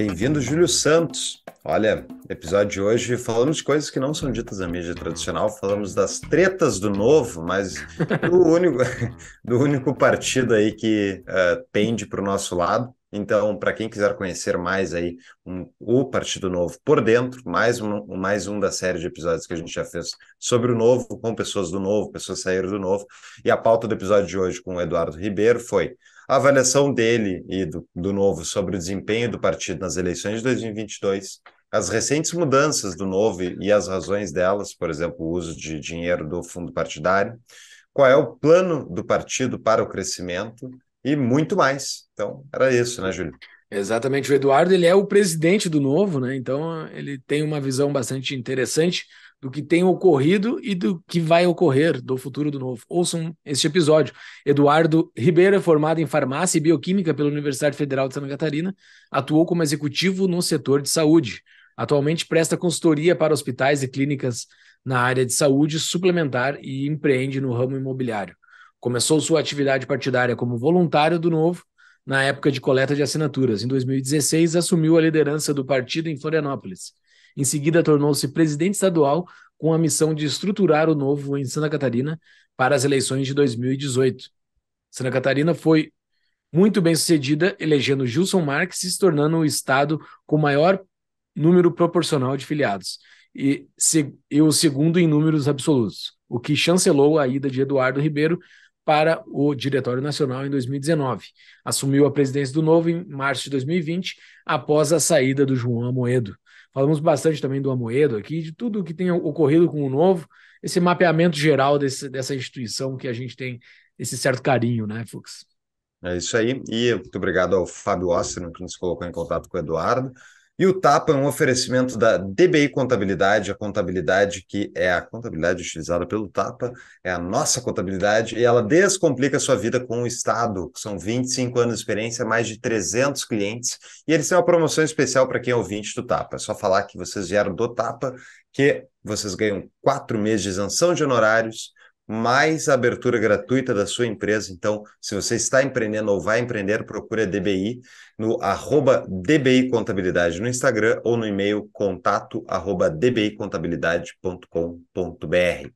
Bem-vindo, Júlio Santos. Olha, episódio de hoje falamos de coisas que não são ditas na mídia tradicional, falamos das tretas do novo, mas do único, do único partido aí que uh, pende para o nosso lado. Então, para quem quiser conhecer mais aí um, o Partido Novo por dentro, mais um, mais um da série de episódios que a gente já fez sobre o Novo, com pessoas do Novo, pessoas saíram do Novo. E a pauta do episódio de hoje com o Eduardo Ribeiro foi a avaliação dele e do, do Novo sobre o desempenho do partido nas eleições de 2022, as recentes mudanças do Novo e as razões delas, por exemplo, o uso de dinheiro do fundo partidário, qual é o plano do partido para o crescimento e muito mais. Então, era isso, né, Júlio? Exatamente, o Eduardo ele é o presidente do Novo, né? Então ele tem uma visão bastante interessante do que tem ocorrido e do que vai ocorrer do futuro do novo. Ouçam este episódio. Eduardo Ribeiro é formado em farmácia e bioquímica pela Universidade Federal de Santa Catarina, atuou como executivo no setor de saúde. Atualmente presta consultoria para hospitais e clínicas na área de saúde suplementar e empreende no ramo imobiliário. Começou sua atividade partidária como voluntário do Novo na época de coleta de assinaturas. Em 2016, assumiu a liderança do partido em Florianópolis. Em seguida, tornou-se presidente estadual com a missão de estruturar o novo em Santa Catarina para as eleições de 2018. Santa Catarina foi muito bem sucedida, elegendo Gilson Marques e se tornando o estado com maior número proporcional de filiados e, se, e o segundo em números absolutos, o que chancelou a ida de Eduardo Ribeiro para o Diretório Nacional em 2019. Assumiu a presidência do Novo em março de 2020, após a saída do João Amoedo. Falamos bastante também do Amoedo aqui, de tudo que tem ocorrido com o novo, esse mapeamento geral desse, dessa instituição que a gente tem esse certo carinho, né, Fux? É isso aí. E muito obrigado ao Fábio Ossino, que nos colocou em contato com o Eduardo. E o TAPA é um oferecimento da DBI Contabilidade, a contabilidade que é a contabilidade utilizada pelo TAPA, é a nossa contabilidade e ela descomplica a sua vida com o Estado. São 25 anos de experiência, mais de 300 clientes e eles têm uma promoção especial para quem é ouvinte do TAPA. É só falar que vocês vieram do TAPA que vocês ganham quatro meses de isenção de honorários, mais abertura gratuita da sua empresa. Então, se você está empreendendo ou vai empreender, procure a DBI no arroba DBI Contabilidade no Instagram ou no e-mail contato arroba dbicontabilidade.com.br.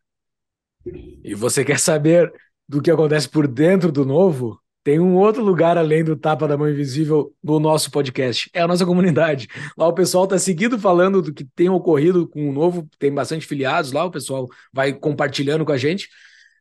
E você quer saber do que acontece por dentro do novo? Tem um outro lugar além do Tapa da Mão Invisível do nosso podcast. É a nossa comunidade. Lá o pessoal está seguindo falando do que tem ocorrido com o novo, tem bastante filiados lá, o pessoal vai compartilhando com a gente.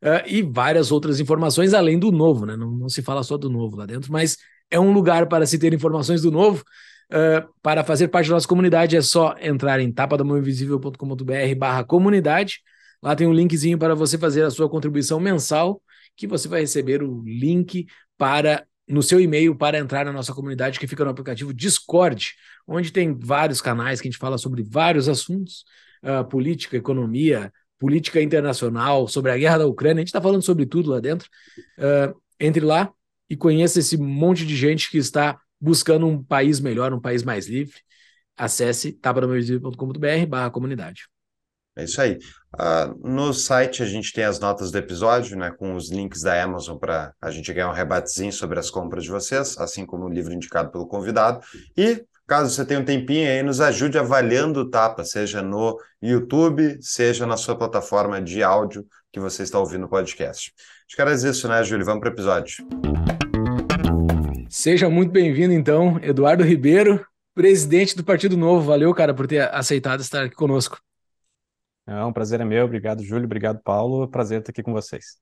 Uh, e várias outras informações além do novo, né? Não, não, se fala só do novo lá dentro, mas é um lugar para se ter informações do novo. Uh, para fazer parte da nossa comunidade é só entrar em tapadamãoinvisível.com.br barra comunidade. Lá tem um linkzinho para você fazer a sua contribuição mensal que você vai receber o link para no seu e-mail para entrar na nossa comunidade que fica no aplicativo Discord, onde tem vários canais que a gente fala sobre vários assuntos, uh, política, economia, política internacional, sobre a guerra da Ucrânia, a gente está falando sobre tudo lá dentro. Uh, entre lá e conheça esse monte de gente que está buscando um país melhor, um país mais livre. Acesse tabanomevisivo.com.br barra comunidade. É isso aí. Uh, no site a gente tem as notas do episódio, né, com os links da Amazon para a gente ganhar um rebatezinho sobre as compras de vocês, assim como o livro indicado pelo convidado. E caso você tenha um tempinho aí, nos ajude avaliando o Tapa, seja no YouTube, seja na sua plataforma de áudio que você está ouvindo o podcast. Os caras, isso, né, Júlio? Vamos para o episódio. Seja muito bem-vindo, então, Eduardo Ribeiro, presidente do Partido Novo. Valeu, cara, por ter aceitado estar aqui conosco. É um prazer é meu, obrigado Júlio, obrigado Paulo, prazer estar aqui com vocês.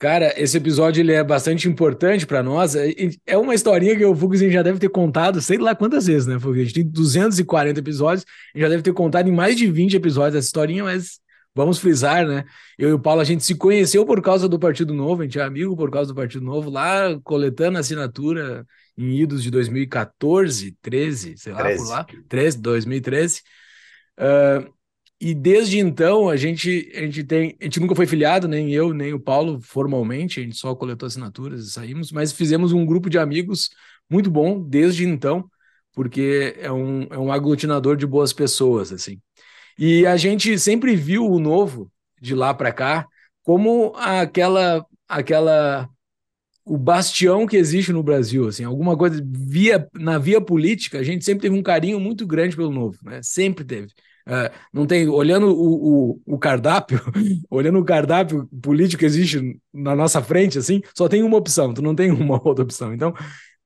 Cara, esse episódio ele é bastante importante para nós. É, é uma historinha que o Fugusin já deve ter contado, sei lá quantas vezes, né, Fugusin? A gente tem 240 episódios, já deve ter contado em mais de 20 episódios essa historinha, mas vamos frisar, né? Eu e o Paulo, a gente se conheceu por causa do Partido Novo, a gente é amigo por causa do Partido Novo, lá coletando assinatura em idos de 2014, 13, sei lá, 13. por lá, 13, 2013. Uh, e desde então a gente, a gente tem. A gente nunca foi filiado, nem eu, nem o Paulo, formalmente, a gente só coletou assinaturas e saímos, mas fizemos um grupo de amigos muito bom desde então, porque é um, é um aglutinador de boas pessoas, assim. E a gente sempre viu o novo de lá para cá como aquela aquela o bastião que existe no Brasil, assim, alguma coisa via na via política, a gente sempre teve um carinho muito grande pelo novo, né? Sempre teve. É, não tem, olhando o, o, o cardápio, olhando o cardápio político que existe na nossa frente, assim, só tem uma opção, tu não tem uma outra opção. Então,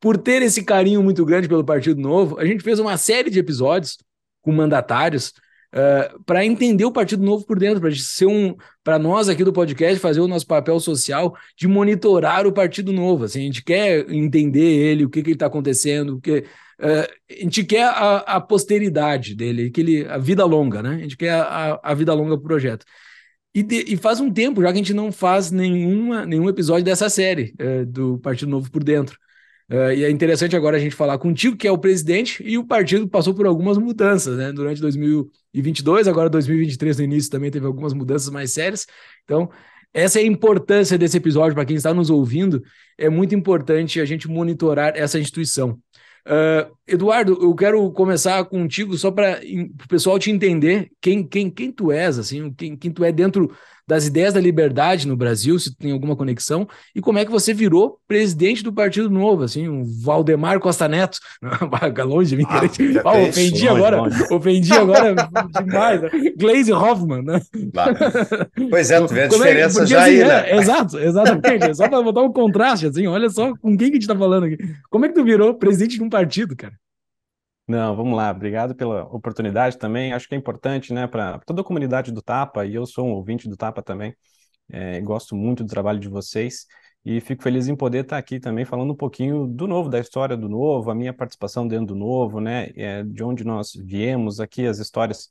por ter esse carinho muito grande pelo Partido Novo, a gente fez uma série de episódios com mandatários é, para entender o Partido Novo por dentro, para ser um, para nós aqui do podcast fazer o nosso papel social de monitorar o Partido Novo. Assim, a gente quer entender ele, o que, que ele está acontecendo, o que eh, a gente quer a, a posteridade dele, aquele, a vida longa, né? A gente quer a, a vida longa pro projeto. E, de, e, faz um tempo já que a gente não faz nenhuma, nenhum episódio dessa série eh, do Partido Novo por dentro. Eh, e é interessante agora a gente falar contigo, que é o presidente, e o partido passou por algumas mudanças, né? Durante 2022, agora 2023 no início também teve algumas mudanças mais sérias. Então, essa é a importância desse episódio para quem está nos ouvindo. É muito importante a gente monitorar essa instituição. Uh, Eduardo, eu quero começar contigo só para o pessoal te entender quem, quem, quem tu és, assim, quem, quem tu é dentro das ideias da liberdade no Brasil, se tu tem alguma conexão, e como é que você virou presidente do Partido Novo, assim, o Valdemar Costa Neto, longe de mim, ah, ofendi agora, ofendi agora demais, né? Glaze Hoffman, né? Pois é, tu vê a como é diferença é, porque, já assim, aí, é, né? É, exato, exatamente, é só para botar um contraste, assim, olha só com quem que a gente tá falando aqui. Como é que tu virou presidente de um partido, cara? Não, vamos lá. Obrigado pela oportunidade também. Acho que é importante, né, para toda a comunidade do Tapa, e eu sou um ouvinte do Tapa também. É, gosto muito do trabalho de vocês e fico feliz em poder estar tá aqui também falando um pouquinho do novo, da história do novo, a minha participação dentro do novo, né, é, de onde nós viemos aqui, as histórias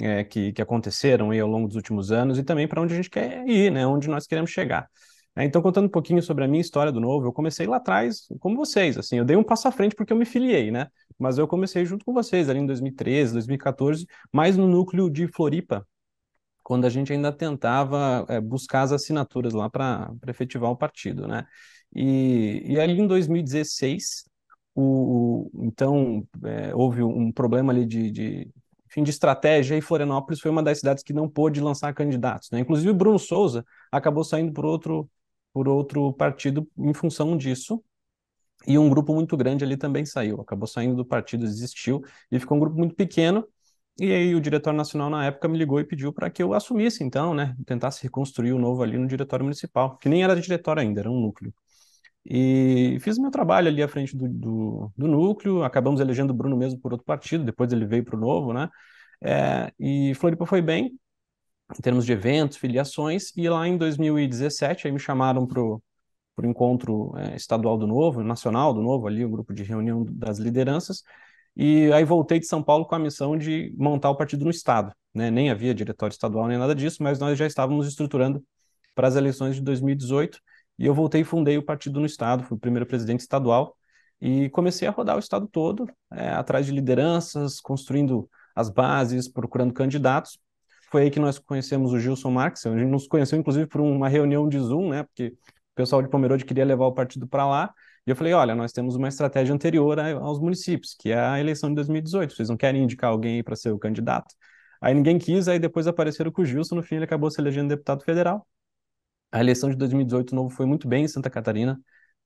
é, que, que aconteceram aí ao longo dos últimos anos e também para onde a gente quer ir, né, onde nós queremos chegar. Né? Então, contando um pouquinho sobre a minha história do Novo, eu comecei lá atrás, como vocês, assim, eu dei um passo à frente porque eu me filiei, né? Mas eu comecei junto com vocês ali em 2013, 2014, mais no núcleo de Floripa, quando a gente ainda tentava é, buscar as assinaturas lá para efetivar o partido, né? E, e ali em 2016, o, o então, é, houve um problema ali de, de fim de estratégia, e Florianópolis foi uma das cidades que não pôde lançar candidatos. Né? Inclusive, o Bruno Souza acabou saindo por outro por outro partido em função disso. E um grupo muito grande ali também saiu, acabou saindo do partido, desistiu, e ficou um grupo muito pequeno. E aí o diretor nacional na época me ligou e pediu para que eu assumisse, então, né, tentasse reconstruir o novo ali no diretório municipal, que nem era diretório ainda, era um núcleo. E fiz meu trabalho ali à frente do, do, do núcleo, acabamos elegendo o Bruno mesmo por outro partido, depois ele veio para o novo, né? É, e Floripa foi bem, em termos de eventos, filiações, e lá em 2017 aí me chamaram para o encontro é, estadual do Novo, nacional do Novo, ali o grupo de reunião das lideranças, e aí voltei de São Paulo com a missão de montar o partido no Estado. Né? Nem havia diretório estadual nem nada disso, mas nós já estávamos estruturando para as eleições de 2018, e eu voltei e fundei o partido no Estado, fui o primeiro presidente estadual, e comecei a rodar o Estado todo, é, atrás de lideranças, construindo as bases, procurando candidatos, foi aí que nós conhecemos o Gilson Marx. A gente nos conheceu, inclusive, por uma reunião de Zoom, né? Porque o pessoal de Pomerode queria levar o partido para lá. E eu falei: olha, nós temos uma estratégia anterior aos municípios, que é a eleição de 2018. Vocês não querem indicar alguém aí para ser o candidato? Aí ninguém quis, aí depois apareceram com o Gilson. No fim, ele acabou se elegendo deputado federal. A eleição de 2018 novo foi muito bem em Santa Catarina.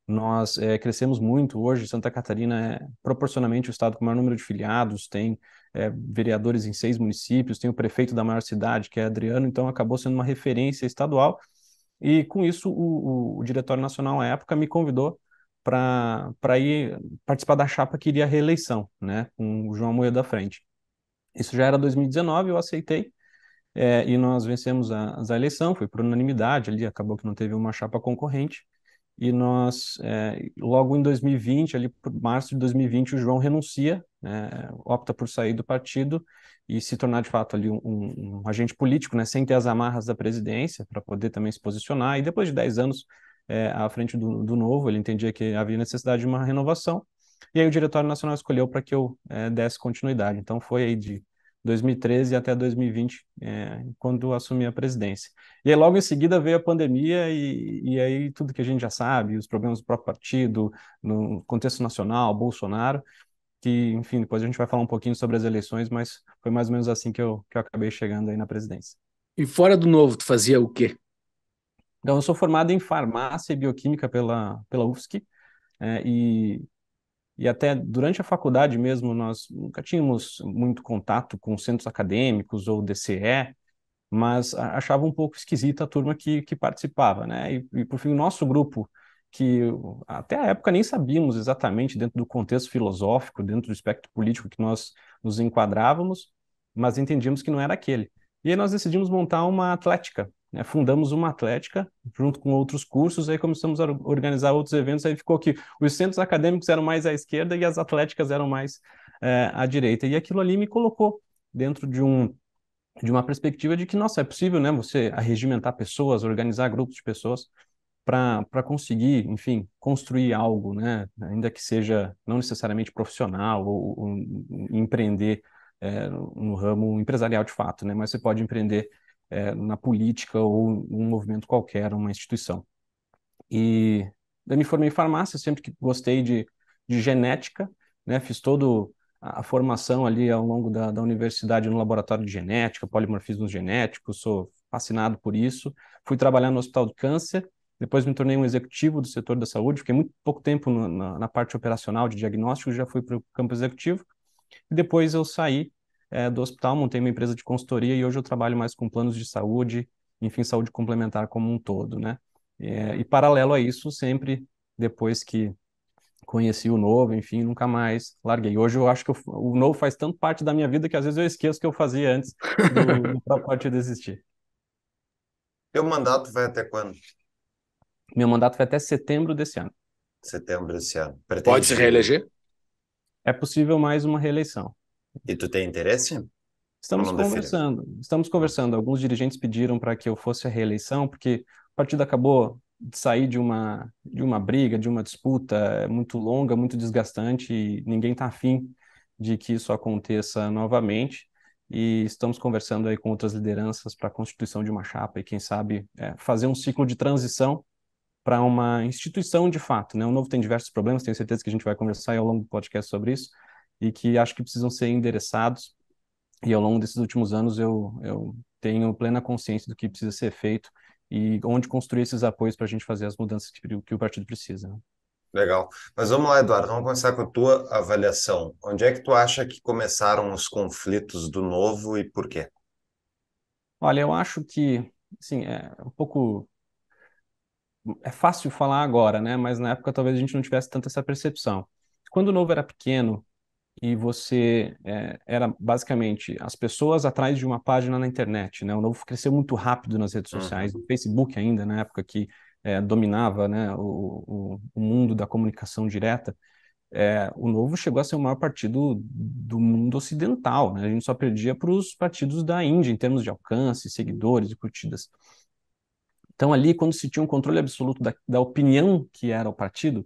Nós é, crescemos muito hoje. Santa Catarina é proporcionalmente o estado com o maior número de filiados, tem é, vereadores em seis municípios, tem o prefeito da maior cidade, que é Adriano, então acabou sendo uma referência estadual. E com isso, o, o, o Diretório Nacional, à época, me convidou para ir participar da chapa que iria à reeleição, né, com o João Moeda da frente. Isso já era 2019, eu aceitei. É, e nós vencemos a, a eleição, foi por unanimidade ali, acabou que não teve uma chapa concorrente e nós, é, logo em 2020, ali por março de 2020, o João renuncia, né, opta por sair do partido e se tornar de fato ali um, um, um agente político, né, sem ter as amarras da presidência, para poder também se posicionar. E depois de 10 anos é, à frente do, do Novo, ele entendia que havia necessidade de uma renovação. E aí o Diretório Nacional escolheu para que eu é, desse continuidade. Então foi aí de 2013 até 2020, é, quando assumi a presidência. E aí, logo em seguida, veio a pandemia e, e aí tudo que a gente já sabe, os problemas do próprio partido, no contexto nacional, Bolsonaro, que, enfim, depois a gente vai falar um pouquinho sobre as eleições, mas foi mais ou menos assim que eu, que eu acabei chegando aí na presidência. E fora do novo, tu fazia o quê? Então, eu sou formado em farmácia e bioquímica pela, pela UFSC, é, e e até durante a faculdade mesmo nós nunca tínhamos muito contato com centros acadêmicos ou DCE, mas achava um pouco esquisita a turma que, que participava, né? E, e por fim, o nosso grupo, que até a época nem sabíamos exatamente dentro do contexto filosófico, dentro do espectro político que nós nos enquadrávamos, mas entendíamos que não era aquele. E aí nós decidimos montar uma atlética, né, fundamos uma atlética junto com outros cursos, aí começamos a organizar outros eventos, aí ficou que os centros acadêmicos eram mais à esquerda e as atléticas eram mais é, à direita. E aquilo ali me colocou dentro de um de uma perspectiva de que, nossa, é possível, né, você arregimentar pessoas, organizar grupos de pessoas para conseguir, enfim, construir algo, né, ainda que seja não necessariamente profissional ou, ou empreender é, no ramo empresarial de fato, né, mas você pode empreender é, na política ou um movimento qualquer, uma instituição. E eu me formei em farmácia, sempre que gostei de, de genética, né? Fiz toda a, formação ali ao longo da, da universidade no laboratório de genética, polimorfismos genéticos, sou fascinado por isso. Fui trabalhar no Hospital do Câncer, depois me tornei um executivo do setor da saúde, fiquei muito pouco tempo na, na, na parte operacional de diagnóstico, já fui para o campo executivo. E depois eu saí é, do hospital, montei uma empresa de consultoria e hoje eu trabalho mais com planos de saúde, enfim, saúde complementar como um todo, né? É, e paralelo a isso, sempre depois que conheci o novo, enfim, nunca mais larguei. Hoje eu acho que eu, o novo faz tanto parte da minha vida que às vezes eu esqueço que eu fazia antes do, do próprio de existir. Teu mandato vai até quando? Meu mandato vai até setembro desse ano. Setembro desse ano. Pretende... Pode se reeleger? É possível mais uma reeleição. E tu tem interesse? Estamos conversando. Estamos conversando. Alguns dirigentes pediram para que eu fosse à reeleição, porque o partido acabou de sair de uma, de uma briga, de uma disputa muito longa, muito desgastante, e ninguém está afim de que isso aconteça novamente. E estamos conversando aí com outras lideranças para a constituição de uma chapa e, quem sabe, é, fazer um ciclo de transição para uma instituição de fato. Né? O Novo tem diversos problemas, tenho certeza que a gente vai conversar ao longo do podcast sobre isso, e que acho que precisam ser endereçados. E ao longo desses últimos anos eu, eu tenho plena consciência do que precisa ser feito e onde construir esses apoios para a gente fazer as mudanças que, que o partido precisa. Né? Legal. Mas vamos lá, Eduardo, vamos começar com a tua avaliação. Onde é que tu acha que começaram os conflitos do novo e por quê? Olha, eu acho que, assim, é um pouco. É fácil falar agora, né? Mas na época talvez a gente não tivesse tanta essa percepção. Quando o novo era pequeno, e você é, era basicamente as pessoas atrás de uma página na internet, né? O novo cresceu muito rápido nas redes uhum. sociais, uhum. no Facebook ainda, na época que é, dominava né, o, o, o, mundo da comunicação direta. É, o Novo chegou a ser o maior partido do mundo ocidental, né? A gente só perdia para os partidos da Índia em termos de alcance, seguidores e curtidas. Então ali, quando se tinha um controle absoluto da, da opinião que era o partido,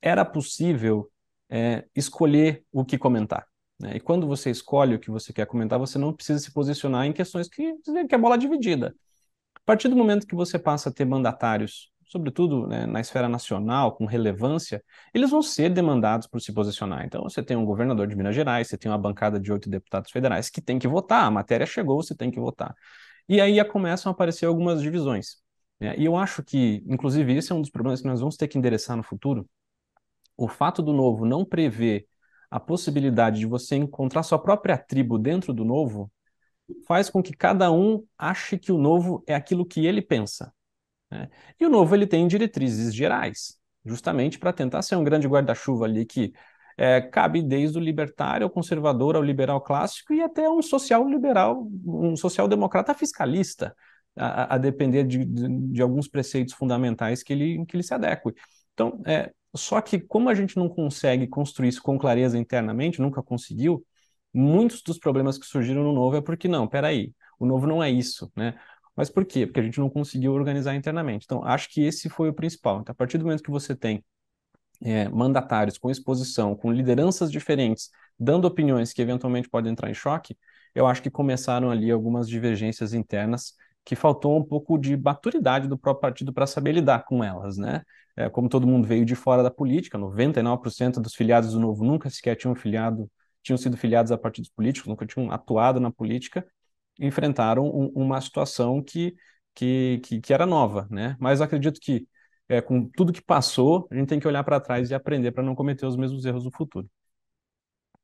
era possível é, escolher o que comentar. Né? E quando você escolhe o que você quer comentar, você não precisa se posicionar em questões que, que é bola dividida. A partir do momento que você passa a ter mandatários, sobretudo né, na esfera nacional, com relevância, eles vão ser demandados por se posicionar. Então, você tem um governador de Minas Gerais, você tem uma bancada de oito deputados federais que tem que votar, a matéria chegou, você tem que votar. E aí começam a aparecer algumas divisões. Né? E eu acho que, inclusive, esse é um dos problemas que nós vamos ter que endereçar no futuro, o fato do novo não prever a possibilidade de você encontrar sua própria tribo dentro do novo faz com que cada um ache que o novo é aquilo que ele pensa. Né? E o novo ele tem diretrizes gerais, justamente para tentar ser um grande guarda-chuva ali que é, cabe desde o libertário ao conservador ao liberal clássico e até um social liberal, um social democrata fiscalista, a, a depender de, de, de, alguns preceitos fundamentais que ele, que ele se adeque. Então, é, só que, como a gente não consegue construir isso com clareza internamente, nunca conseguiu, muitos dos problemas que surgiram no novo é porque, não, peraí, o novo não é isso, né? Mas por quê? Porque a gente não conseguiu organizar internamente. Então, acho que esse foi o principal. Então, a partir do momento que você tem é, mandatários com exposição, com lideranças diferentes, dando opiniões que eventualmente podem entrar em choque, eu acho que começaram ali algumas divergências internas que faltou um pouco de maturidade do próprio partido para saber lidar com elas, né? é, como todo mundo veio de fora da política, 99% dos filiados do Novo nunca sequer tinham filiado, tinham sido filiados a partidos políticos, nunca tinham atuado na política, enfrentaram um, uma situação que, que, que, que, era nova, né? Mas acredito que é, com tudo que passou, a gente tem que olhar para trás e aprender para não cometer os mesmos erros no futuro.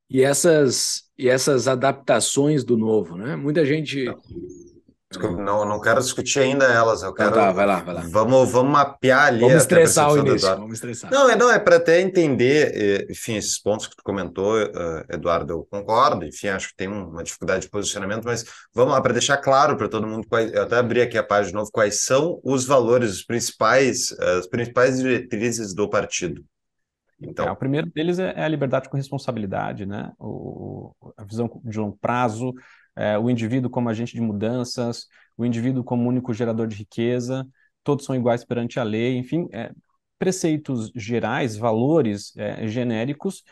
E essas, e essas adaptações do novo, né? Muita gente então não, não quero discutir ainda elas. Eu tá, quero. tá, vai lá, vai lá. Vamos, vamos mapear ali. Vamos estressar o início. Vamos estressar. Não, é, não, é para até entender, eh, enfim, esses pontos que tu comentou, eh, Eduardo, eu concordo. Enfim, acho que tem uma dificuldade de posicionamento, mas vamos lá, para deixar claro para todo mundo, eu até abri aqui a página de novo, quais são os valores, os principais, eh, as principais diretrizes do partido. Então... É, o primeiro deles é, é a liberdade com responsabilidade, né? O, a visão de longo prazo, é, o indivíduo como agente de mudanças, o indivíduo como único gerador de riqueza, todos são iguais perante a lei, enfim, é, preceitos gerais, valores é, genéricos,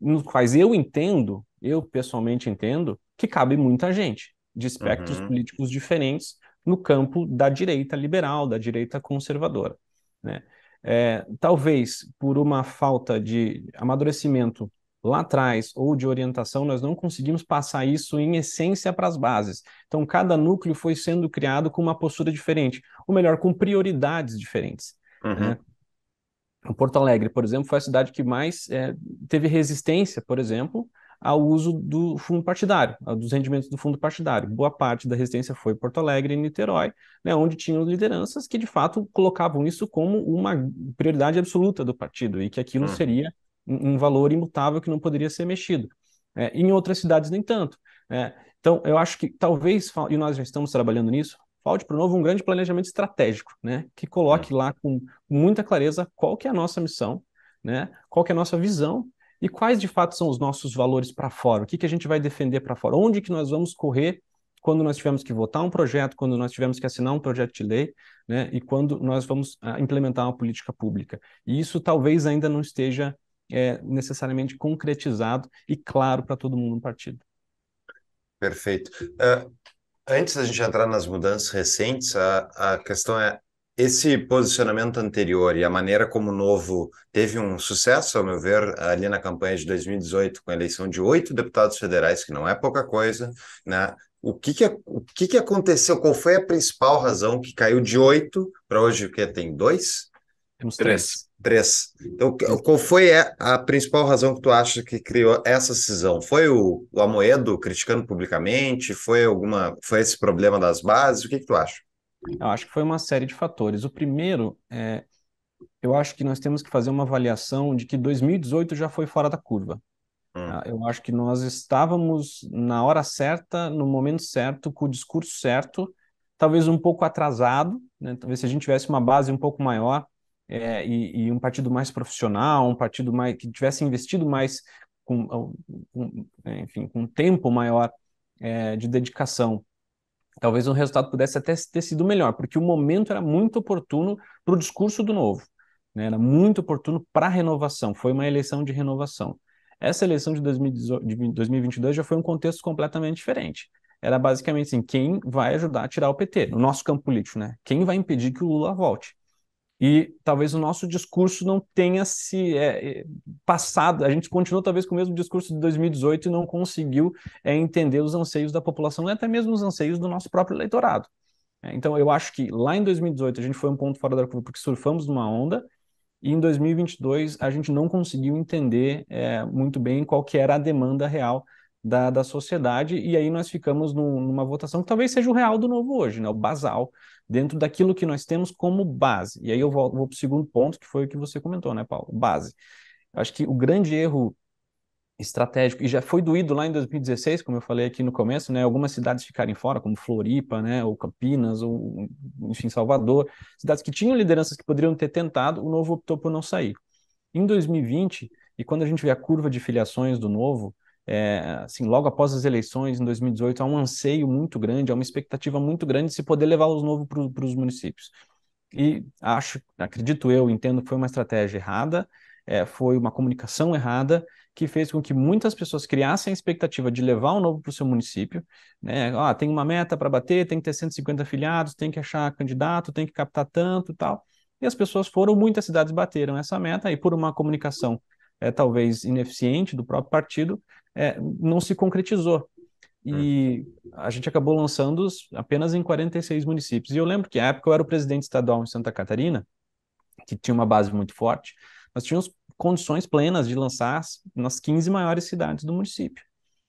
nos quais eu entendo, eu pessoalmente entendo, que cabe muita gente, de espectros uhum. políticos diferentes, no campo da direita liberal, da direita conservadora. Né? É, talvez por uma falta de amadurecimento lá atrás ou de orientação, nós não conseguimos passar isso em essência para as bases. Então, cada núcleo foi sendo criado com uma postura diferente, ou melhor, com prioridades diferentes. Uhum. Né? Porto Alegre, por exemplo, foi a cidade que mais é, teve resistência, por exemplo, ao uso do fundo partidário, dos rendimentos do fundo partidário. Boa parte da resistência foi Porto Alegre e Niterói, né, onde tinham lideranças que, de fato, colocavam isso como uma prioridade absoluta do partido e que aquilo uhum. seria um valor imutável que não poderia ser mexido. É, em outras cidades, nem tanto. É, então, eu acho que talvez, e nós já estamos trabalhando nisso, falte para o novo um grande planejamento estratégico, né? Que coloque é. lá com muita clareza qual que é a nossa missão, né? Qual que é a nossa visão e quais de fato são os nossos valores para fora. O que, que a gente vai defender para fora? Onde que nós vamos correr quando nós tivermos que votar um projeto, quando nós tivermos que assinar um projeto de lei, né? E quando nós vamos ah, implementar uma política pública. E isso talvez ainda não esteja é, necessariamente concretizado e claro para todo mundo no partido. Perfeito. Uh, antes da gente entrar nas mudanças recentes, a, a questão é esse posicionamento anterior e a maneira como o Novo teve um sucesso, ao meu ver, ali na campanha de 2018, com a eleição de oito deputados federais, que não é pouca coisa, né? O que, que, o que, que aconteceu? Qual foi a principal razão que caiu de oito para hoje, o que tem dois? Temos três três Então, qual foi a principal razão que tu acha que criou essa cisão? Foi o, o Amoedo criticando publicamente? Foi alguma? Foi esse problema das bases? O que, que tu acha? Eu acho que foi uma série de fatores. O primeiro é, eu acho que nós temos que fazer uma avaliação de que 2018 já foi fora da curva. Hum. Ah, eu acho que nós estávamos na hora certa, no momento certo, com o discurso certo, talvez um pouco atrasado, né? talvez se a gente tivesse uma base um pouco maior, é, e, e, um partido mais profissional, um partido mais que tivesse investido mais, com, com é, enfim, com um tempo maior é, de dedicação. Talvez o resultado pudesse até ter sido melhor, porque o momento era muito oportuno para o discurso do novo, né? era muito oportuno para a renovação, foi uma eleição de renovação. Essa eleição de 2022 já foi um contexto completamente diferente. Era basicamente assim: quem vai ajudar a tirar o PT? No nosso campo político, né? Quem vai impedir que o Lula volte? E talvez o nosso discurso não tenha se é, é passado, a gente continuou talvez com o mesmo discurso de 2018 e não conseguiu é, entender os anseios da população, e até mesmo os anseios do nosso próprio eleitorado. É, então, eu acho que lá em 2018 a gente foi um ponto fora da curva porque surfamos numa onda, e em 2022 a gente não conseguiu entender é, muito bem qual que era a demanda real da, da sociedade, e aí nós ficamos num, numa votação que talvez seja o real do novo hoje, né? o basal, dentro daquilo que nós temos como base. E aí eu vou, vou para o segundo ponto, que foi o que você comentou, né, Paulo? Base. Eu acho que o grande erro estratégico, e já foi doído lá em 2016, como eu falei aqui no começo, né, algumas cidades ficarem fora, como Floripa, né, ou Campinas, ou enfim, Salvador, cidades que tinham lideranças que poderiam ter tentado, o Novo optou por não sair. Em 2020, e quando a gente vê a curva de filiações do Novo, é, assim, logo após as eleições em 2018, há um anseio muito grande, há uma expectativa muito grande de se poder levar os novos para os municípios. E acho, acredito eu, entendo que foi uma estratégia errada, é, foi uma comunicação errada que fez com que muitas pessoas criassem a expectativa de levar o novo para o seu município, né? Ah, tem uma meta para bater, tem que ter 150 filiados, tem que achar candidato, tem que captar tanto, tal. E as pessoas foram, muitas cidades bateram essa meta e por uma comunicação é, talvez ineficiente do próprio partido, é, não se concretizou. E hum. a gente acabou lançando apenas em 46 municípios. E eu lembro que à época eu era o presidente estadual em Santa Catarina, que tinha uma base muito forte, nós tínhamos condições plenas de lançar nas 15 maiores cidades do município.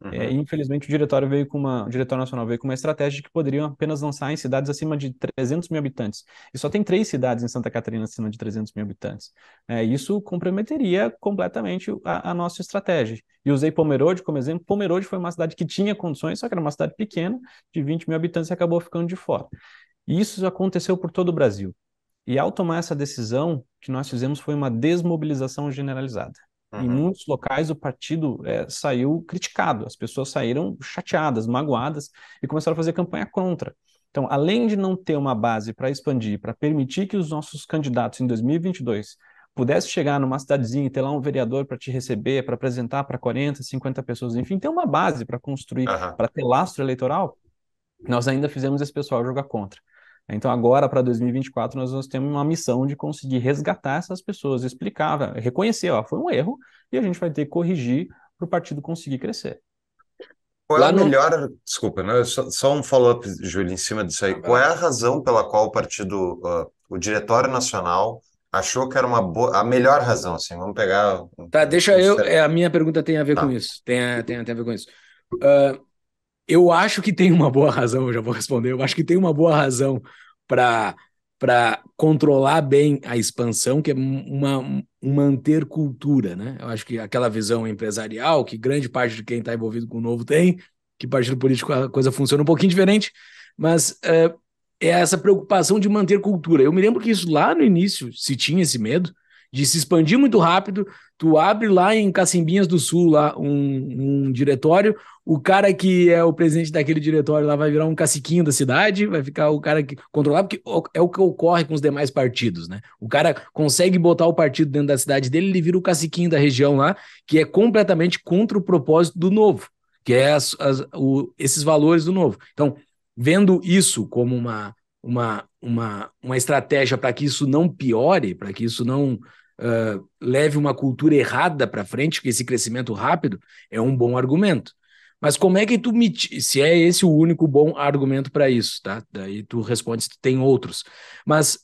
Uhum. É, infelizmente, o diretório veio com uma, o diretório nacional veio com uma estratégia de que poderiam apenas lançar em cidades acima de 300 mil habitantes. E só tem três cidades em Santa Catarina acima de 300 mil habitantes. É, isso comprometeria completamente a, a, nossa estratégia. E usei Pomerode como exemplo. Pomerode foi uma cidade que tinha condições, só que era uma cidade pequena, de 20 mil habitantes, e acabou ficando de fora. E isso aconteceu por todo o Brasil. E ao tomar essa decisão, o que nós fizemos foi uma desmobilização generalizada. Uhum. Em muitos locais, o partido é, saiu criticado, as pessoas saíram chateadas, magoadas e começaram a fazer campanha contra. Então, além de não ter uma base para expandir, para permitir que os nossos candidatos em 2022 pudessem chegar numa cidadezinha e ter lá um vereador para te receber, para apresentar para 40, 50 pessoas, enfim, ter uma base para construir, uhum. para ter lastro eleitoral, nós ainda fizemos esse pessoal jogar contra. Então, agora para 2024, nós, nós temos uma missão de conseguir resgatar essas pessoas, explicar, né, reconhecer, ó, foi um erro, e a gente vai ter que corrigir para o partido conseguir crescer. Qual é a no... melhor. Desculpa, né? só, só um follow-up, Júlio, em cima disso aí. Qual é a razão pela qual o partido, uh, o Diretório Nacional, achou que era uma boa, a melhor razão, assim, vamos pegar. Tá, deixa eu. É, a minha pergunta tem a ver tá. com isso. Tem a, tem, a, tem a ver com isso. Uh, eu acho que tem uma boa razão, eu já vou responder. Eu acho que tem uma boa razão para para controlar bem a expansão, que é uma, manter cultura, né? Eu acho que aquela visão empresarial que grande parte de quem está envolvido com o novo tem, que partido político a coisa funciona um pouquinho diferente, mas eh, é essa preocupação de manter cultura. Eu me lembro que isso lá no início se tinha esse medo de se expandir muito rápido, tu abre lá em Cacimbinhas do Sul lá um, um, diretório, o cara que é o presidente daquele diretório lá vai virar um caciquinho da cidade, vai ficar o cara que controlar, porque é o que ocorre com os demais partidos, né? O cara consegue botar o partido dentro da cidade dele, ele vira o caciquinho da região lá, que é completamente contra o propósito do novo, que é as, as, o, esses valores do novo. Então, vendo isso como uma uma, uma, uma estratégia para que isso não piore, para que isso não leve uma cultura errada para frente, que esse crescimento rápido é um bom argumento. Mas como é que tu me. Se é esse o único bom argumento para isso, tá? Daí tu responde se tem outros. Mas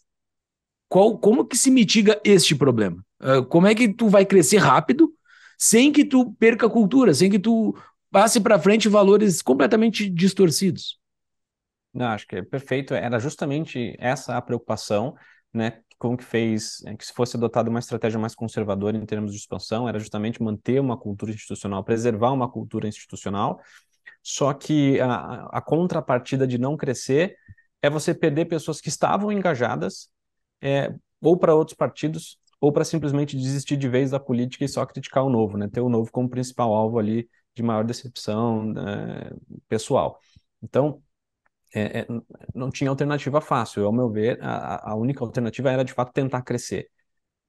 qual, como que se mitiga este problema? Uh, como é que tu vai crescer rápido sem que tu perca a cultura, sem que tu passe para frente valores completamente distorcidos? Não, acho que é perfeito. Era justamente essa a preocupação, né? como que fez é, que se fosse adotada uma estratégia mais conservadora em termos de expansão, era justamente manter uma cultura institucional, preservar uma cultura institucional, só que a, a contrapartida de não crescer é você perder pessoas que estavam engajadas é, ou para outros partidos ou para simplesmente desistir de vez da política e só criticar o novo, né? ter o novo como principal alvo ali de maior decepção né, pessoal. Então, é, é, não tinha alternativa fácil. Ao meu ver, a, a, única alternativa era de fato tentar crescer.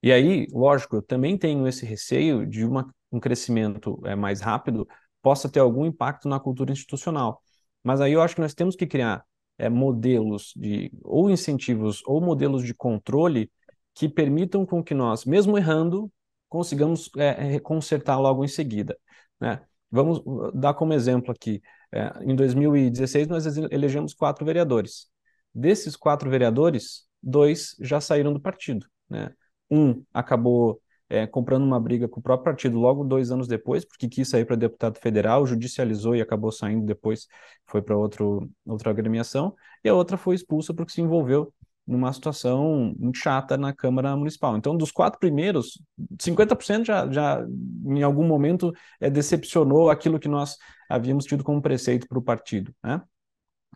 E aí, lógico, eu também tenho esse receio de uma, um crescimento é, mais rápido possa ter algum impacto na cultura institucional. Mas aí eu acho que nós temos que criar é, modelos de ou incentivos ou modelos de controle que permitam com que nós, mesmo errando, consigamos é, é, consertar logo em seguida. Né? Vamos uh, dar como exemplo aqui é, em 2016, nós elegemos quatro vereadores. Desses quatro vereadores, dois já saíram do partido. Né? Um acabou é, comprando uma briga com o próprio partido logo dois anos depois, porque quis sair para deputado federal, judicializou e acabou saindo depois, foi para outra agremiação, e a outra foi expulsa porque se envolveu numa situação muito chata na Câmara Municipal. Então, dos quatro primeiros, 50% já, já em algum momento é, decepcionou aquilo que nós havíamos tido como preceito para o partido. Né?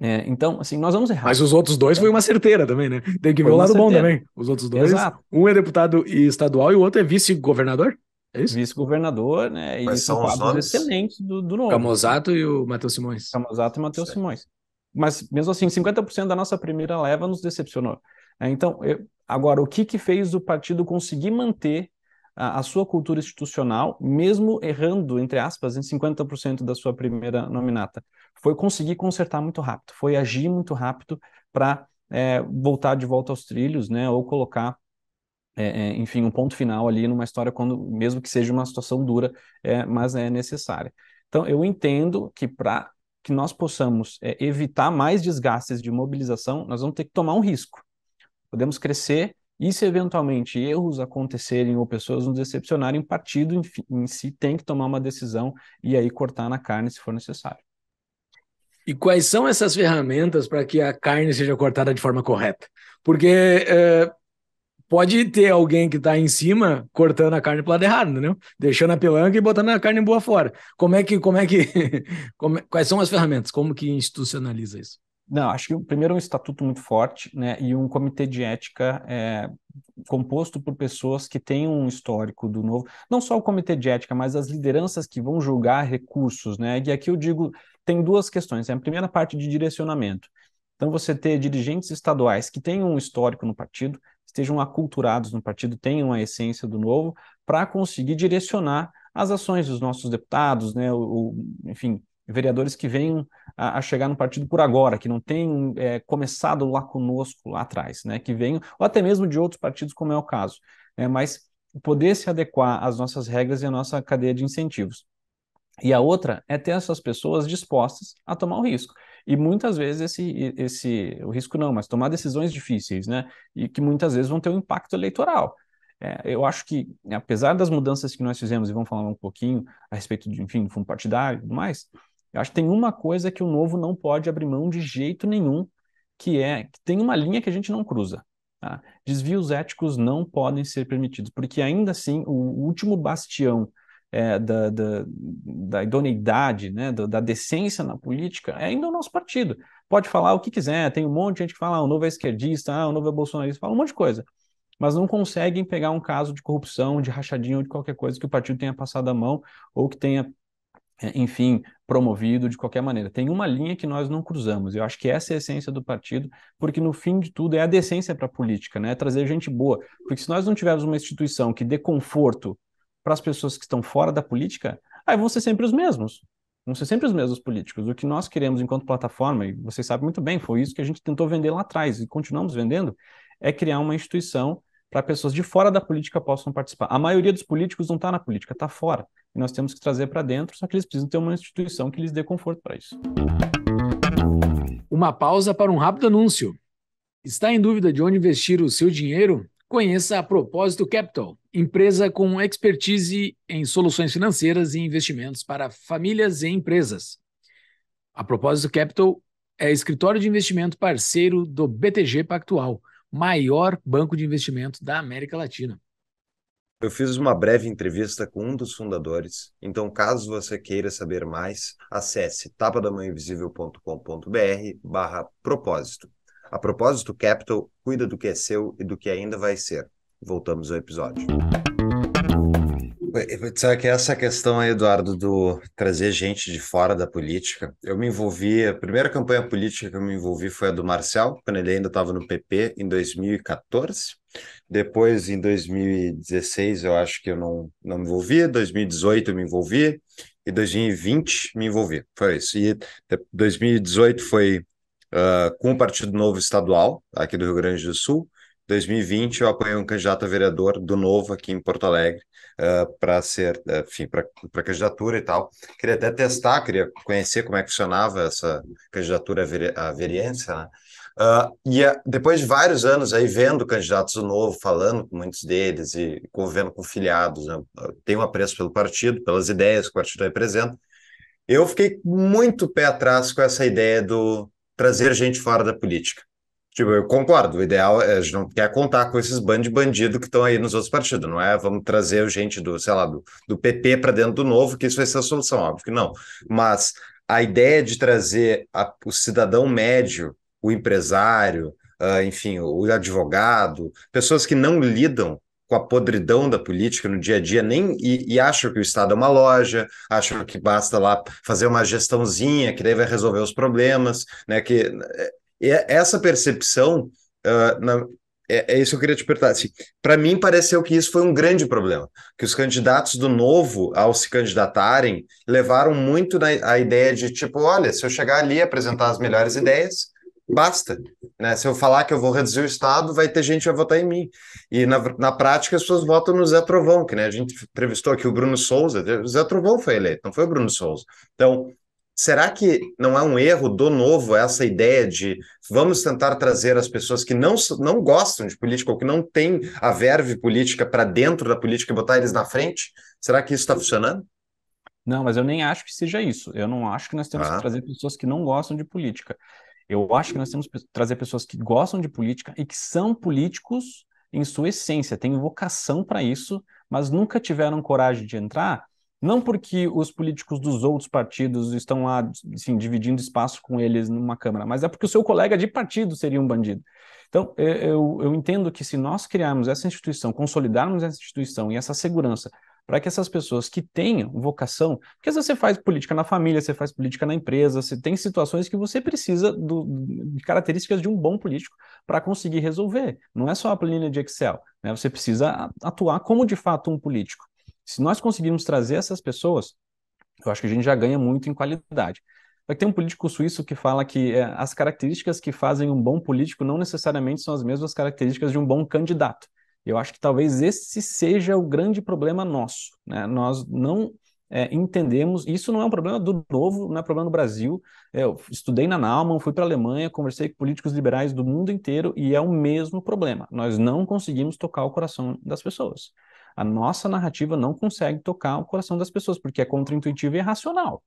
É, então, assim, nós vamos errar. Mas os outros dois é. foi uma certeira também, né? Tem que foi ver o lado certeira. bom também. Os outros dois, Exato. um é deputado estadual e o outro é vice-governador? É isso? Vice-governador, né? Mas e são quadros excelentes do, do novo. Camozato e o Matheus Simões. Camozato e Matheus Simões mas mesmo assim, 50% da nossa primeira leva nos decepcionou. É, então, eu, agora, o que, que fez o partido conseguir manter a, a sua cultura institucional, mesmo errando, entre aspas, em 50% da sua primeira nominata? Foi conseguir consertar muito rápido, foi agir muito rápido para é, voltar de volta aos trilhos, né, ou colocar é, é, enfim, um ponto final ali numa história, quando mesmo que seja uma situação dura, é, mas é necessária. Então, eu entendo que para que nós possamos é, evitar mais desgastes de mobilização, nós vamos ter que tomar um risco. Podemos crescer e, se eventualmente erros acontecerem ou pessoas nos decepcionarem, o partido enfim, em si tem que tomar uma decisão e aí cortar na carne se for necessário. E quais são essas ferramentas para que a carne seja cortada de forma correta? Porque é, pode ter alguém que está em cima cortando a carne para o lado errado, entendeu? Deixando a pelanca e botando a carne boa fora. Como é que, como é que, como, é, quais são as ferramentas? Como que institucionaliza isso? Não, acho que primeiro um estatuto muito forte, né, e um comitê de ética é, composto por pessoas que têm um histórico do novo, não só o comitê de ética, mas as lideranças que vão julgar recursos, né, e aqui eu digo, tem duas questões, né? a primeira parte de direcionamento, então você ter dirigentes estaduais que têm um histórico no partido, estejam aculturados no partido, tenham a essência do novo, para conseguir direcionar as ações dos nossos deputados, né, o, enfim, vereadores que venham a, a, chegar no partido por agora, que não tenham é, começado lá conosco, lá atrás, né, que venham, ou até mesmo de outros partidos, como é o caso, né, mas poder se adequar às nossas regras e à nossa cadeia de incentivos. E a outra é ter essas pessoas dispostas a tomar o risco. E muitas vezes esse, esse o risco não, mas tomar decisões difíceis, né? E que muitas vezes vão ter um impacto eleitoral. É, eu acho que, né, apesar das mudanças que nós fizemos, e vamos falar um pouquinho a respeito de, enfim, do fundo partidário e tudo mais, eu acho que tem uma coisa que o novo não pode abrir mão de jeito nenhum, que é que tem uma linha que a gente não cruza. Tá? Desvios éticos não podem ser permitidos, porque ainda assim o último bastião é, da, da, da, idoneidade, né, da, da, decência na política, é ainda o nosso partido. Pode falar o que quiser, tem um monte de gente que fala, ah, o novo é esquerdista, ah, o novo é bolsonarista, fala um monte de coisa. Mas não conseguem pegar um caso de corrupção, de rachadinha ou de qualquer coisa que o partido tenha passado a mão ou que tenha, é, enfim, promovido de qualquer maneira. Tem uma linha que nós não cruzamos. Eu acho que essa é a essência do partido, porque no fim de tudo é a decência para a política, né? É trazer gente boa. Porque se nós não tivermos uma instituição que dê conforto para as pessoas que estão fora da política, aí vão ser sempre os mesmos. Vão ser sempre os mesmos políticos. O que nós queremos enquanto plataforma, e vocês sabem muito bem, foi isso que a gente tentou vender lá atrás e continuamos vendendo, é criar uma instituição para pessoas de fora da política possam participar. A maioria dos políticos não está na política, está fora. E nós temos que trazer para dentro, só que eles precisam ter uma instituição que lhes dê conforto para isso. Uma pausa para um rápido anúncio. Está em dúvida de onde investir o seu dinheiro? Conheça a Propósito Capital empresa com expertise em soluções financeiras e investimentos para famílias e empresas. A propósito, Capital é escritório de investimento parceiro do BTG Pactual, maior banco de investimento da América Latina. Eu fiz uma breve entrevista com um dos fundadores, então caso você queira saber mais, acesse tapadamãoinvisível.com.br barra propósito. A propósito, Capital cuida do que é seu e do que ainda vai ser voltamos ao episódio. Sabe que essa questão aí, Eduardo, do trazer gente de fora da política, eu me envolvi, a primeira campanha política que eu me envolvi foi a do Marcel, quando ele ainda estava no PP, em 2014. Depois, em 2016, eu acho que eu não, não me envolvi, 2018 eu me envolvi, e 2020 me envolvi, foi isso. E 2018 foi uh, com o Partido Novo Estadual, aqui do Rio Grande do Sul, 2020 eu apoiei um candidato a vereador do Novo aqui em Porto Alegre uh, ah, para ser, ah, enfim, para candidatura e tal. Queria até testar, queria conhecer como é que funcionava essa candidatura à, vere, né? Uh, e a, é, depois de vários anos aí vendo candidatos do Novo, falando com muitos deles e convivendo com filiados, né? tem um apreço pelo partido, pelas ideias que o partido representa, eu fiquei muito pé atrás com essa ideia do trazer gente fora da política. Tipo, eu concordo. O ideal é a gente não quer contar com esses bandos de bandido que estão aí nos outros partidos, não é? Vamos trazer gente do, sei lá, do, do PP para dentro do novo, que isso vai ser a solução, óbvio que não. Mas a ideia de trazer a, o cidadão médio, o empresário, uh, enfim, o advogado, pessoas que não lidam com a podridão da política no dia a dia, nem e, e, acham que o Estado é uma loja, acham que basta lá fazer uma gestãozinha que daí vai resolver os problemas, né? Que e é, essa percepção, uh, na, é, é, isso que eu queria te perguntar. Assim, Para mim, pareceu que isso foi um grande problema, que os candidatos do novo, ao se candidatarem, levaram muito na, a ideia de, tipo, olha, se eu chegar ali e apresentar as melhores ideias, basta. Né? Se eu falar que eu vou reduzir o Estado, vai ter gente que vai votar em mim. E na, na prática, as pessoas votam no Zé Trovão, que né, a gente entrevistou aqui o Bruno Souza. O Zé Trovão foi eleito, não foi o Bruno Souza. Então, Será que não é um erro do novo essa ideia de vamos tentar trazer as pessoas que não, não gostam de política ou que não têm a verve política para dentro da política e botar eles na frente? Será que isso está funcionando? Não, mas eu nem acho que seja isso. Eu não acho que nós temos ah. que trazer pessoas que não gostam de política. Eu acho que nós temos que trazer pessoas que gostam de política e que são políticos em sua essência, têm vocação para isso, mas nunca tiveram coragem de entrar não porque os políticos dos outros partidos estão lá, assim, dividindo espaço com eles numa Câmara, mas é porque o seu colega de partido seria um bandido. Então, é, eu, eu entendo que se nós criarmos essa instituição, consolidarmos essa instituição e essa segurança para que essas pessoas que tenham vocação, porque às vezes você faz política na família, você faz política na empresa, você tem situações que você precisa do, de características de um bom político para conseguir resolver. Não é só a planilha de Excel, né? Você precisa atuar como de fato um político. Se nós conseguirmos trazer essas pessoas, eu acho que a gente já ganha muito em qualidade. Vai ter um político suíço que fala que é, as características que fazem um bom político não necessariamente são as mesmas características de um bom candidato. Eu acho que talvez esse seja o grande problema nosso. Né? Nós não é, entendemos, isso não é um problema do novo, não é um problema do Brasil. É, eu estudei na Naumann, fui para a Alemanha, conversei com políticos liberais do mundo inteiro e é o mesmo problema. Nós não conseguimos tocar o coração das pessoas. A nossa narrativa não consegue tocar o coração das pessoas, porque é contraintuitivo e irracional.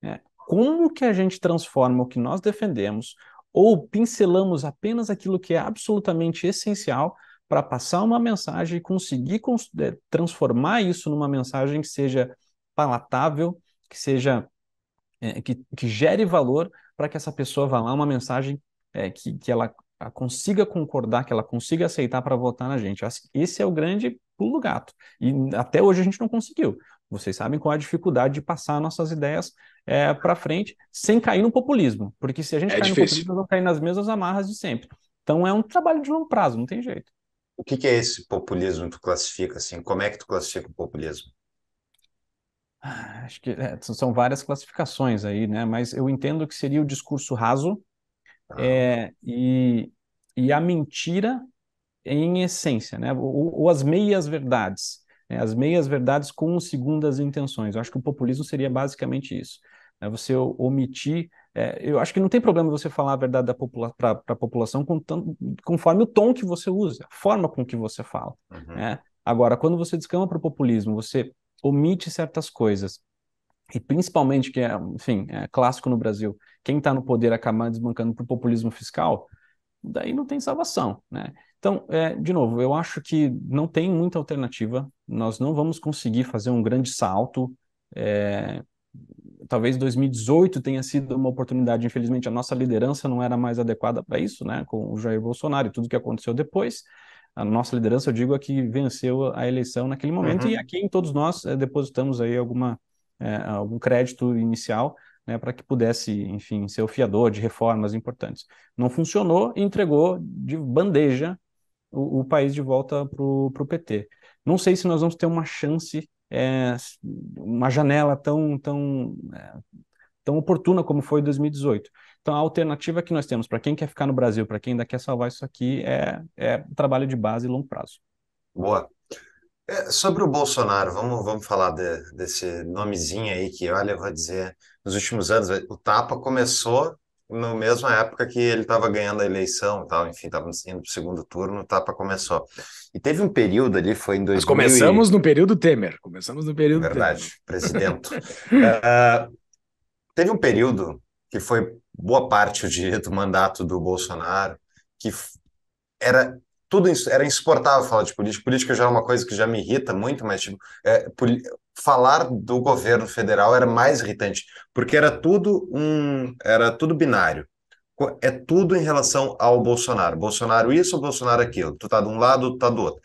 Né? Como que a gente transforma o que nós defendemos ou pincelamos apenas aquilo que é absolutamente essencial para passar uma mensagem e conseguir é, transformar isso numa mensagem que seja palatável, que seja é, que, que, gere valor para que essa pessoa vá lá uma mensagem é, que, que ela consiga concordar, que ela consiga aceitar para votar na gente. Esse é o grande pulo do gato. E até hoje a gente não conseguiu. Vocês sabem qual é a dificuldade de passar nossas ideias é, para frente sem cair no populismo. Porque se a gente é cair difícil. no populismo, nós cair nas mesmas amarras de sempre. Então é um trabalho de longo prazo, não tem jeito. O que, que é esse populismo que tu classifica assim? Como é que tu classifica o populismo? Ah, acho que é, são várias classificações aí, né? Mas eu entendo que seria o discurso raso ah. é, e, e a mentira em essência, né? ou, ou as meias-verdades. Né? As meias-verdades com segundas intenções. Eu acho que o populismo seria basicamente isso. Né? Você omitir. É, eu acho que não tem problema você falar a verdade para popula a população tanto, conforme o tom que você usa, a forma com que você fala. Uhum. Né? Agora, quando você descama para o populismo, você omite certas coisas, e principalmente, que é, enfim, é clássico no Brasil, quem está no poder acaba desbancando para o populismo fiscal, daí não tem salvação, né? Então, é, de novo, eu acho que não tem muita alternativa. Nós não vamos conseguir fazer um grande salto. É, talvez 2018 tenha sido uma oportunidade. Infelizmente, a nossa liderança não era mais adequada para isso, né? Com o Jair Bolsonaro e tudo que aconteceu depois. A nossa liderança, eu digo, é que venceu a eleição naquele momento. Uhum. E aqui em todos nós é, depositamos aí alguma, é, algum crédito inicial né, para que pudesse, enfim, ser o fiador de reformas importantes. Não funcionou e entregou de bandeja o, o país de volta para o PT. Não sei se nós vamos ter uma chance, é, uma janela tão, tão, é, tão oportuna como foi 2018. Então, a alternativa que nós temos para quem quer ficar no Brasil, para quem ainda quer salvar isso aqui, é, é trabalho de base e longo prazo. Boa. É, sobre o Bolsonaro, vamos, vamos falar de, desse nomezinho aí que, olha, eu vou dizer, nos últimos anos, é, o Tapa começou na mesma época que ele estava ganhando a eleição e tal, enfim, estava indo para o segundo turno, o Tapa começou. E teve um período ali, foi em 2000 Nós começamos e... no período Temer, começamos no período Verdade, Temer. presidente. uh, ah, teve um período que foi boa parte eu diria, do mandato do Bolsonaro, que era tudo era insuportável falar de política. Política já é uma coisa que já me irrita muito, mas tipo, é, falar do governo federal era mais irritante, porque era tudo um, era tudo binário. É tudo em relação ao Bolsonaro. Bolsonaro isso, Bolsonaro aquilo. Tu tá de um lado, tu tá do outro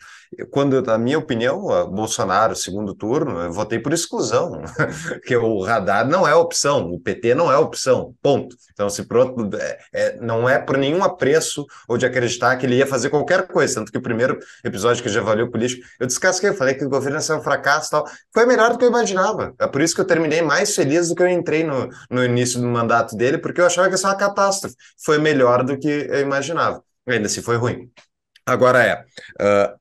quando, na minha opinião, Bolsonaro, segundo turno, eu votei por exclusão, porque o radar não é opção, o PT não é opção, ponto. Então, se pronto, é, é, não é por nenhum apreço ou de acreditar que ele ia fazer qualquer coisa, tanto que o primeiro episódio que já valeu político, eu descasquei, eu falei que o governo saiu um fracasso e tal, foi melhor do que eu imaginava, é por isso que eu terminei mais feliz do que eu entrei no, no início do mandato dele, porque eu achava que ia ser uma catástrofe, foi melhor do que eu imaginava, ainda se assim, foi ruim. Agora é, uh,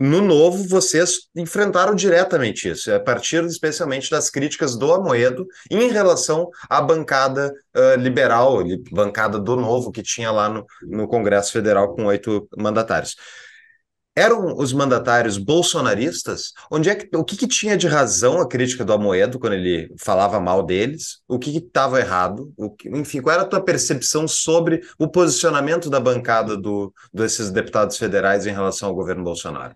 no novo, vocês enfrentaram diretamente isso, a partir especialmente das críticas do Amoedo em relação à bancada uh, liberal, bancada do novo que tinha lá no, no Congresso Federal com oito mandatários. Eram os mandatários bolsonaristas? Onde é que, o que, que tinha de razão a crítica do Amoedo quando ele falava mal deles? O que estava errado? Que, enfim, qual era a tua percepção sobre o posicionamento da bancada do, desses deputados federais em relação ao governo Bolsonaro?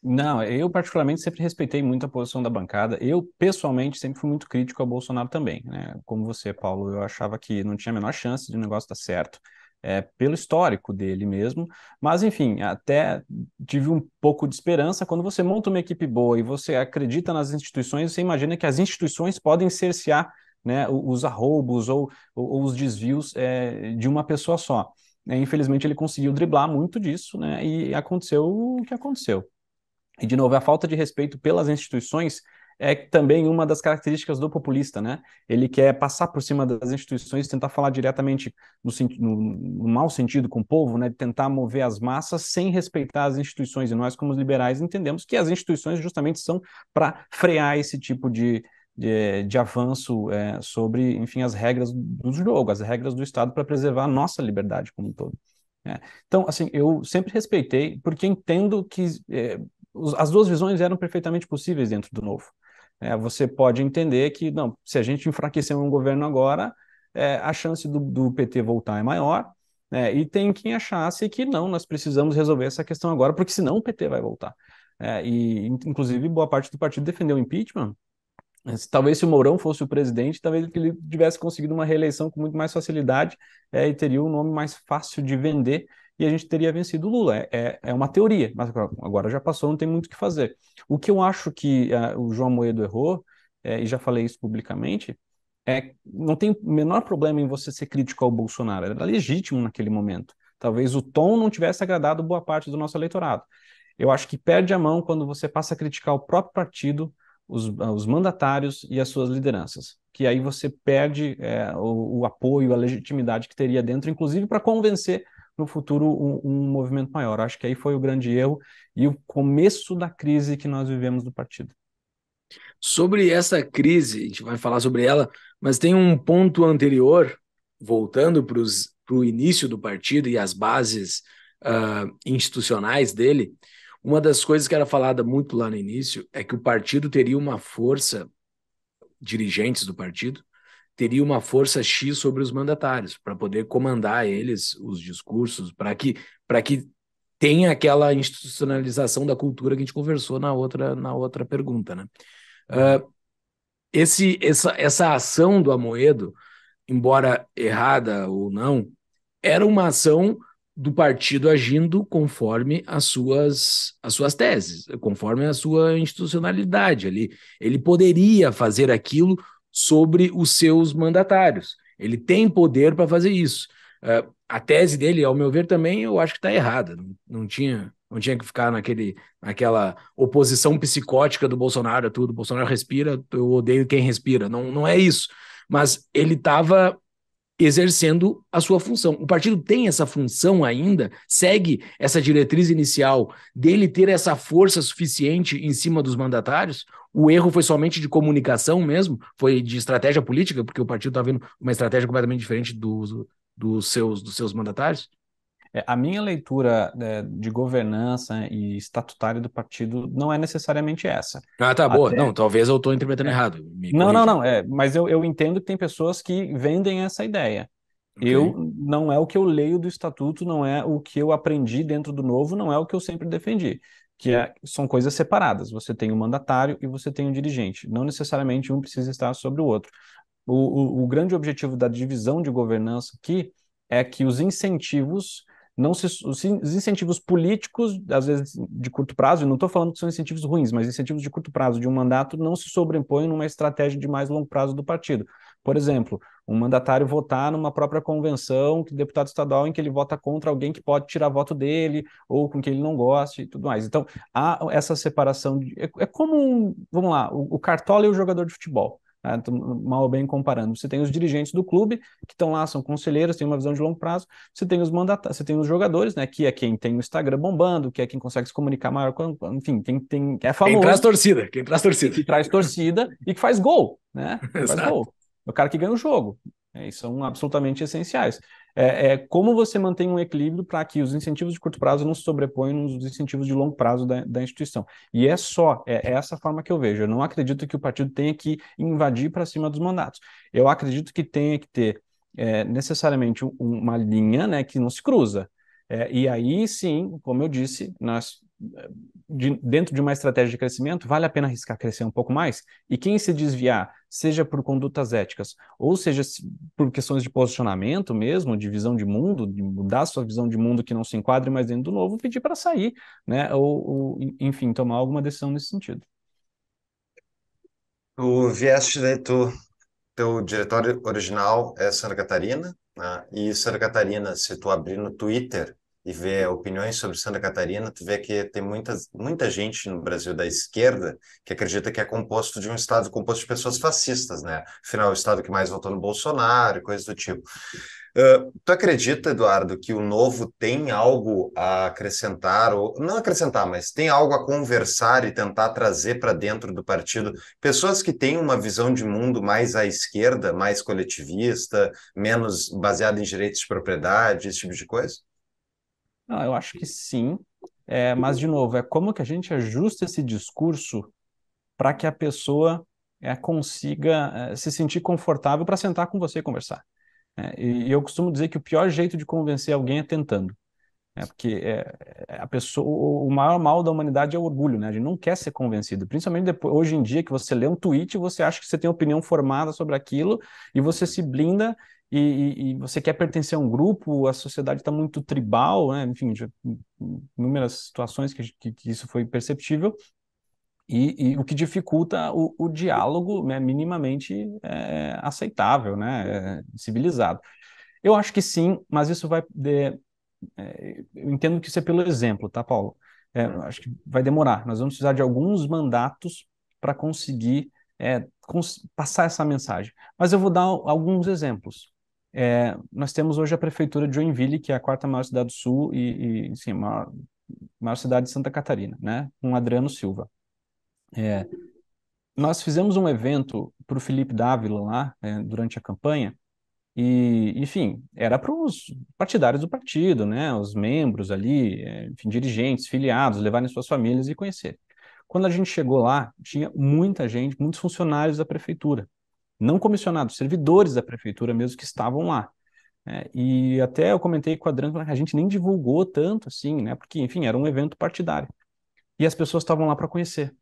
Não, eu particularmente sempre respeitei muito a posição da bancada. Eu, pessoalmente, sempre fui muito crítico a Bolsonaro também. Né? Como você, Paulo, eu achava que não tinha a menor chance de o negócio estar certo. É, pelo histórico dele mesmo, mas enfim, até tive um pouco de esperança. Quando você monta uma equipe boa e você acredita nas instituições, você imagina que as instituições podem cercear né, os arroubos ou, ou os desvios é, de uma pessoa só. É, infelizmente, ele conseguiu driblar muito disso né, e aconteceu o que aconteceu. E, de novo, a falta de respeito pelas instituições é também uma das características do populista, né? Ele quer passar por cima das instituições, tentar falar diretamente no, no, no mau sentido com o povo, né? Tentar mover as massas sem respeitar as instituições. E nós, como liberais, entendemos que as instituições justamente são para frear esse tipo de, de, de avanço é, sobre, enfim, as regras do jogo, as regras do Estado para preservar a nossa liberdade como um todo. É. Então, assim, eu sempre respeitei, porque entendo que é, as duas visões eram perfeitamente possíveis dentro do novo. É, você pode entender que, não, se a gente enfraquecer um governo agora, é, a chance do, do, PT voltar é maior, né? e tem quem achasse que não, nós precisamos resolver essa questão agora, porque senão o PT vai voltar. É, e, inclusive, boa parte do partido defendeu o impeachment. É, talvez se o Mourão fosse o presidente, talvez ele tivesse conseguido uma reeleição com muito mais facilidade é, e teria um nome mais fácil de vender e a gente teria vencido o Lula. É, é, é, uma teoria, mas agora já passou, não tem muito o que fazer. O que eu acho que ah, o João Moedo errou, é, e já falei isso publicamente, é não tem o menor problema em você ser crítico ao Bolsonaro, era legítimo naquele momento. Talvez o tom não tivesse agradado boa parte do nosso eleitorado. Eu acho que perde a mão quando você passa a criticar o próprio partido, os, ah, os mandatários e as suas lideranças, que aí você perde é, o, o apoio, a legitimidade que teria dentro, inclusive para convencer no futuro um, um, movimento maior. Acho que aí foi o grande erro e o começo da crise que nós vivemos do partido. Sobre essa crise, a gente vai falar sobre ela, mas tem um ponto anterior, voltando para o pro início do partido e as bases uh, institucionais dele. Uma das coisas que era falada muito lá no início é que o partido teria uma força, dirigentes do partido, teria uma força X sobre os mandatários, para poder comandar eles os discursos, para que, para que tenha aquela institucionalização da cultura que a gente conversou na outra, na outra pergunta. Né? Uh, esse, essa, essa ação do Amoedo, embora errada ou não, era uma ação do partido agindo conforme as suas, as suas teses, conforme a sua institucionalidade ali. Ele poderia fazer aquilo sobre os seus mandatários. Ele tem poder para fazer isso. Uh, a tese dele, ao meu ver, também eu acho que está errada. Não, não, tinha, não tinha que ficar naquele, naquela oposição psicótica do Bolsonaro a tudo. Bolsonaro respira, eu odeio quem respira. Não, não é isso. Mas ele estava exercendo a sua função. O partido tem essa função ainda, segue essa diretriz inicial dele ter essa força suficiente em cima dos mandatários, o erro foi somente de comunicação mesmo? Foi de estratégia política? Porque o partido está vendo uma estratégia completamente diferente dos, seus, seus mandatários? É, a minha leitura é, de governança e estatutária do partido não é necessariamente essa. Ah, tá, boa. Até... Não, talvez eu estou interpretando é... errado. Não, não, não, não. É, mas eu, eu entendo que tem pessoas que vendem essa ideia. Okay. Eu não é o que eu leio do estatuto, não é o que eu aprendi dentro do novo, não é o que eu sempre defendi que é, são coisas separadas. Você tem o um mandatário e você tem o um dirigente. Não necessariamente um precisa estar sobre o outro. O, o, o, grande objetivo da divisão de governança aqui é que os incentivos não se, os incentivos políticos, às vezes de curto prazo, e não estou falando que são incentivos ruins, mas incentivos de curto prazo de um mandato não se sobrepõem numa estratégia de mais longo prazo do partido. Por exemplo, um mandatário votar numa própria convenção, que deputado estadual, em que ele vota contra alguém que pode tirar voto dele ou com quem ele não goste e tudo mais. Então, há essa separação. De, é, é, como, um, vamos lá, o, o cartola e o jogador de futebol. Né? Mal ou bem comparando. Você tem os dirigentes do clube, que estão lá, são conselheiros, têm uma visão de longo prazo. Você tem os mandatários, você tem os jogadores, né? Que é quem tem o Instagram bombando, que é quem consegue se comunicar maior. Enfim, quem, tem, é famoso. Quem traz torcida, quem traz torcida. Que, que traz torcida e que faz gol, né? Faz gol é o cara que ganha o jogo. É, e são absolutamente essenciais. É, é, como você mantém um equilíbrio para que os incentivos de curto prazo não se sobreponham nos incentivos de longo prazo da, da instituição. E é só, é, é, essa forma que eu vejo. Eu não acredito que o partido tenha que invadir para cima dos mandatos. Eu acredito que tenha que ter é, necessariamente um, uma linha né, que não se cruza. É, e aí sim, como eu disse, nós de, dentro de uma estratégia de crescimento, vale a pena arriscar crescer um pouco mais? E quem se desviar, seja por condutas éticas, ou seja por questões de posicionamento mesmo, de visão de mundo, de mudar sua visão de mundo que não se enquadre mais dentro do novo, pedir para sair, né? Ou, ou, enfim, tomar alguma decisão nesse sentido. o vieste do teu diretório original é Santa Catarina, né? e Santa Catarina, se tu abrir no Twitter, e vê opiniões sobre Santa Catarina, tu vê que tem muita, muita gente no Brasil da esquerda que acredita que é composto de um Estado composto de pessoas fascistas, né? Afinal, é o Estado que mais votou no Bolsonaro, coisas do tipo. Uh, tu acredita, Eduardo, que o novo tem algo a acrescentar, ou não acrescentar, mas tem algo a conversar e tentar trazer para dentro do partido pessoas que têm uma visão de mundo mais à esquerda, mais coletivista, menos baseada em direitos de propriedade, esse tipo de coisa? Não, eu acho que sim. É, mas, de novo, é como que a gente ajusta esse discurso para que a pessoa é, consiga é, se sentir confortável para sentar com você e conversar. Né? e eu costumo dizer que o pior jeito de convencer alguém é tentando. Né? É porque é, a pessoa, o maior mal da humanidade é o orgulho, né? A gente não quer ser convencido, principalmente depois, hoje em dia que você lê um tweet, você acha que você tem opinião formada sobre aquilo e você se blinda e, e, e, você quer pertencer a um grupo, a sociedade está muito tribal, né? enfim, de hum, inúmeras situações que, que, que, isso foi perceptível, e, e o que dificulta o, o diálogo né, minimamente é, é, aceitável, né, é, civilizado. Eu acho que sim, mas isso vai. De, é, eu entendo que isso é pelo exemplo, tá, Paulo? É, acho que vai demorar. Nós vamos precisar de alguns mandatos para conseguir é, passar essa mensagem. Mas eu vou dar alguns exemplos. É, nós temos hoje a prefeitura de Joinville, que é a quarta maior cidade do Sul e, e sim, maior, maior cidade de Santa Catarina, né? Com Adriano Silva. É, nós fizemos um evento para o Felipe Dávila lá é, durante a campanha e, enfim, era para os partidários do partido, né? Os membros ali, é, enfim, dirigentes, filiados, levarem suas famílias e conhecer Quando a gente chegou lá, tinha muita gente, muitos funcionários da prefeitura não comissionados, servidores da prefeitura mesmo que estavam lá. É, e até eu comentei com a Drâncula que ah, a gente nem divulgou tanto assim, né? Porque, enfim, era um evento partidário. E as pessoas estavam lá para conhecer.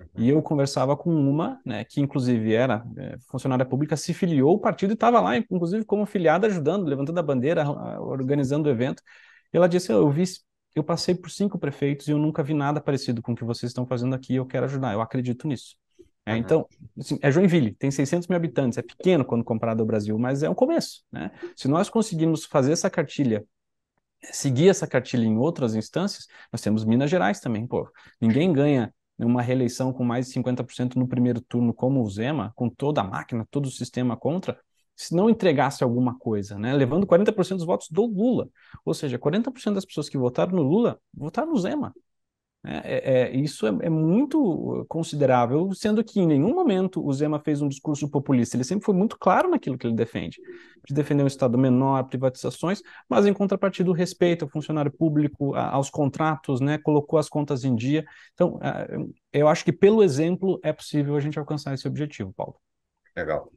Uhum. E eu conversava com uma, né, que inclusive era é, funcionária pública, se filiou ao partido e estava lá, inclusive como filiada, ajudando, levantando a bandeira, organizando o evento. E ela disse: Eu vi, eu passei por cinco prefeitos e eu nunca vi nada parecido com o que vocês estão fazendo aqui. Eu quero ajudar, eu acredito nisso. É, uhum. Então, assim, é Joinville, tem 600 mil habitantes, é pequeno quando comparado ao Brasil, mas é um começo. Né? Se nós conseguirmos fazer essa cartilha seguir essa cartilha em outras instâncias, nós temos Minas Gerais também, pô. Ninguém ganha uma reeleição com mais de 50% no primeiro turno, como o Zema, com toda a máquina, todo o sistema contra, se não entregasse alguma coisa, né? Levando 40% dos votos do Lula. Ou seja, 40% das pessoas que votaram no Lula votaram no Zema. Né? É, é, isso é, é, muito considerável, sendo que em nenhum momento o Zema fez um discurso populista. Ele sempre foi muito claro naquilo que ele defende, de defender um Estado menor, privatizações, mas em contrapartida o respeito ao funcionário público, a, aos contratos, né, colocou as contas em dia. Então, a, é, eu acho que pelo exemplo é possível a gente alcançar esse objetivo, Paulo. Legal.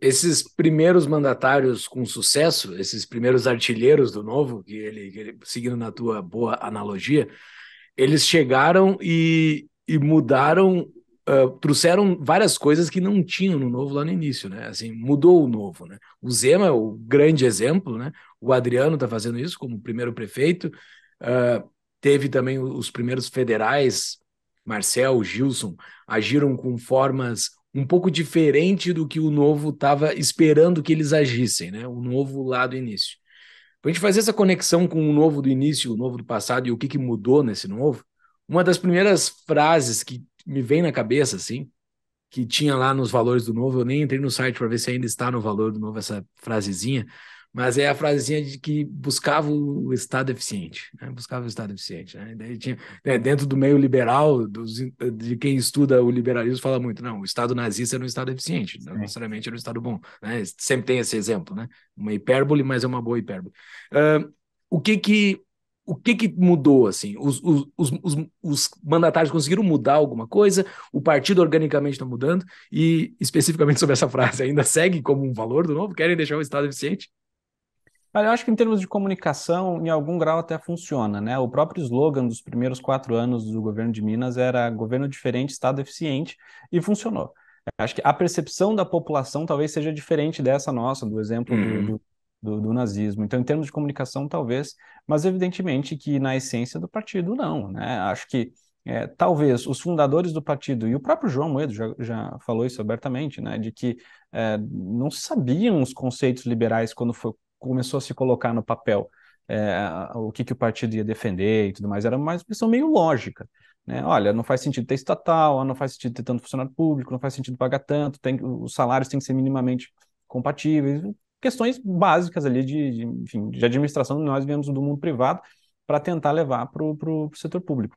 Esses primeiros mandatários com sucesso, esses primeiros artilheiros do novo, que ele, que ele seguindo na tua boa analogia, eles chegaram e, e mudaram, uh, trouxeram várias coisas que não tinham no novo lá no início, né? Assim, mudou o novo, né? O Zema é o grande exemplo, né? O Adriano está fazendo isso como primeiro prefeito. Uh, teve também os primeiros federais, Marcel, Gilson, agiram com formas um pouco diferente do que o novo estava esperando que eles agissem, né? O novo lá do início. Para a gente fazer essa conexão com o novo do início, o novo do passado e o que, que mudou nesse novo, uma das primeiras frases que me vem na cabeça, assim, que tinha lá nos valores do novo, eu nem entrei no site para ver se ainda está no valor do novo essa frasezinha, mas é a frasezinha de que buscava o Estado eficiente, né? buscava o Estado eficiente. Né? Daí tinha, né, dentro do meio liberal, dos, de quem estuda o liberalismo, fala muito: não, o Estado nazista era um Estado eficiente, não necessariamente era um Estado bom. Né? Sempre tem esse exemplo, né? uma hipérbole, mas é uma boa hipérbole. Uh, o que que. O que, que mudou assim? Os, os, os, os mandatários conseguiram mudar alguma coisa? O partido organicamente está mudando? E especificamente sobre essa frase, ainda segue como um valor do novo? Querem deixar o Estado eficiente? Olha, eu acho que em termos de comunicação, em algum grau até funciona, né? O próprio slogan dos primeiros quatro anos do governo de Minas era governo diferente, Estado eficiente, e funcionou. Acho que a percepção da população talvez seja diferente dessa nossa, do exemplo uhum. do, do, do, nazismo. Então, em termos de comunicação, talvez, mas evidentemente que na essência do partido, não, né? Acho que é, talvez os fundadores do partido, e o próprio João Moedo já, já falou isso abertamente, né, de que é, não sabiam os conceitos liberais quando foi, começou a se colocar no papel é, o que, que o partido ia defender e tudo mais, era mais uma questão meio lógica. Né? Olha, não faz sentido ter estatal, ah, não faz sentido ter tanto funcionário público, não faz sentido pagar tanto, tem, os salários têm que ser minimamente compatíveis, questões básicas ali de, de, enfim, de administração nós viemos do mundo privado para tentar levar para o setor público.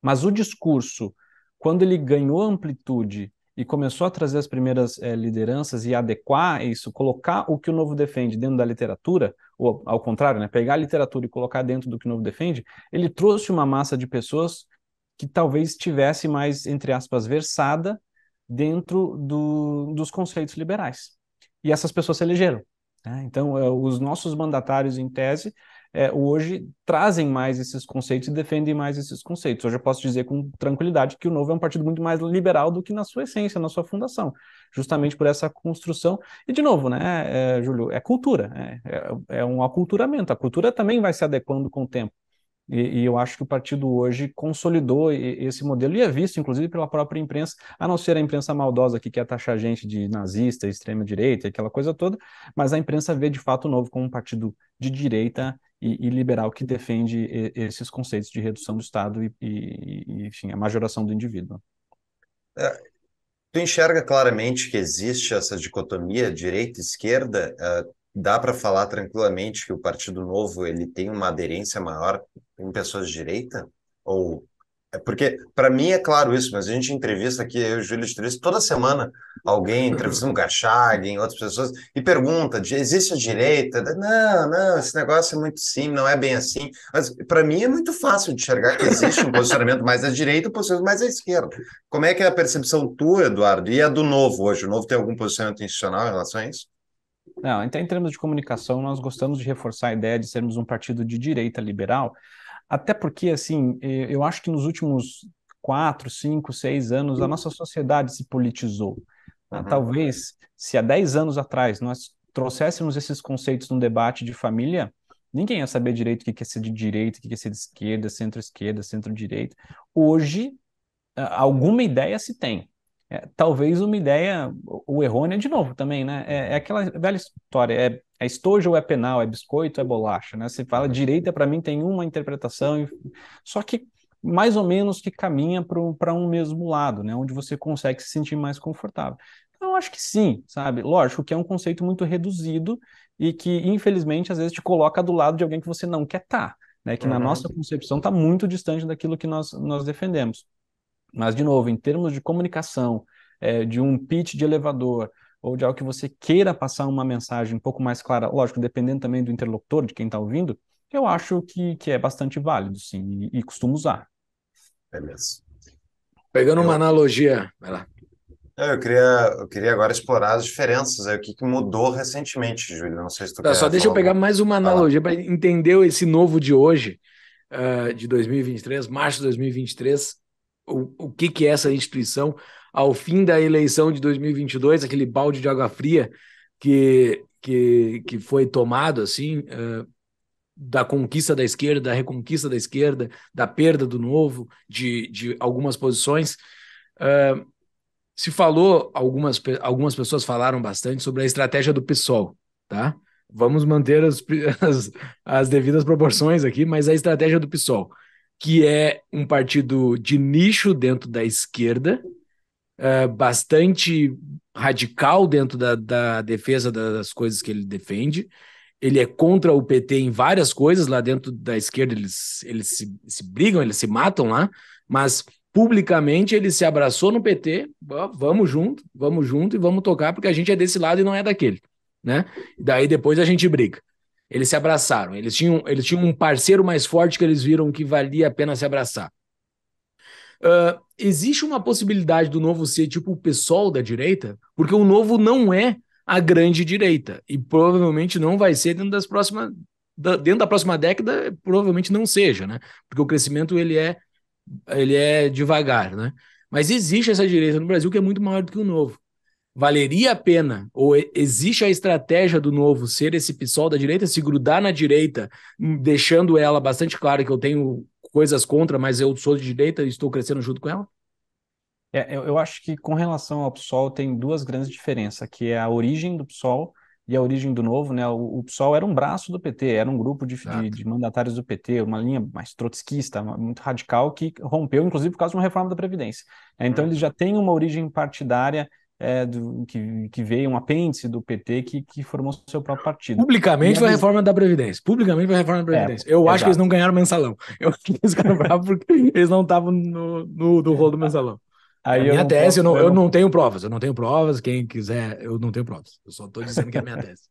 Mas o discurso, quando ele ganhou amplitude e começou a trazer as primeiras é, lideranças e adequar isso, colocar o que o Novo defende dentro da literatura, ou ao contrário, né, pegar a literatura e colocar dentro do que o Novo defende, ele trouxe uma massa de pessoas que talvez estivesse mais, entre aspas, versada dentro do, dos conceitos liberais. E essas pessoas se elegeram. Né? Então, eh, os nossos mandatários, em tese, é, hoje trazem mais esses conceitos e defendem mais esses conceitos. Hoje eu posso dizer com tranquilidade que o Novo é um partido muito mais liberal do que na sua essência, na sua fundação, justamente por essa construção. E, de novo, né, é, Júlio, é cultura, é, é, é um aculturamento. A cultura também vai se adequando com o tempo. E, e, eu acho que o partido hoje consolidou esse modelo, e é visto, inclusive, pela própria imprensa, a não ser a imprensa maldosa que quer taxar gente de nazista, extrema-direita, aquela coisa toda, mas a imprensa vê de fato o novo como um partido de direita e, e liberal que defende esses conceitos de redução do Estado e, e enfim, a majoração do indivíduo. É, tu enxerga claramente que existe essa dicotomia direita-esquerda? dá para falar tranquilamente que o Partido Novo ele tem uma aderência maior em pessoas de direita? Ou é porque para mim é claro isso, mas a gente entrevista aqui eu e o Júlio entrevista toda semana alguém entrevistando um em outras pessoas e pergunta, existe a direita? Não, não, esse negócio é muito sim não é bem assim. Mas para mim é muito fácil de enxergar que existe um posicionamento mais à direita, um posicionamento mais à esquerda. Como é que é a percepção tua, Eduardo, e a do Novo hoje? O Novo tem algum posicionamento institucional em relação a isso? Não, então, em termos de comunicação, nós gostamos de reforçar a ideia de sermos um partido de direita liberal, até porque, assim, eu acho que nos últimos quatro, cinco, seis anos, a nossa sociedade se politizou. Né? Uhum. Talvez, se há dez anos atrás nós trouxéssemos esses conceitos num debate de família, ninguém ia saber direito o que é ser de direita, o que é ser de esquerda, centro-esquerda, centro-direita. Hoje, alguma ideia se tem. É, talvez uma ideia, o errônea é de novo também, né? É, é aquela velha história, é, é estojo ou é penal, é biscoito ou é bolacha, né? Você fala direita, para mim tem uma interpretação, só que mais ou menos que caminha para um mesmo lado, né? Onde você consegue se sentir mais confortável. Então, eu acho que sim, sabe? Lógico que é um conceito muito reduzido e que, infelizmente, às vezes te coloca do lado de alguém que você não quer estar, tá, né? Que uhum. na nossa concepção está muito distante daquilo que nós, nós defendemos. Mas, de novo, em termos de comunicação, é, de um pitch de elevador, ou de algo que você queira passar uma mensagem um pouco mais clara, lógico, dependendo também do interlocutor, de quem está ouvindo, eu acho que, que é bastante válido, sim, e, e costumo usar. Beleza. É Pegando eu... uma analogia, vai lá. É, eu queria, eu queria agora explorar as diferenças, aí, o que, que mudou recentemente, Júlio. Não sei se tu tá, Só deixa eu pegar mais uma analogia para entender esse novo de hoje, uh, de 2023, março de 2023, o, o que, que é essa instituição ao fim da eleição de 2022, aquele balde de água fria que, que, que foi tomado, assim, uh, da conquista da esquerda, da reconquista da esquerda, da perda do novo, de, de algumas posições. Uh, se falou, algumas, algumas pessoas falaram bastante sobre a estratégia do PSOL, tá? Vamos manter as, as, as devidas proporções aqui, mas a estratégia do PSOL que é um partido de nicho dentro da esquerda, uh, bastante radical dentro da, da defesa das coisas que ele defende. Ele é contra o PT em várias coisas, lá dentro da esquerda eles, eles se, se brigam, eles se matam lá, mas publicamente ele se abraçou no PT, vamos junto, vamos junto e vamos tocar, porque a gente é desse lado e não é daquele, né? Daí depois a gente briga. Eles se abraçaram. Eles tinham, eles tinham um parceiro mais forte que eles viram que valia a pena se abraçar. Uh, existe uma possibilidade do novo ser tipo o pessoal da direita, porque o novo não é a grande direita e provavelmente não vai ser dentro das próximas da, dentro da próxima década provavelmente não seja, né? Porque o crescimento ele é ele é devagar, né? Mas existe essa direita no Brasil que é muito maior do que o novo valeria a pena, ou existe a estratégia do novo ser esse PSOL da direita, se grudar na direita, hum, deixando ela bastante claro que eu tenho coisas contra, mas eu sou de direita e estou crescendo junto com ela? É, eu, eu, acho que com relação ao PSOL tem duas grandes diferenças, que é a origem do PSOL e a origem do novo, né? O, o PSOL era um braço do PT, era um grupo de, de, de mandatários do PT, uma linha mais trotskista, muito radical, que rompeu, inclusive, por causa de uma reforma da Previdência. Né? Então, hum. ele já tem uma origem partidária é, do, que, que veio um apêndice do PT que, que formou seu próprio partido. Publicamente foi a reforma da Previdência. Publicamente foi a reforma da é, Previdência. É, eu exato. acho que eles não ganharam mensalão. Eu acho que eles porque eles não estavam no, no, no rolo do mensalão. Aí a minha eu tese, posso, eu, não, eu, não, tenho provas, eu não tenho provas, quem quiser, eu não tenho provas. Eu só estou dizendo que é a minha tese.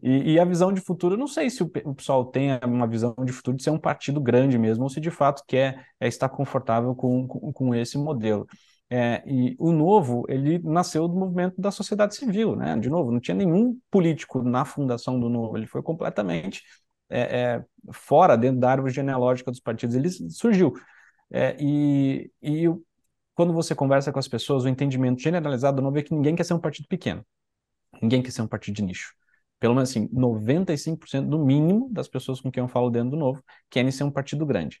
e, e, a visão de futuro, eu não sei se o, o pessoal tem uma visão de futuro de ser um partido grande mesmo, ou se de fato quer é estar confortável com, com, com esse modelo. É, e o novo, ele nasceu do movimento da sociedade civil, né? De novo, não tinha nenhum político na fundação do novo, ele foi completamente é, é, fora, dentro da árvore genealógica dos partidos, ele surgiu. É, e, e quando você conversa com as pessoas, o entendimento generalizado do novo é que ninguém quer ser um partido pequeno, ninguém quer ser um partido de nicho. Pelo menos assim, 95% do mínimo das pessoas com quem eu falo dentro do novo querem ser um partido grande.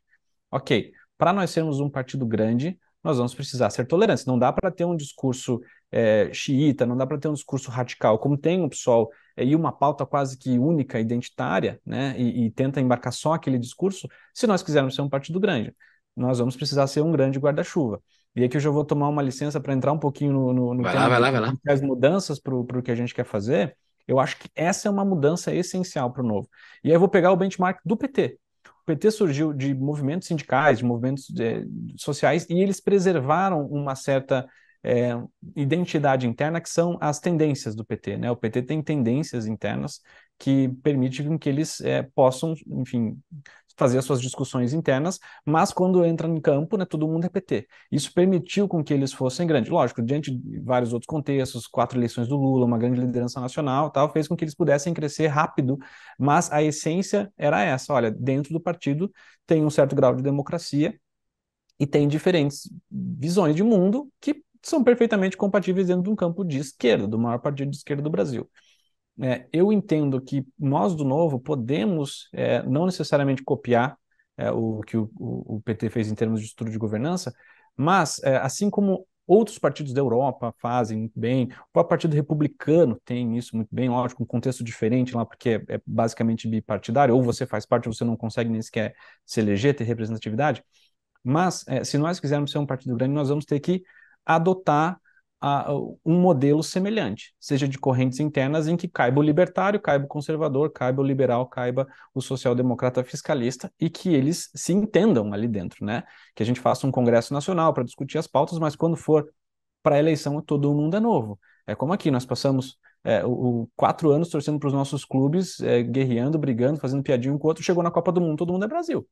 Ok, para nós sermos um partido grande, nós vamos precisar ser tolerantes. Não dá para ter um discurso é, xiita, não dá para ter um discurso radical, como tem o PSOL é, e uma pauta quase que única, identitária, né, e, e tenta embarcar só aquele discurso, se nós quisermos ser um partido grande. Nós vamos precisar ser um grande guarda-chuva. E aqui eu já vou tomar uma licença para entrar um pouquinho no, no, no vai tema lá, vai lá, vai lá. as mudanças para o que a gente quer fazer. Eu acho que essa é uma mudança essencial para o novo. E aí eu vou pegar o benchmark do PT, PT surgiu de movimentos sindicais, de movimentos é, sociais, e eles preservaram uma certa é, identidade interna, que são as tendências do PT. Né? O PT tem tendências internas que permitem que eles é, possam, enfim, fazer as suas discussões internas, mas quando entra em campo, né, todo mundo é PT. Isso permitiu com que eles fossem grandes. Lógico, diante de vários outros contextos, quatro eleições do Lula, uma grande liderança nacional, tal, fez com que eles pudessem crescer rápido, mas a essência era essa, olha, dentro do partido tem um certo grau de democracia e tem diferentes visões de mundo que são perfeitamente compatíveis dentro de um campo de esquerda, do maior partido de esquerda do Brasil é, eu entendo que nós do Novo podemos é, não necessariamente copiar é, o que o, o, PT fez em termos de estudo de governança, mas é, assim como outros partidos da Europa fazem muito bem, o próprio Partido Republicano tem isso muito bem, lógico, um contexto diferente lá, porque é, é, basicamente bipartidário, ou você faz parte ou você não consegue nem sequer se eleger, ter representatividade, mas é, se nós quisermos ser um partido grande, nós vamos ter que adotar a, um modelo semelhante, seja de correntes internas em que caiba o libertário, caiba o conservador, caiba o liberal, caiba o social-democrata fiscalista e que eles se entendam ali dentro, né? Que a gente faça um congresso nacional para discutir as pautas, mas quando for para a eleição todo mundo é novo. É como aqui, nós passamos é, o, o, quatro anos torcendo para os nossos clubes, é, guerreando, brigando, fazendo piadinha um com o outro, chegou na Copa do Mundo, todo mundo é Brasil.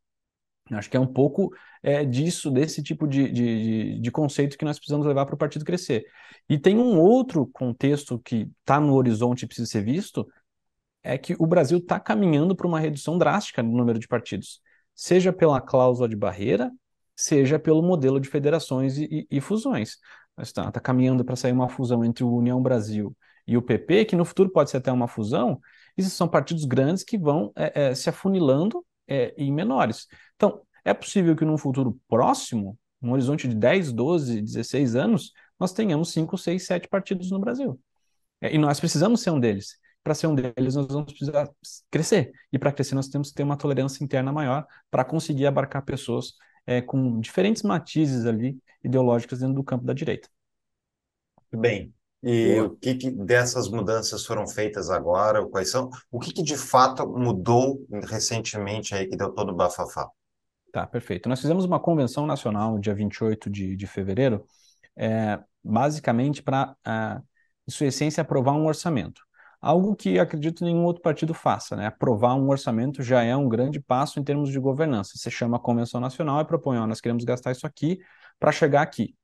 Acho que é um pouco é, disso, desse tipo de, de, de, conceito que nós precisamos levar para o partido crescer. E tem um outro contexto que está no horizonte e precisa ser visto, é que o Brasil está caminhando para uma redução drástica no número de partidos, seja pela cláusula de barreira, seja pelo modelo de federações e, e, e fusões. Está tá caminhando para sair uma fusão entre o União Brasil e o PP, que no futuro pode ser até uma fusão, esses são partidos grandes que vão é, é, se afunilando é, e menores. Então, é possível que num futuro próximo, num horizonte de 10, 12, 16 anos, nós tenhamos 5, 6, 7 partidos no Brasil. É, e nós precisamos ser um deles. Para ser um deles, nós vamos precisar crescer. E para crescer, nós temos que ter uma tolerância interna maior para conseguir abarcar pessoas é, com diferentes matizes ali ideológicas dentro do campo da direita. Muito bem. E o que, que, dessas mudanças foram feitas agora? Quais são? O que, que, de fato mudou recentemente aí que deu todo o bafafá? Tá, perfeito. Nós fizemos uma convenção nacional no dia 28 de, de fevereiro, é, basicamente para, ah, em sua essência, aprovar um orçamento. Algo que acredito nenhum outro partido faça, né? Aprovar um orçamento já é um grande passo em termos de governança. Você chama a convenção nacional e é propõe: ó, nós queremos gastar isso aqui para chegar aqui.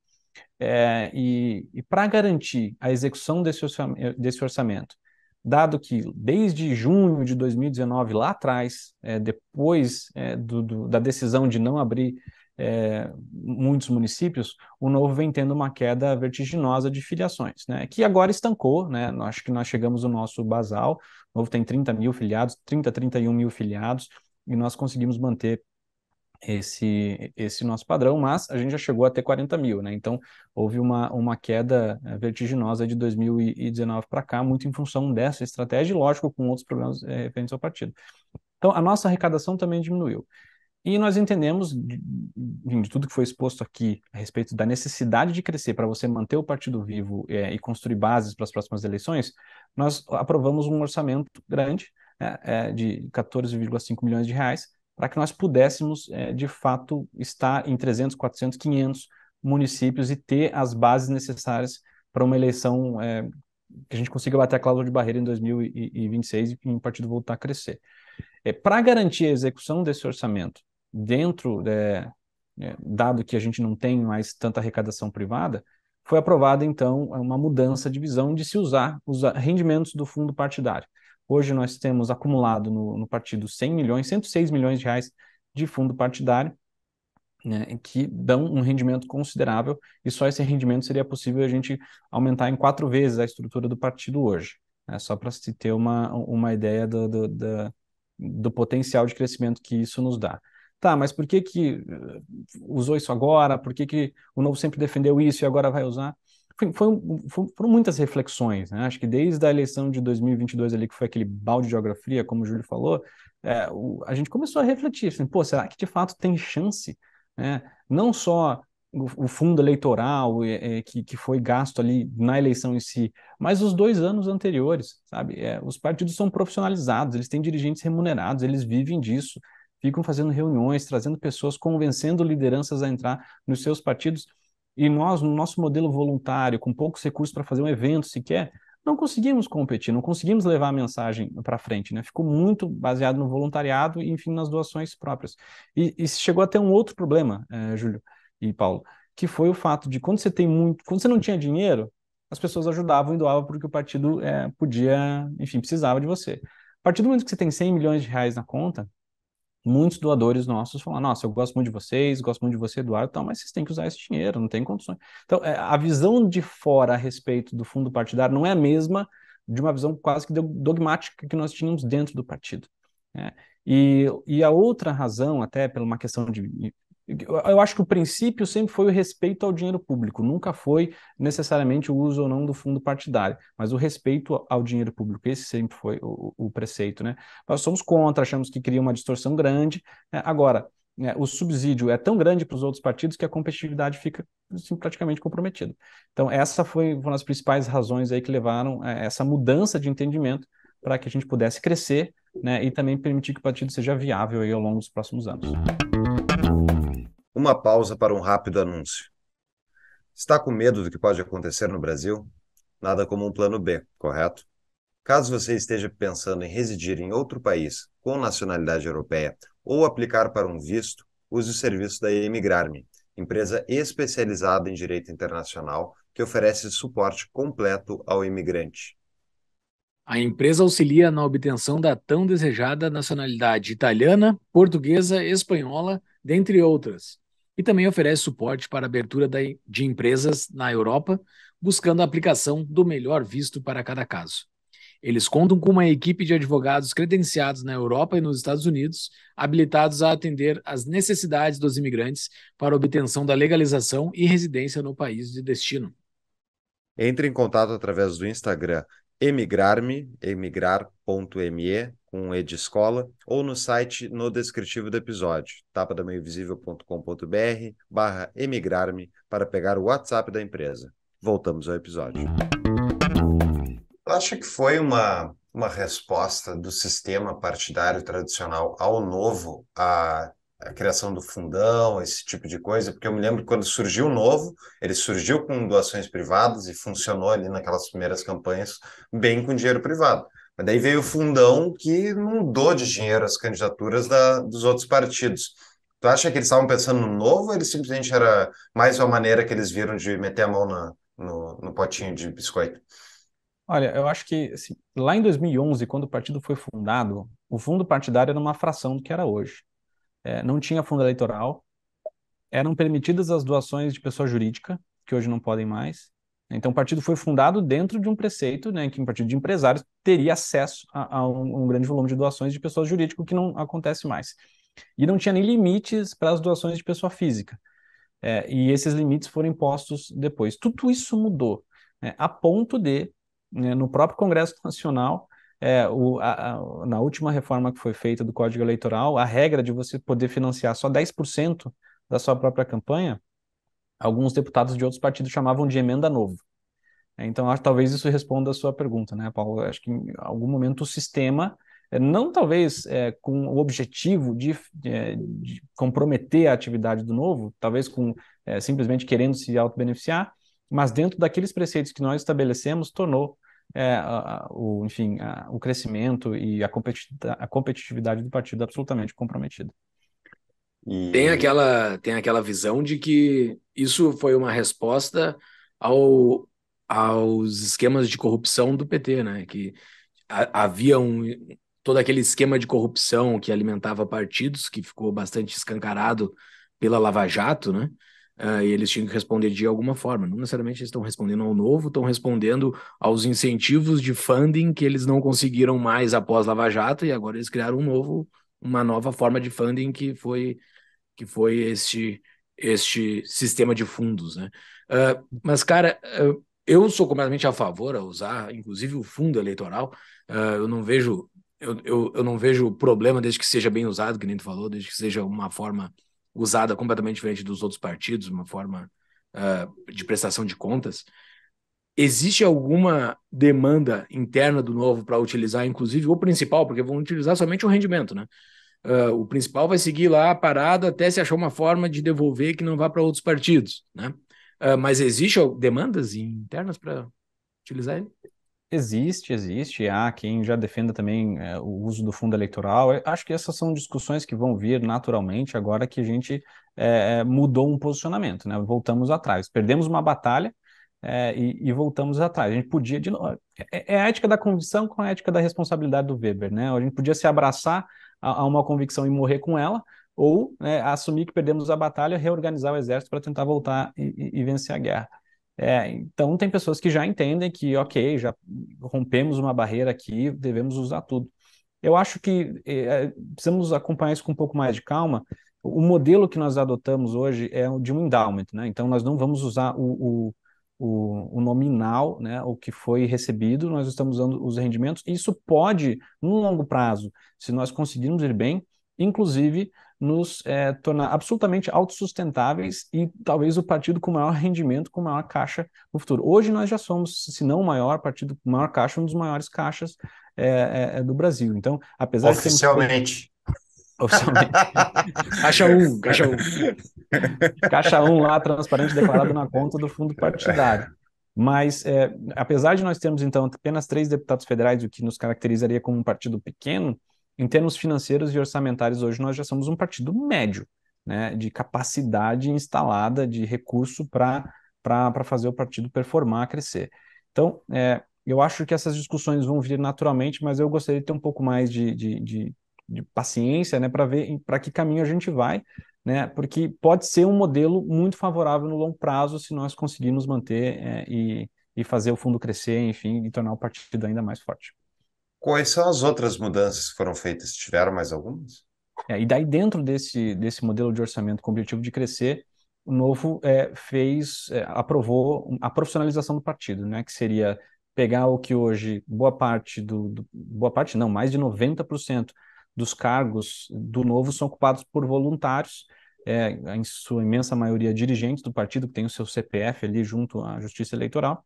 É, e, e para garantir a execução desse orçamento, desse orçamento, dado que desde junho de 2019, lá atrás, é, depois é, do, do, da decisão de não abrir é, muitos municípios, o Novo vem tendo uma queda vertiginosa de filiações, né? que agora estancou, né? acho que nós chegamos no nosso basal, o Novo tem 30 mil filiados, 30, 31 mil filiados, e nós conseguimos manter esse, esse nosso padrão, mas a gente já chegou até 40 mil, né? Então, houve uma, uma queda eh, vertiginosa de 2019 para cá, muito em função dessa estratégia e, lógico, com outros problemas eh, referentes ao partido. Então, a nossa arrecadação também diminuiu. E nós entendemos, de, de, tudo que foi exposto aqui, a respeito da necessidade de crescer para você manter o partido vivo é, e construir bases para as próximas eleições, nós aprovamos um orçamento grande, né, é, de 14,5 milhões de reais, para que nós pudéssemos, é, de fato, estar em 300, 400, 500 municípios e ter as bases necessárias para uma eleição é, que a gente consiga bater a cláusula de barreira em 2026 e, um partido voltar a crescer. É, para garantir a execução desse orçamento dentro, é, é, dado que a gente não tem mais tanta arrecadação privada, foi aprovada, então, uma mudança de visão de se usar os rendimentos do fundo partidário. Hoje nós temos acumulado no, no partido 100 milhões, 106 milhões de reais de fundo partidário, né, que dão um rendimento considerável, e só esse rendimento seria possível a gente aumentar em quatro vezes a estrutura do partido hoje. Né, só para se ter uma, uma ideia do, do, do, do potencial de crescimento que isso nos dá tá, mas por que que eh, usou isso agora? Por que que o Novo sempre defendeu isso e agora vai usar? foi, foi, foram muitas reflexões, né? Acho que desde a eleição de 2022 ali, que foi aquele balde de geografia, como o Júlio falou, é, o, a gente começou a refletir, assim, pô, será que de fato tem chance, né? Não só o, o fundo eleitoral é, é, que, que foi gasto ali na eleição em si, mas os dois anos anteriores, sabe? É, os partidos são profissionalizados, eles têm dirigentes remunerados, eles vivem disso, ficam fazendo reuniões, trazendo pessoas, convencendo lideranças a entrar nos seus partidos. E nós, no nosso modelo voluntário, com poucos recursos para fazer um evento sequer, não conseguimos competir, não conseguimos levar a mensagem para frente, né? Ficou muito baseado no voluntariado e, enfim, nas doações próprias. E, e chegou até um outro problema, é, Júlio e Paulo, que foi o fato de quando você tem muito, quando você não tinha dinheiro, as pessoas ajudavam e doavam porque o partido é, podia, enfim, precisava de você. A partir do momento que você tem 100 milhões de reais na conta, muitos doadores nossos falam: Nossa, eu gosto muito de vocês, gosto muito de você, Eduardo, tal, mas vocês têm que usar esse dinheiro, não tem condições. Então, é, a visão de fora a respeito do fundo partidário não é a mesma de uma visão quase que dogmática que nós tínhamos dentro do partido. Né? E, e a outra razão, até por uma questão de eu acho que o princípio sempre foi o respeito ao dinheiro público, nunca foi necessariamente o uso ou não do fundo partidário, mas o respeito ao dinheiro público, esse sempre foi o, o preceito, né? Nós somos contra, achamos que cria uma distorção grande. Né? Agora, né, o subsídio é tão grande para os outros partidos que a competitividade fica assim, praticamente comprometida. Então, essa foi uma das principais razões aí que levaram a é, essa mudança de entendimento para que a gente pudesse crescer né, e também permitir que o partido seja viável aí ao longo dos próximos anos uma pausa para um rápido anúncio. Está com medo do que pode acontecer no Brasil? Nada como um plano B, correto? Caso você esteja pensando em residir em outro país com nacionalidade europeia ou aplicar para um visto, use o serviço da Emigrarme, empresa especializada em direito internacional que oferece suporte completo ao imigrante. A empresa auxilia na obtenção da tão desejada nacionalidade italiana, portuguesa, espanhola, dentre outras e também oferece suporte para abertura de empresas na Europa, buscando a aplicação do melhor visto para cada caso. Eles contam com uma equipe de advogados credenciados na Europa e nos Estados Unidos, habilitados a atender às necessidades dos imigrantes para obtenção da legalização e residência no país de destino. Entre em contato através do Instagram emigrar-me, emigrar.me, com E de escola, ou no site no descritivo do episódio, tapadameiovisível.com.br barra emigrar-me para pegar o WhatsApp da empresa. Voltamos ao episódio. Acha que foi uma, uma resposta do sistema partidário tradicional ao novo a a criação do fundão, esse tipo de coisa, porque eu me lembro quando surgiu o novo, ele surgiu com doações privadas e funcionou ali naquelas primeiras campanhas bem com dinheiro privado. Mas daí veio o fundão que mudou de dinheiro as candidaturas da, dos outros partidos. Tu acha que eles estavam pensando no novo ou ele simplesmente era mais uma maneira que eles viram de meter a mão na, no, no potinho de biscoito? Olha, eu acho que assim, lá em 2011, quando o partido foi fundado, o fundo partidário era uma fração do que era hoje é, não tinha fundo eleitoral, eram permitidas as doações de pessoa jurídica, que hoje não podem mais. Então, o partido foi fundado dentro de um preceito, né, que um partido de empresários teria acesso a, a um, um, grande volume de doações de pessoas jurídicas, que não acontece mais. E não tinha nem limites para as doações de pessoa física. É, e esses limites foram impostos depois. Tudo isso mudou, né, a ponto de, né, no próprio Congresso Nacional, é, o, a, a, na última reforma que foi feita do Código Eleitoral, a regra de você poder financiar só 10% da sua própria campanha, alguns deputados de outros partidos chamavam de emenda novo. É, então, acho, talvez isso responda a sua pergunta, né, Paulo? Acho que em algum momento o sistema, é, não talvez é, com o objetivo de, é, de, comprometer a atividade do novo, talvez com é, simplesmente querendo se auto-beneficiar, mas dentro daqueles preceitos que nós estabelecemos, tornou é, o, enfim, a, o crescimento e a, competi a competitividade do partido absolutamente comprometida. E... Tem, aquela, tem aquela visão de que isso foi uma resposta ao, aos esquemas de corrupção do PT, né? Que a, havia um, todo aquele esquema de corrupção que alimentava partidos, que ficou bastante escancarado pela Lava Jato, né? Uh, e eles tinham que responder de alguma forma. Não necessariamente eles estão respondendo ao novo, estão respondendo aos incentivos de funding que eles não conseguiram mais após Lava Jato, e agora eles criaram um novo, uma nova forma de funding que foi, que foi este, este sistema de fundos. Né? Uh, mas, cara, uh, eu sou completamente a favor a usar, inclusive, o fundo eleitoral. eu não vejo. Eu, eu, eu não vejo problema desde que seja bem usado, que nem tu falou, desde que seja uma forma usada completamente diferente dos outros partidos, uma forma uh, de prestação de contas. Existe alguma demanda interna do novo para utilizar, inclusive o principal, porque vão utilizar somente o rendimento, né? Uh, o principal vai seguir lá parado até se achar uma forma de devolver que não vá para outros partidos, né? Uh, mas existe demandas internas para utilizar ele? Existe, existe. Há quem já defenda também é, o uso do fundo eleitoral. Eu acho que essas são discussões que vão vir naturalmente agora que a gente é, é mudou um posicionamento, né? Voltamos atrás. Perdemos uma batalha é, e, e, voltamos atrás. A gente podia, de novo, é, é, a ética da convicção com a ética da responsabilidade do Weber, né? A gente podia se abraçar a, a uma convicção e morrer com ela, ou né, assumir que perdemos a batalha, reorganizar o exército para tentar voltar e, e, e vencer a guerra. É, então tem pessoas que já entendem que, ok, já rompemos uma barreira aqui, devemos usar tudo. Eu acho que é, é precisamos acompanhar isso com um pouco mais de calma. O modelo que nós adotamos hoje é o de um endowment, né? Então nós não vamos usar o, o o, nominal, né, o que foi recebido, nós estamos usando os rendimentos. Isso pode, no longo prazo, se nós conseguirmos ir bem, inclusive nos é, tornar absolutamente autossustentáveis e talvez o partido com maior rendimento, com maior caixa no futuro. Hoje nós já somos, se não o maior partido com maior caixa, um dos maiores caixas é, é, é do Brasil. Então, apesar Oficialmente. de oficialmente. caixa 1, um, caixa 1. Um. Caixa 1 um lá, transparente, declarado na conta do fundo partidário. Mas, é, apesar de nós termos, então, apenas três deputados federais, o que nos caracterizaria como um partido pequeno, em termos financeiros e orçamentários, hoje nós já somos um partido médio, né, de capacidade instalada de recurso para fazer o partido performar, crescer. Então, é, eu acho que essas discussões vão vir naturalmente, mas eu gostaria de ter um pouco mais de, de, de, de paciência né, para ver para que caminho a gente vai, né, porque pode ser um modelo muito favorável no longo prazo se nós conseguirmos manter é, e, e fazer o fundo crescer, enfim, e tornar o partido ainda mais forte. Quais são as outras mudanças que foram feitas? Tiveram mais algumas? É, e daí, dentro desse, desse modelo de orçamento com o objetivo de crescer, o novo é, fez, é, aprovou a profissionalização do partido, né, que seria pegar o que hoje boa parte do, do boa parte não, mais de 90% dos cargos do novo são ocupados por voluntários, é, em sua imensa maioria dirigentes do partido que tem o seu CPF ali junto à Justiça Eleitoral,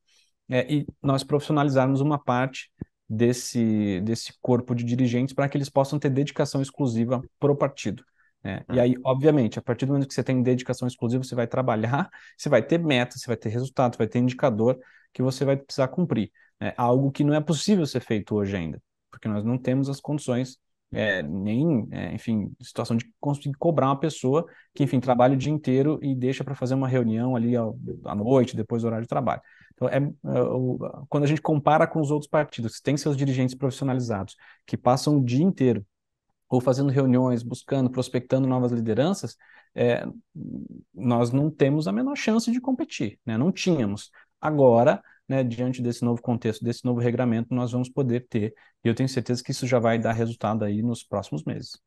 é, e nós profissionalizarmos uma parte desse, desse corpo de dirigentes para que eles possam ter dedicação exclusiva para o partido. Né? E uhum. aí, obviamente, a partir do momento que você tem dedicação exclusiva, você vai trabalhar, você vai ter meta, você vai ter resultado, você vai ter indicador que você vai precisar cumprir. Né? Algo que não é possível ser feito hoje ainda, porque nós não temos as condições é, nem, é, enfim, situação de conseguir cobrar uma pessoa que, enfim, trabalha o dia inteiro e deixa para fazer uma reunião ali ao, à noite, depois do horário de trabalho. Então, é, é quando a gente compara com os outros partidos, que têm seus dirigentes profissionalizados, que passam o dia inteiro ou fazendo reuniões, buscando, prospectando novas lideranças, é, nós não temos a menor chance de competir, né? não tínhamos. Agora, né, diante desse novo contexto, desse novo regramento, nós vamos poder ter, e eu tenho certeza que isso já vai dar resultado aí nos próximos meses.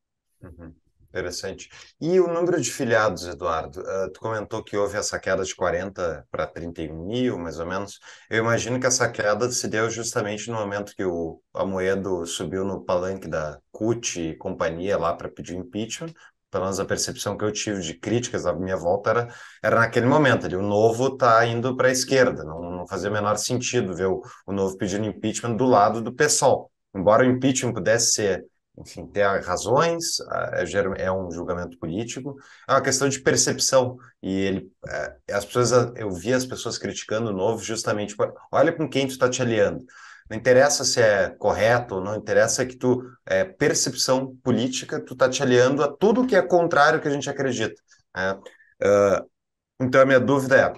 Uhum. Interessante. E o número de filiados, Eduardo? Uh, tu comentou que houve essa queda de 40 para 31 mil, mais ou menos. Eu imagino que essa queda se deu justamente no momento que o Amoedo subiu no palanque da CUT e companhia lá para pedir impeachment. Pelo menos a percepção que eu tive de críticas à minha volta era, era naquele momento ali. O novo está indo para a esquerda. Não, não fazia o menor sentido ver o, o novo pedindo impeachment do lado do pessoal Embora o impeachment pudesse ser enfim, ter razões, é, é um julgamento político, é uma questão de percepção. E ele, é, as pessoas, eu vi as pessoas criticando o novo justamente por, olha com quem tu está te aliando. Não interessa se é correto ou não interessa que tu é percepção política, tu tá te aliando a tudo que é contrário que a gente acredita. Né? Uh, então a minha dúvida é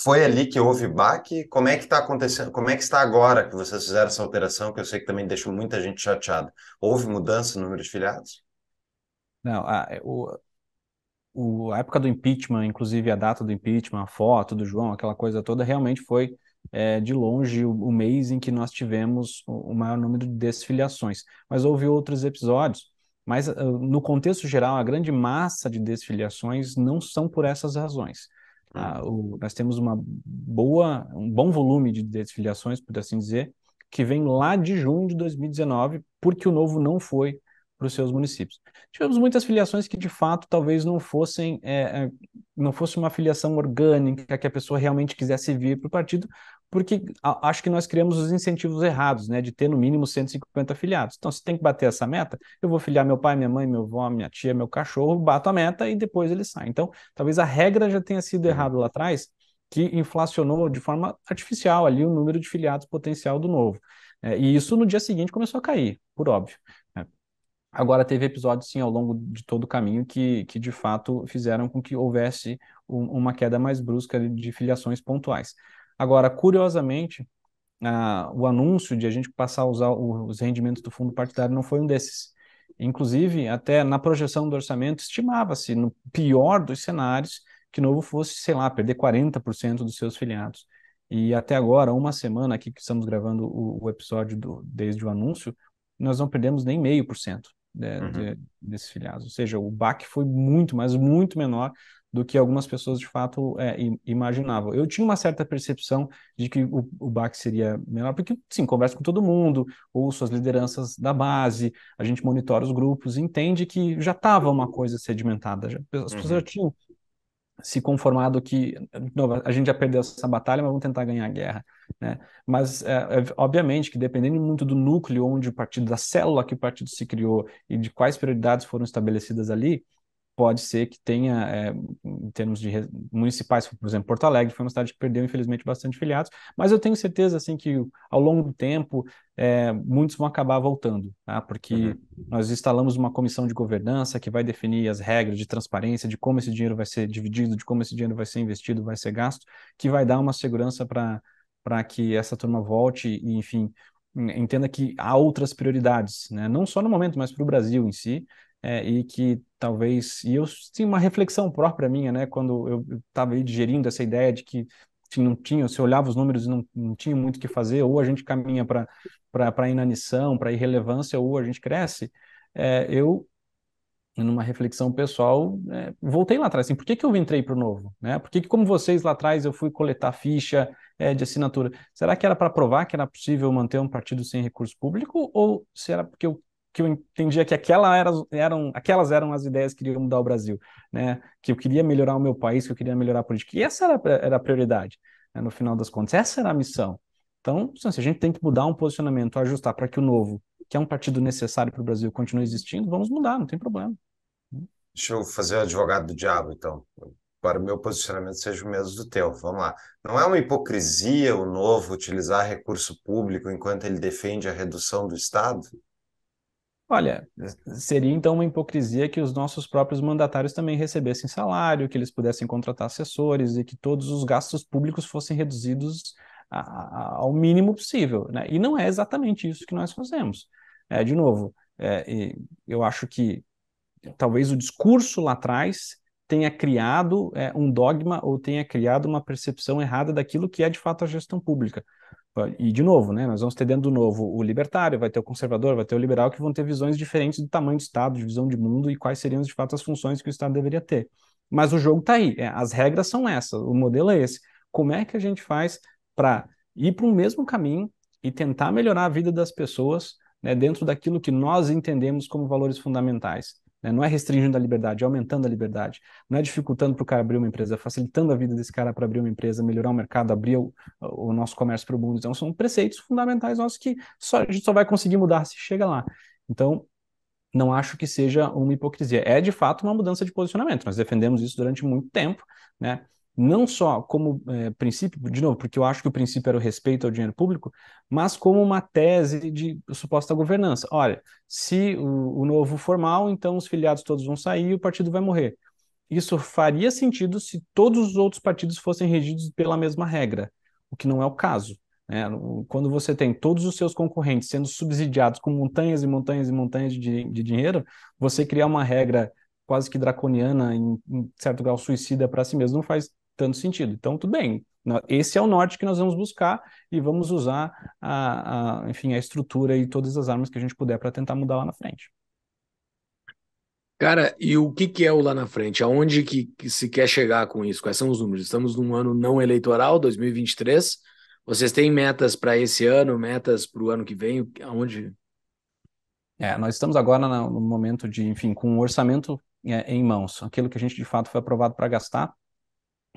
foi ali que houve baque? Como é que está acontecendo? Como é que está agora que vocês fizeram essa alteração? que eu sei que também deixou muita gente chateada? Houve mudança no número de filiados? Não, a, é, o, o, a época do impeachment, inclusive a data do impeachment, a foto do João, aquela coisa toda, realmente foi é, de longe o, o, mês em que nós tivemos o, o, maior número de desfiliações. Mas houve outros episódios. Mas, ah, no contexto geral, a grande massa de desfiliações não são por essas razões. Ah, uhum. o, nós temos uma boa, um bom volume de desfiliações, por assim dizer, que vem lá de junho de 2019, porque o novo não foi para os seus municípios. Tivemos muitas filiações que, de fato, talvez não fossem, é, é não fosse uma filiação orgânica, que a pessoa realmente quisesse vir para o partido, porque acho que nós criamos os incentivos errados, né? De ter no mínimo 150 filiados. Então, se tem que bater essa meta, eu vou filiar meu pai, minha mãe, meu avô, minha tia, meu cachorro, bato a meta e depois ele sai. Então, talvez a regra já tenha sido errada lá atrás, que inflacionou de forma artificial ali o número de filiados potencial do novo. É, e isso no dia seguinte começou a cair, por óbvio. Né. Agora, teve episódios, sim, ao longo de todo o caminho que, que de fato fizeram com que houvesse um, uma queda mais brusca de filiações pontuais. Agora, curiosamente, a, o anúncio de a gente passar a usar os rendimentos do fundo partidário não foi um desses. Inclusive, até na projeção do orçamento, estimava-se, no pior dos cenários, que Novo fosse, sei lá, perder 40% dos seus filiados. E até agora, uma semana aqui que estamos gravando o, o episódio do, desde o anúncio, nós não perdemos nem meio por cento né, uhum. desses filiados. Ou seja, o baque foi muito, mas muito menor do que algumas pessoas de fato é, imaginavam. Eu tinha uma certa percepção de que o, o BAC seria menor, porque, sim, conversa com todo mundo, ou suas lideranças da base, a gente monitora os grupos, entende que já estava uma coisa sedimentada, já, as pessoas já uhum. tinham se conformado que não, a gente já perdeu essa batalha, mas vamos tentar ganhar a guerra. Né? Mas, é, é, obviamente, que dependendo muito do núcleo onde o partido, da célula que o partido se criou e de quais prioridades foram estabelecidas ali, pode ser que tenha, é, em termos de municipais, por exemplo, Porto Alegre foi uma cidade que perdeu, infelizmente, bastante filiados, mas eu tenho certeza, assim, que ao longo do tempo, é, muitos vão acabar voltando, tá? porque uhum. nós instalamos uma comissão de governança que vai definir as regras de transparência, de como esse dinheiro vai ser dividido, de como esse dinheiro vai ser investido, vai ser gasto, que vai dar uma segurança para que essa turma volte e, enfim, entenda que há outras prioridades, né? não só no momento, mas para o Brasil em si, é, e que talvez. E eu sim, uma reflexão própria minha, né? Quando eu estava aí digerindo essa ideia de que se não tinha, se olhava os números e não, não tinha muito o que fazer, ou a gente caminha para a inanição, para irrelevância, ou a gente cresce, é, eu, numa reflexão pessoal, é, voltei lá atrás, assim, por que, que eu entrei para o novo? Né? Por que, que, como vocês lá atrás, eu fui coletar ficha é, de assinatura? Será que era para provar que era possível manter um partido sem recurso público, ou será porque eu que eu entendia que aquela era, eram, aquelas eram as ideias que iriam mudar o Brasil, né? Que eu queria melhorar o meu país, que eu queria melhorar a política. E essa era, era a prioridade, né? no final das contas. Essa era a missão. Então, se a gente tem que mudar um posicionamento, ajustar para que o novo, que é um partido necessário para o Brasil, continue existindo, vamos mudar, não tem problema. Deixa eu fazer o advogado do diabo, então. Para o meu posicionamento seja o mesmo do teu. Vamos lá. Não é uma hipocrisia o novo utilizar recurso público enquanto ele defende a redução do Estado? Olha, seria então uma hipocrisia que os nossos próprios mandatários também recebessem salário, que eles pudessem contratar assessores e que todos os gastos públicos fossem reduzidos a, a, ao mínimo possível. Né? E não é exatamente isso que nós fazemos. É, de novo, é, eu acho que talvez o discurso lá atrás tenha criado é, um dogma ou tenha criado uma percepção errada daquilo que é de fato a gestão pública. E, de novo, né, nós vamos ter dentro do novo o libertário, vai ter o conservador, vai ter o liberal, que vão ter visões diferentes do tamanho do Estado, de visão de mundo e quais seriam, de fato, as funções que o Estado deveria ter. Mas o jogo está aí, é, as regras são essas, o modelo é esse. Como é que a gente faz para ir para o mesmo caminho e tentar melhorar a vida das pessoas né, dentro daquilo que nós entendemos como valores fundamentais? Né? Não é restringindo a liberdade, é aumentando a liberdade. Não é dificultando para o cara abrir uma empresa, é facilitando a vida desse cara para abrir uma empresa, melhorar o mercado, abrir o, o nosso comércio para o mundo. Então, são preceitos fundamentais nossos que só, a gente só vai conseguir mudar se chega lá. Então, não acho que seja uma hipocrisia. É, de fato, uma mudança de posicionamento. Nós defendemos isso durante muito tempo, né? não só como é, princípio, de novo, porque eu acho que o princípio era o respeito ao dinheiro público, mas como uma tese de suposta governança. Olha, se o, o novo for mal, então os filiados todos vão sair e o partido vai morrer. Isso faria sentido se todos os outros partidos fossem regidos pela mesma regra, o que não é o caso. Né? Quando você tem todos os seus concorrentes sendo subsidiados com montanhas e montanhas e montanhas de, de dinheiro, você criar uma regra quase que draconiana, em, em certo grau suicida para si mesmo, não faz tanto sentido. Então, tudo bem. Esse é o norte que nós vamos buscar e vamos usar a, a enfim, a estrutura e todas as armas que a gente puder para tentar mudar lá na frente. Cara, e o que, que é o lá na frente? Aonde que, que, se quer chegar com isso? Quais são os números? Estamos num ano não eleitoral, 2023. Vocês têm metas para esse ano, metas para o ano que vem? Aonde? É, nós estamos agora no momento de, enfim, com o um orçamento é, em mãos, aquilo que a gente de fato foi aprovado para gastar.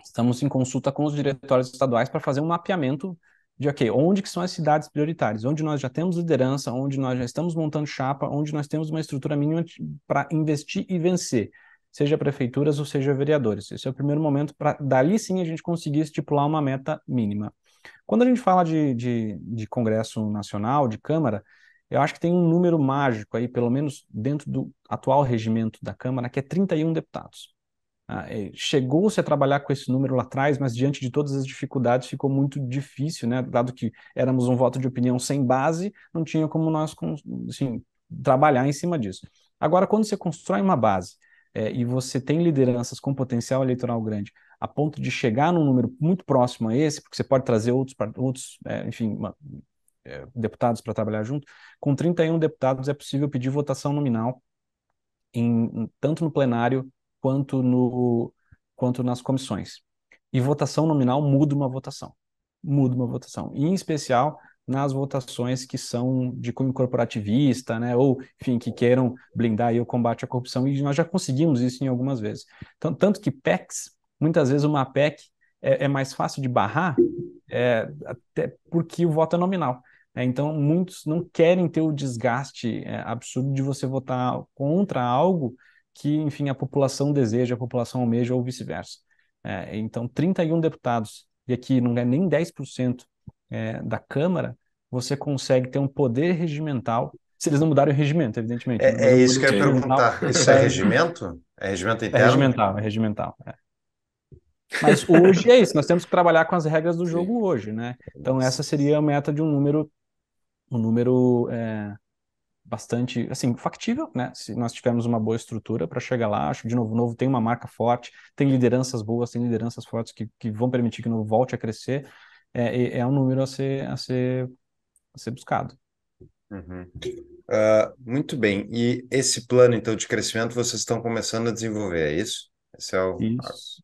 Estamos em consulta com os diretórios estaduais para fazer um mapeamento de ok, onde que são as cidades prioritárias, onde nós já temos liderança, onde nós já estamos montando chapa, onde nós temos uma estrutura mínima para investir e vencer, seja prefeituras ou seja vereadores. Esse é o primeiro momento para dali sim a gente conseguir estipular uma meta mínima. Quando a gente fala de, de, de, Congresso Nacional, de Câmara, eu acho que tem um número mágico aí, pelo menos dentro do atual regimento da Câmara, que é 31 deputados. Ah, é, chegou-se a trabalhar com esse número lá atrás, mas diante de todas as dificuldades ficou muito difícil, né? Dado que éramos um voto de opinião sem base, não tinha como nós assim, trabalhar em cima disso. Agora, quando você constrói uma base é, e você tem lideranças com potencial eleitoral grande, a ponto de chegar num número muito próximo a esse, porque você pode trazer outros, outros é, enfim, uma, é, deputados para trabalhar junto, com 31 deputados é possível pedir votação nominal, em, tanto no plenário quanto, no, quanto nas comissões. E votação nominal muda uma votação. Muda uma votação. E, em especial, nas votações que são de cunho corporativista, né, ou, enfim, que queiram blindar o combate à corrupção, e nós já conseguimos isso em algumas vezes. tanto que PECs, muitas vezes uma PEC é, é mais fácil de barrar, é, até porque o voto é nominal. É, então, muitos não querem ter o desgaste é, absurdo de você votar contra algo que, enfim, a população deseja, a população almeja ou vice-versa. É, então, 31 deputados, e aqui não é nem 10% é, da Câmara, você consegue ter um poder regimental, se eles não mudarem o regimento, evidentemente. É, né? é isso que eu ia perguntar. É isso é, é regimento? É regimento interno? É regimental, é regimental. É. Mas hoje é isso, nós temos que trabalhar com as regras do jogo hoje, né? Então essa seria a meta de um número, um número é, bastante, assim, factível, né? Se nós tivermos uma boa estrutura para chegar lá, acho que de novo, o Novo tem uma marca forte, tem lideranças boas, tem lideranças fortes que, que vão permitir que o Novo volte a crescer, é, é, é um número a ser, a ser, a ser buscado. Uhum. Uh, muito bem, e esse plano então de crescimento vocês estão começando a desenvolver, é isso? Esse é o... Isso.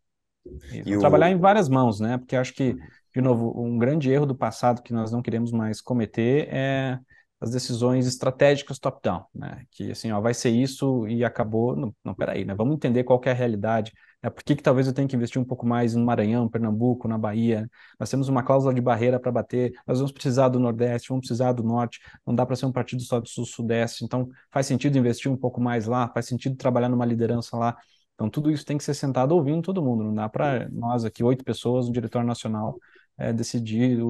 isso. O... Trabalhar em várias mãos, né? Porque acho que, uhum. de novo, um grande erro do passado que nós não queremos mais cometer é as decisões estratégicas top-down, né? Que assim, ó, vai ser isso e acabou. Não, não peraí, né? Vamos entender qual é a realidade. Né? Por que, que talvez eu tenha que investir um pouco mais no Maranhão, Pernambuco, na Bahia? Nós temos uma cláusula de barreira para bater, nós vamos precisar do Nordeste, vamos precisar do Norte, não dá para ser um partido só do Sul-Sudeste, então faz sentido investir um pouco mais lá, faz sentido trabalhar numa liderança lá. Então tudo isso tem que ser sentado ouvindo todo mundo, não dá para nós aqui, oito pessoas, um diretor nacional, é, decidir o,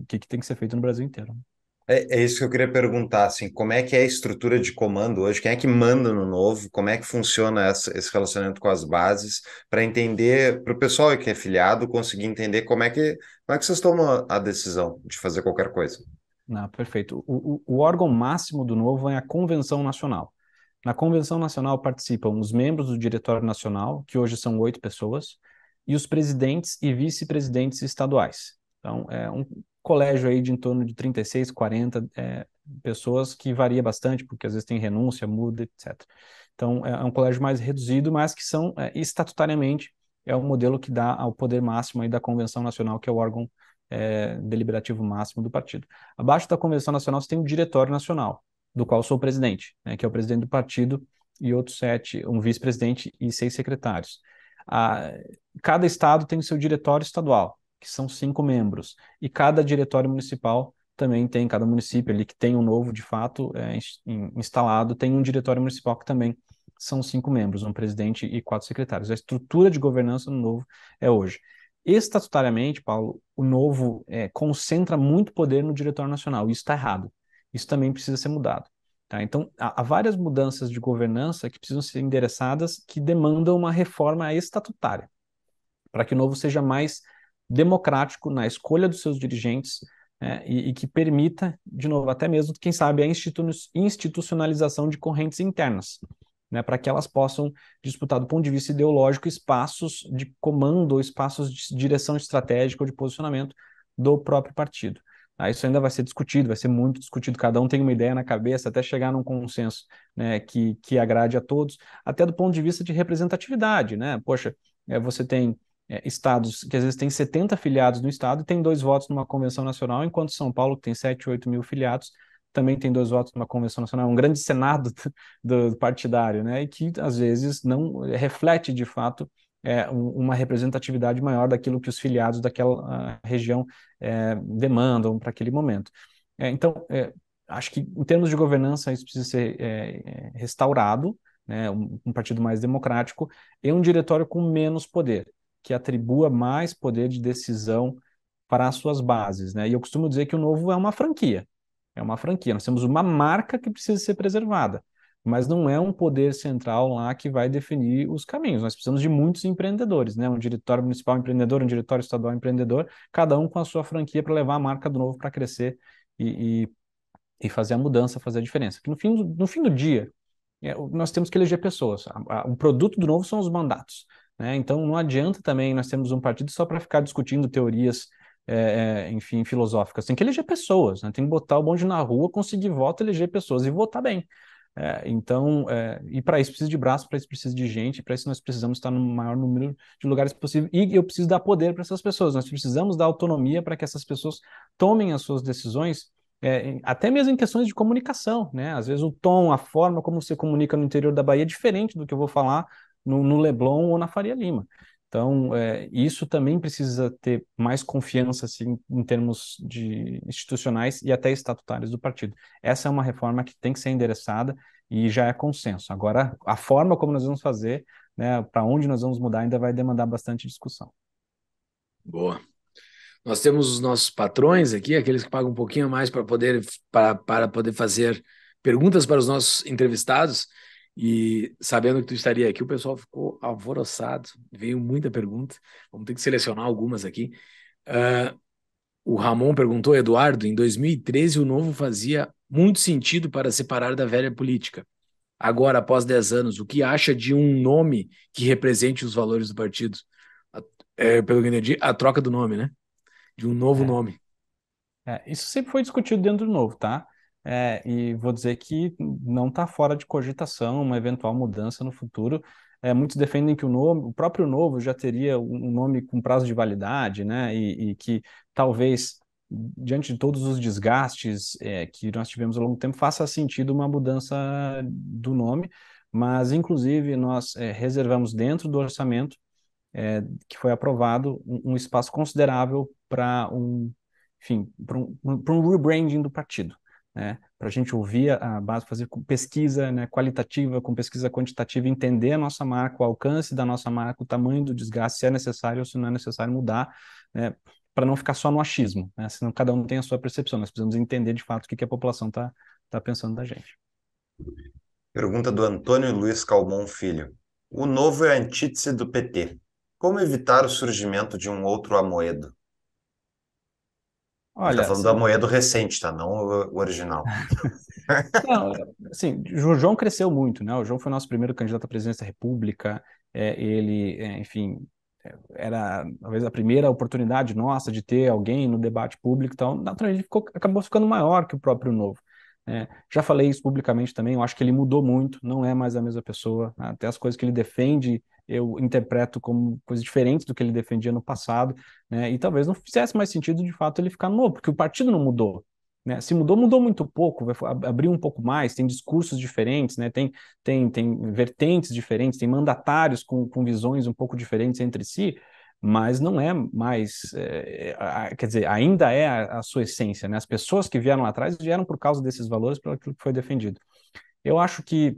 o que, que tem que ser feito no Brasil inteiro. É, é, isso que eu queria perguntar, assim, como é que é a estrutura de comando hoje? Quem é que manda no novo? Como é que funciona essa, esse relacionamento com as bases? Para entender, para o pessoal que é filiado conseguir entender como é que como é que vocês tomam a decisão de fazer qualquer coisa? Não, perfeito. O, o, o órgão máximo do novo é a Convenção Nacional. Na Convenção Nacional participam os membros do Diretório Nacional, que hoje são oito pessoas, e os presidentes e vice-presidentes estaduais. Então, é um, colégio aí de em torno de 36, 40 é, pessoas, que varia bastante, porque às vezes tem renúncia, muda, etc. Então, é, é um colégio mais reduzido, mas que são é, estatutariamente é o modelo que dá ao poder máximo aí da Convenção Nacional, que é o órgão é, deliberativo máximo do partido. Abaixo da Convenção Nacional, você tem o Diretório Nacional, do qual sou presidente, né, que é o presidente do partido e outros sete, um vice-presidente e seis secretários. A cada estado tem o seu diretório estadual, que são cinco membros. E cada diretório municipal também tem, cada município ali que tem um novo, de fato, é, instalado, tem um diretório municipal que também são cinco membros, um presidente e quatro secretários. A estrutura de governança no novo é hoje. Estatutariamente, Paulo, o novo é, concentra muito poder no diretório nacional, isso está errado. Isso também precisa ser mudado. Tá? Então, há, há várias mudanças de governança que precisam ser endereçadas que demandam uma reforma estatutária, para que o novo seja mais democrático na escolha dos seus dirigentes né, e, e, que permita, de novo, até mesmo, quem sabe, a institu institucionalização de correntes internas, né, para que elas possam disputar, do ponto de vista ideológico, espaços de comando, espaços de direção estratégica ou de posicionamento do próprio partido. Tá, isso ainda vai ser discutido, vai ser muito discutido. Cada um tem uma ideia na cabeça até chegar num consenso né, que, que agrade a todos, até do ponto de vista de representatividade. Né? Poxa, é, você tem é, estados que às vezes têm 70 filiados no estado e tem dois votos numa convenção nacional, enquanto São Paulo, que tem 7, 8 mil filiados, também tem dois votos numa convenção nacional, é um grande senado do, do partidário, né? E que às vezes não é, reflete de fato é, uma representatividade maior daquilo que os filiados daquela ah, região é, demandam para aquele momento. É, então, acho que em termos de governança isso precisa ser restaurado, né, um, um partido mais democrático e um diretório com menos poder que atribua mais poder de decisão para as suas bases. Né? E eu costumo dizer que o novo é uma franquia. É uma franquia. Nós temos uma marca que precisa ser preservada, mas não é um poder central lá que vai definir os caminhos. Nós precisamos de muitos empreendedores, né? Um diretório municipal empreendedor, um diretório estadual empreendedor, cada um com a sua franquia para levar a marca do novo para crescer e, e, e, fazer a mudança, fazer a diferença. Porque no fim, no fim do dia, é, nós temos que eleger pessoas. O produto do novo são os mandatos. Né? Então não adianta também nós termos um partido só para ficar discutindo teorias, é, é, enfim, filosóficas. Tem que eleger pessoas, né? tem que botar o bonde na rua, conseguir voto, eleger pessoas e votar bem. É, então, é, e para isso precisa de braço, para isso precisa de gente, para isso nós precisamos estar no maior número de lugares possível. E eu preciso dar poder para essas pessoas, nós precisamos dar autonomia para que essas pessoas tomem as suas decisões, é, até mesmo em questões de comunicação. Né? Às vezes o tom, a forma como você comunica no interior da Bahia é diferente do que eu vou falar no, no Leblon ou na Faria Lima. Então, é, isso também precisa ter mais confiança assim, em termos de institucionais e até estatutários do partido. Essa é uma reforma que tem que ser endereçada e já é consenso. Agora, a forma como nós vamos fazer, né, para onde nós vamos mudar, ainda vai demandar bastante discussão. Boa. Nós temos os nossos patrões aqui, aqueles que pagam um pouquinho mais para poder, para, para poder fazer perguntas para os nossos entrevistados. E sabendo que tu estaria aqui, o pessoal ficou alvoroçado, veio muita pergunta, vamos ter que selecionar algumas aqui. Uh, o Ramon perguntou, Eduardo, em 2013 o novo fazia muito sentido para separar da velha política. Agora, após 10 anos, o que acha de um nome que represente os valores do partido? é, pelo que entendi, a troca do nome, né? De um novo é. nome. É, isso sempre foi discutido dentro do novo, tá? É, e vou dizer que não está fora de cogitação uma eventual mudança no futuro. É, muitos defendem que o, nome, o próprio novo já teria um nome com prazo de validade, né? E, e que talvez, diante de todos os desgastes é, que nós tivemos ao longo do tempo, faça sentido uma mudança do nome. Mas, inclusive, nós é, reservamos dentro do orçamento é, que foi aprovado um, um espaço considerável para um, enfim, para um, um rebranding do partido né? Para a gente ouvir a base, fazer pesquisa né, qualitativa, com pesquisa quantitativa, entender a nossa marca, o alcance da nossa marca, o tamanho do desgaste, se é necessário ou se não é necessário mudar, né? Para não ficar só no achismo, né? Senão cada um tem a sua percepção. Nós precisamos entender de fato o que, que a população está tá pensando da gente. Pergunta do Antônio Luiz Calmon Filho. O novo é a antítese do PT. Como evitar o surgimento de um outro Amoedo? Olha, tá falando assim, da moeda recente, tá? Não o original. não, assim, o João cresceu muito, né? O João foi nosso primeiro candidato à presidência da República. É, ele, é, enfim, é, era talvez a primeira oportunidade nossa de ter alguém no debate público, então naturalmente ele ficou, acabou ficando maior que o próprio novo. É, já falei isso publicamente também, eu acho que ele mudou muito, não é mais a mesma pessoa, até as coisas que ele defende eu interpreto como coisa diferente do que ele defendia no passado, né? E talvez não fizesse mais sentido de fato ele ficar novo, porque o partido não mudou. Né? Se mudou, mudou muito pouco, vai abrir um pouco mais, tem discursos diferentes, né? tem, tem, tem vertentes diferentes, tem mandatários com, com visões um pouco diferentes entre si, mas não é mais, é, quer dizer, ainda é a, a sua essência. Né? As pessoas que vieram lá atrás vieram por causa desses valores, pelo que foi defendido. Eu acho que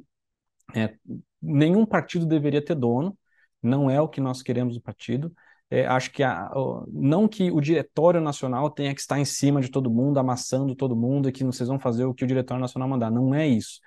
é, nenhum partido deveria ter dono, não é o que nós queremos do partido. É, acho que a, não que o diretório nacional tenha que estar em cima de todo mundo, amassando todo mundo e que vocês vão fazer o que o diretório nacional mandar. Não é isso.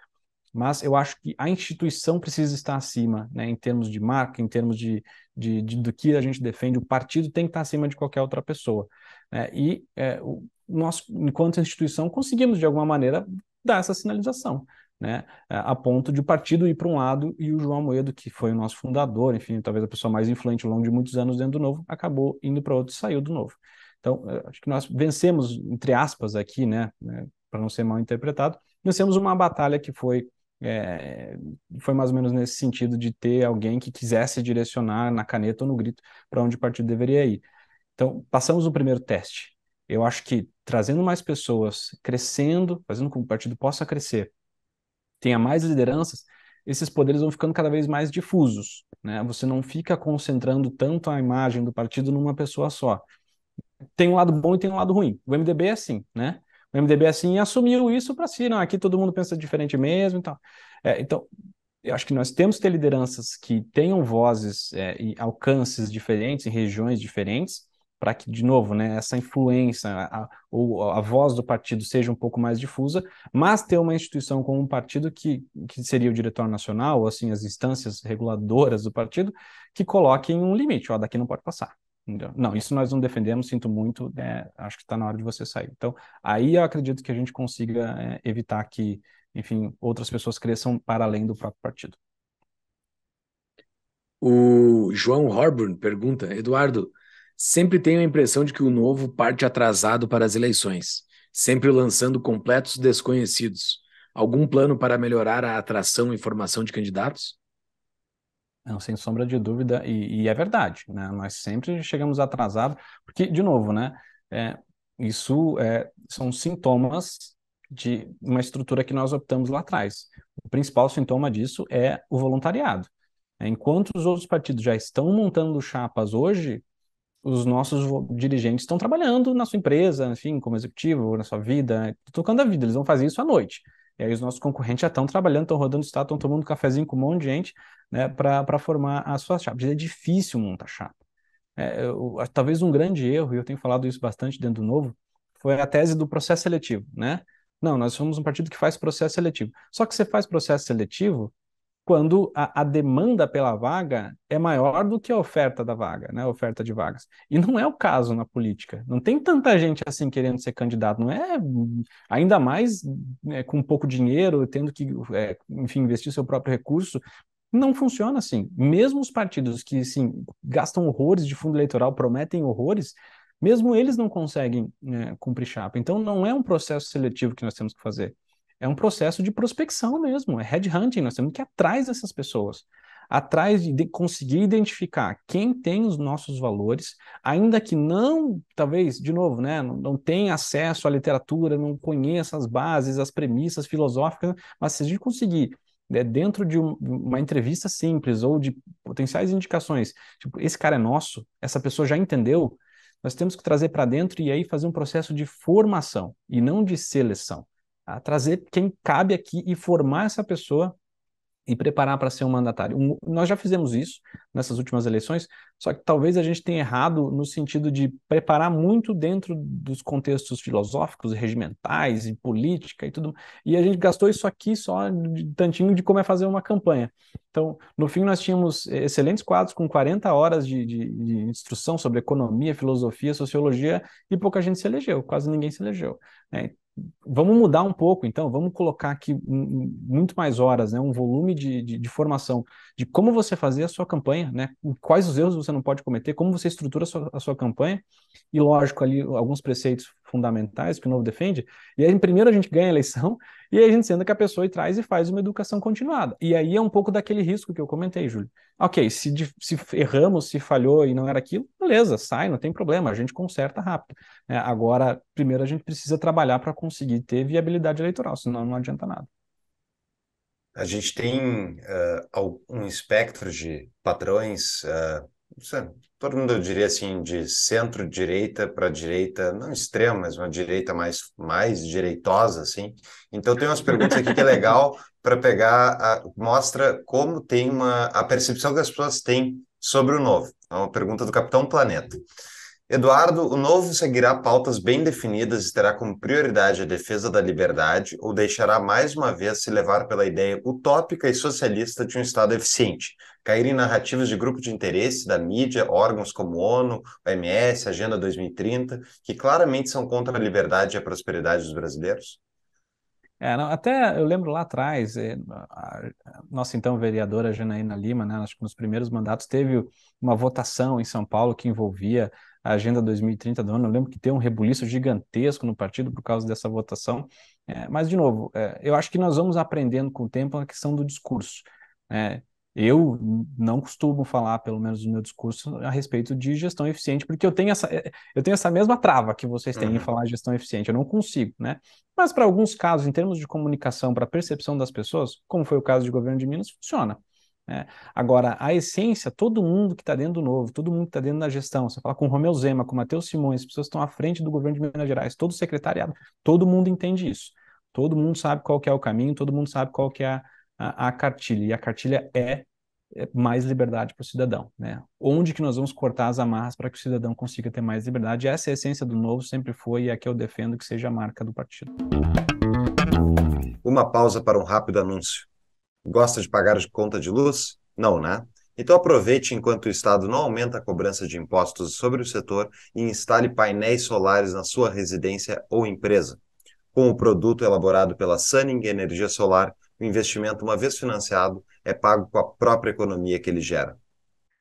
Mas eu acho que a instituição precisa estar acima, né, em termos de marca, em termos de, de, de do que a gente defende. O partido tem que estar acima de qualquer outra pessoa. Né? E é, o, nós, enquanto instituição, conseguimos de alguma maneira dar essa sinalização né, eh, a ponto de o partido ir para um lado e o João Moedo, que foi o nosso fundador, enfim, talvez a pessoa mais influente ao longo de muitos anos dentro do Novo, acabou indo para outro e saiu do Novo. Então, eh, acho que nós vencemos, entre aspas, aqui, né, né para não ser mal interpretado, vencemos uma batalha que foi é, foi mais ou menos nesse sentido de ter alguém que quisesse direcionar na caneta ou no grito para onde o partido deveria ir. Então, passamos o primeiro teste. Eu acho que trazendo mais pessoas, crescendo, fazendo com que o partido possa crescer, tenha mais lideranças, esses poderes vão ficando cada vez mais difusos. Né? Você não fica concentrando tanto a imagem do partido numa pessoa só. Tem um lado bom e tem um lado ruim. O MDB é assim, né? O MDB é assim e assumiu isso para si. Não, aqui todo mundo pensa diferente mesmo então. É, então, eu acho que nós temos que ter lideranças que tenham vozes é, e alcances diferentes em regiões diferentes para que, de novo, né, essa influência a, ou a, a voz do partido seja um pouco mais difusa, mas ter uma instituição como um partido que, que seria o diretor nacional, ou assim, as instâncias reguladoras do partido, que coloquem um limite, ó, daqui não pode passar. Não, isso nós não defendemos, sinto muito, é, acho que está na hora de você sair. Então, aí eu acredito que a gente consiga é, evitar que, enfim, outras pessoas cresçam para além do próprio partido. O João Horburn pergunta, Eduardo, Sempre tenho a impressão de que o novo parte atrasado para as eleições, sempre lançando completos desconhecidos. Algum plano para melhorar a atração e formação de candidatos? Não, sem sombra de dúvida, e, e é verdade, né? Nós sempre chegamos atrasados, porque, de novo, né? É, isso é, são sintomas de uma estrutura que nós optamos lá atrás. O principal sintoma disso é o voluntariado. Enquanto os outros partidos já estão montando chapas hoje, os nossos dirigentes estão trabalhando na sua empresa, enfim, como executivo, na sua vida, né? tocando a vida, eles vão fazer isso à noite. E aí os nossos concorrentes já estão trabalhando, estão rodando o tá, estado, estão tomando um cafezinho com um monte de gente né, para formar as suas chapas. É difícil montar chapa. É, eu, talvez um grande erro, e eu tenho falado isso bastante dentro do Novo, foi a tese do processo seletivo, né? Não, nós somos um partido que faz processo seletivo. Só que você faz processo seletivo quando a, a, demanda pela vaga é maior do que a oferta da vaga, né? A oferta de vagas. E não é o caso na política. Não tem tanta gente assim querendo ser candidato. Não é ainda mais é, com pouco dinheiro, tendo que, é, enfim, investir seu próprio recurso. Não funciona assim. Mesmo os partidos que sim, gastam horrores de fundo eleitoral, prometem horrores, mesmo eles não conseguem né, cumprir chapa. Então não é um processo seletivo que nós temos que fazer. É um processo de prospecção mesmo, é headhunting, nós temos que ir atrás dessas pessoas, atrás de conseguir identificar quem tem os nossos valores, ainda que não, talvez, de novo, né, não, não tenha acesso à literatura, não conheça as bases, as premissas filosóficas, mas se a gente conseguir né, dentro de uma entrevista simples ou de potenciais indicações, tipo, esse cara é nosso, essa pessoa já entendeu, nós temos que trazer para dentro e aí fazer um processo de formação e não de seleção a trazer quem cabe aqui e formar essa pessoa e preparar para ser um mandatário. Um, nós já fizemos isso nessas últimas eleições, só que talvez a gente tenha errado no sentido de preparar muito dentro dos contextos filosóficos, regimentais e política e tudo. E a gente gastou isso aqui só de tantinho de como é fazer uma campanha. Então, no fim, nós tínhamos eh, excelentes quadros com 40 horas de, de, de instrução sobre economia, filosofia, sociologia e pouca gente se elegeu, quase ninguém se elegeu. Né? vamos mudar um pouco, então, vamos colocar aqui muito mais horas, né, um volume de, de, de, formação de como você fazer a sua campanha, né, quais os erros você não pode cometer, como você estrutura a sua, a sua campanha, e lógico, ali alguns preceitos fundamentais que o Novo defende, e aí primeiro a gente ganha a eleição, e aí a gente senta que a pessoa e traz e faz uma educação continuada. E aí é um pouco daquele risco que eu comentei, Júlio. Ok, se, se erramos, se falhou e não era aquilo, beleza, sai, não tem problema, a gente conserta rápido. É, agora, primeiro a gente precisa trabalhar para conseguir ter viabilidade eleitoral, senão não adianta nada. A gente tem uh, um espectro de padrões uh, todo mundo eu diria assim, de centro-direita para direita, não extrema, mas uma direita mais, mais direitosa, assim. Então, tem umas perguntas aqui que é legal para pegar, a, mostra como tem uma, a percepção que as pessoas têm sobre o novo. É uma pergunta do Capitão Planeta. Eduardo, o novo seguirá pautas bem definidas e terá como prioridade a defesa da liberdade ou deixará mais uma vez se levar pela ideia utópica e socialista de um Estado eficiente, cair em narrativas de grupo de interesse da mídia, órgãos como ONU, OMS, Agenda 2030, que claramente são contra a liberdade e a prosperidade dos brasileiros? É, não, até eu lembro lá atrás, é, a nossa então vereadora Janaína Lima, né, acho que nos primeiros mandatos teve uma votação em São Paulo que envolvia a Agenda 2030 do ano. Eu lembro que teve um rebuliço gigantesco no partido por causa dessa votação. É, mas, de novo, é, eu acho que nós vamos aprendendo com o tempo a questão do discurso. Né? Eu não costumo falar, pelo menos no meu discurso, a respeito de gestão eficiente, porque eu tenho essa, eh, eu tenho essa mesma trava que vocês têm uhum. em falar gestão eficiente, eu não consigo, né? Mas para alguns casos, em termos de comunicação, para percepção das pessoas, como foi o caso de governo de Minas, funciona. Né? Agora, a essência, todo mundo que está dentro do novo, todo mundo que está dentro da gestão, você fala com o Romeu Zema, com o Matheus Simões, as pessoas estão à frente do governo de Minas Gerais, todo o secretariado, todo mundo entende isso. Todo mundo sabe qual é o caminho, todo mundo sabe qual é a a, cartilha. E a cartilha é, é mais liberdade para o cidadão, né? Onde que nós vamos cortar as amarras para que o cidadão consiga ter mais liberdade? Essa é a essência do novo, sempre foi, e é que eu defendo que seja a marca do partido. Uma pausa para um rápido anúncio. Gosta de pagar de conta de luz? Não, né? Então aproveite enquanto o Estado não aumenta a cobrança de impostos sobre o setor e instale painéis solares na sua residência ou empresa. Com o produto elaborado pela Sunning Energia Solar, o investimento, uma vez financiado, é pago com a própria economia que ele gera.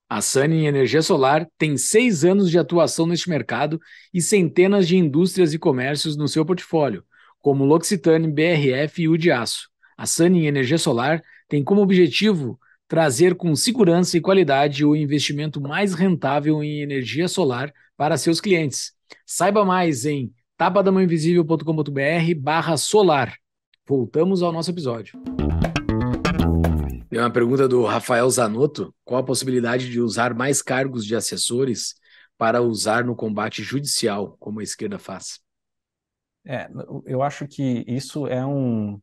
A Sunny Energia Solar tem seis anos de atuação neste mercado e centenas de indústrias e comércios no seu portfólio, como L'Occitane, BRF e o de Aço. A Sunny Energia Solar tem como objetivo trazer com segurança e qualidade o investimento mais rentável em energia solar para seus clientes. Saiba mais em tapadamãoinvisível.com.br barra solar. Voltamos ao nosso episódio. Tem uma pergunta do Rafael Zanotto: qual a possibilidade de usar mais cargos de assessores para usar no combate judicial, como a esquerda faz? É, eu acho que isso é um.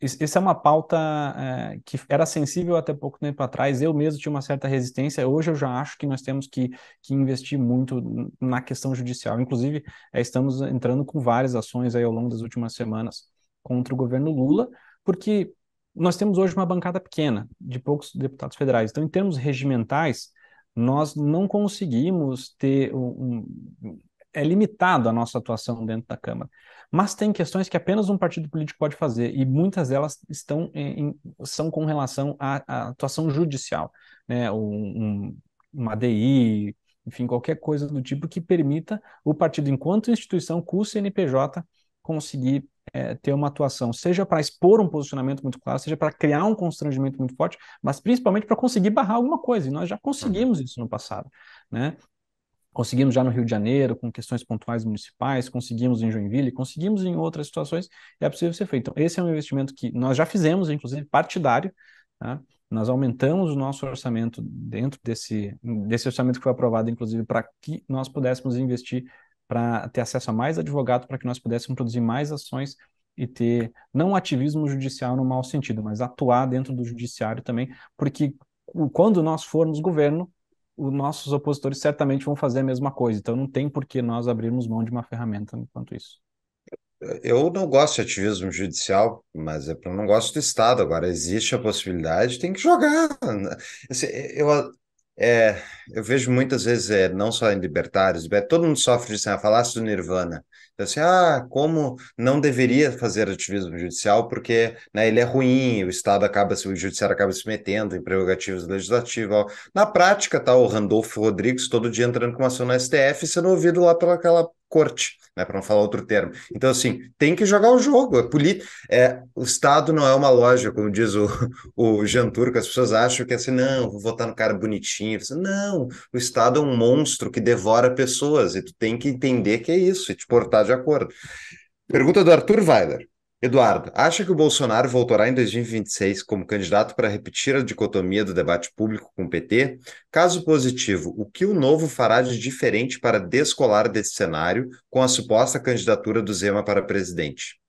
Isso é uma pauta é, que era sensível até pouco tempo atrás. Eu mesmo tinha uma certa resistência. Hoje eu já acho que nós temos que, que investir muito na questão judicial. Inclusive, é, estamos entrando com várias ações aí ao longo das últimas semanas contra o governo Lula, porque nós temos hoje uma bancada pequena, de poucos deputados federais. Então, em termos regimentais, nós não conseguimos ter um, um é limitado a nossa atuação dentro da Câmara. Mas tem questões que apenas um partido político pode fazer, e muitas delas estão em, são com relação à, à atuação judicial, né? Um, um, uma ADI, enfim, qualquer coisa do tipo que permita o partido, enquanto instituição, com o CNPJ, conseguir é, ter uma atuação, seja para expor um posicionamento muito claro, seja para criar um constrangimento muito forte, mas principalmente para conseguir barrar alguma coisa. E nós já conseguimos isso no passado, né? Conseguimos já no Rio de Janeiro, com questões pontuais municipais, conseguimos em Joinville, conseguimos em outras situações, é possível ser feito. Então, esse é um investimento que nós já fizemos, inclusive partidário, tá? nós aumentamos o nosso orçamento dentro desse, desse orçamento que foi aprovado, inclusive, para que nós pudéssemos investir para ter acesso a mais advogado para que nós pudéssemos produzir mais ações e ter, não ativismo judicial no mau sentido, mas atuar dentro do judiciário também, porque quando nós formos governo, os nossos opositores certamente vão fazer a mesma coisa. Então não tem por que nós abrirmos mão de uma ferramenta enquanto isso. Eu não gosto de ativismo judicial, mas é eu não gosto do Estado. Agora, existe a possibilidade, tem que jogar. Assim, eu é, eu vejo muitas vezes, é, não só em libertários, todo mundo sofre disso, assim, a falácia do nirvana. Então, assim, ah, como não deveria fazer ativismo judicial, porque né, ele é ruim, o Estado acaba, o judiciário acaba se metendo em prerrogativas legislativas. Na prática, tá o Randolfo Rodrigues todo dia entrando com uma ação na STF, sendo ouvido lá pelaquela corte, né, para não falar outro termo. Então, assim, tem que jogar o jogo. É polit... é, o Estado não é uma loja, como diz o, o Jean Turco, as pessoas acham que é assim, não, vou votar no cara bonitinho. Não, o Estado é um monstro que devora pessoas e tu tem que entender que é isso e te portar de acordo. Pergunta do Arthur Weiler. Eduardo, acha que o Bolsonaro voltará em 2026 como candidato para repetir a dicotomia do debate público com o PT? Caso positivo, o que o novo fará de diferente para descolar desse cenário com a suposta candidatura do Zema para presidente?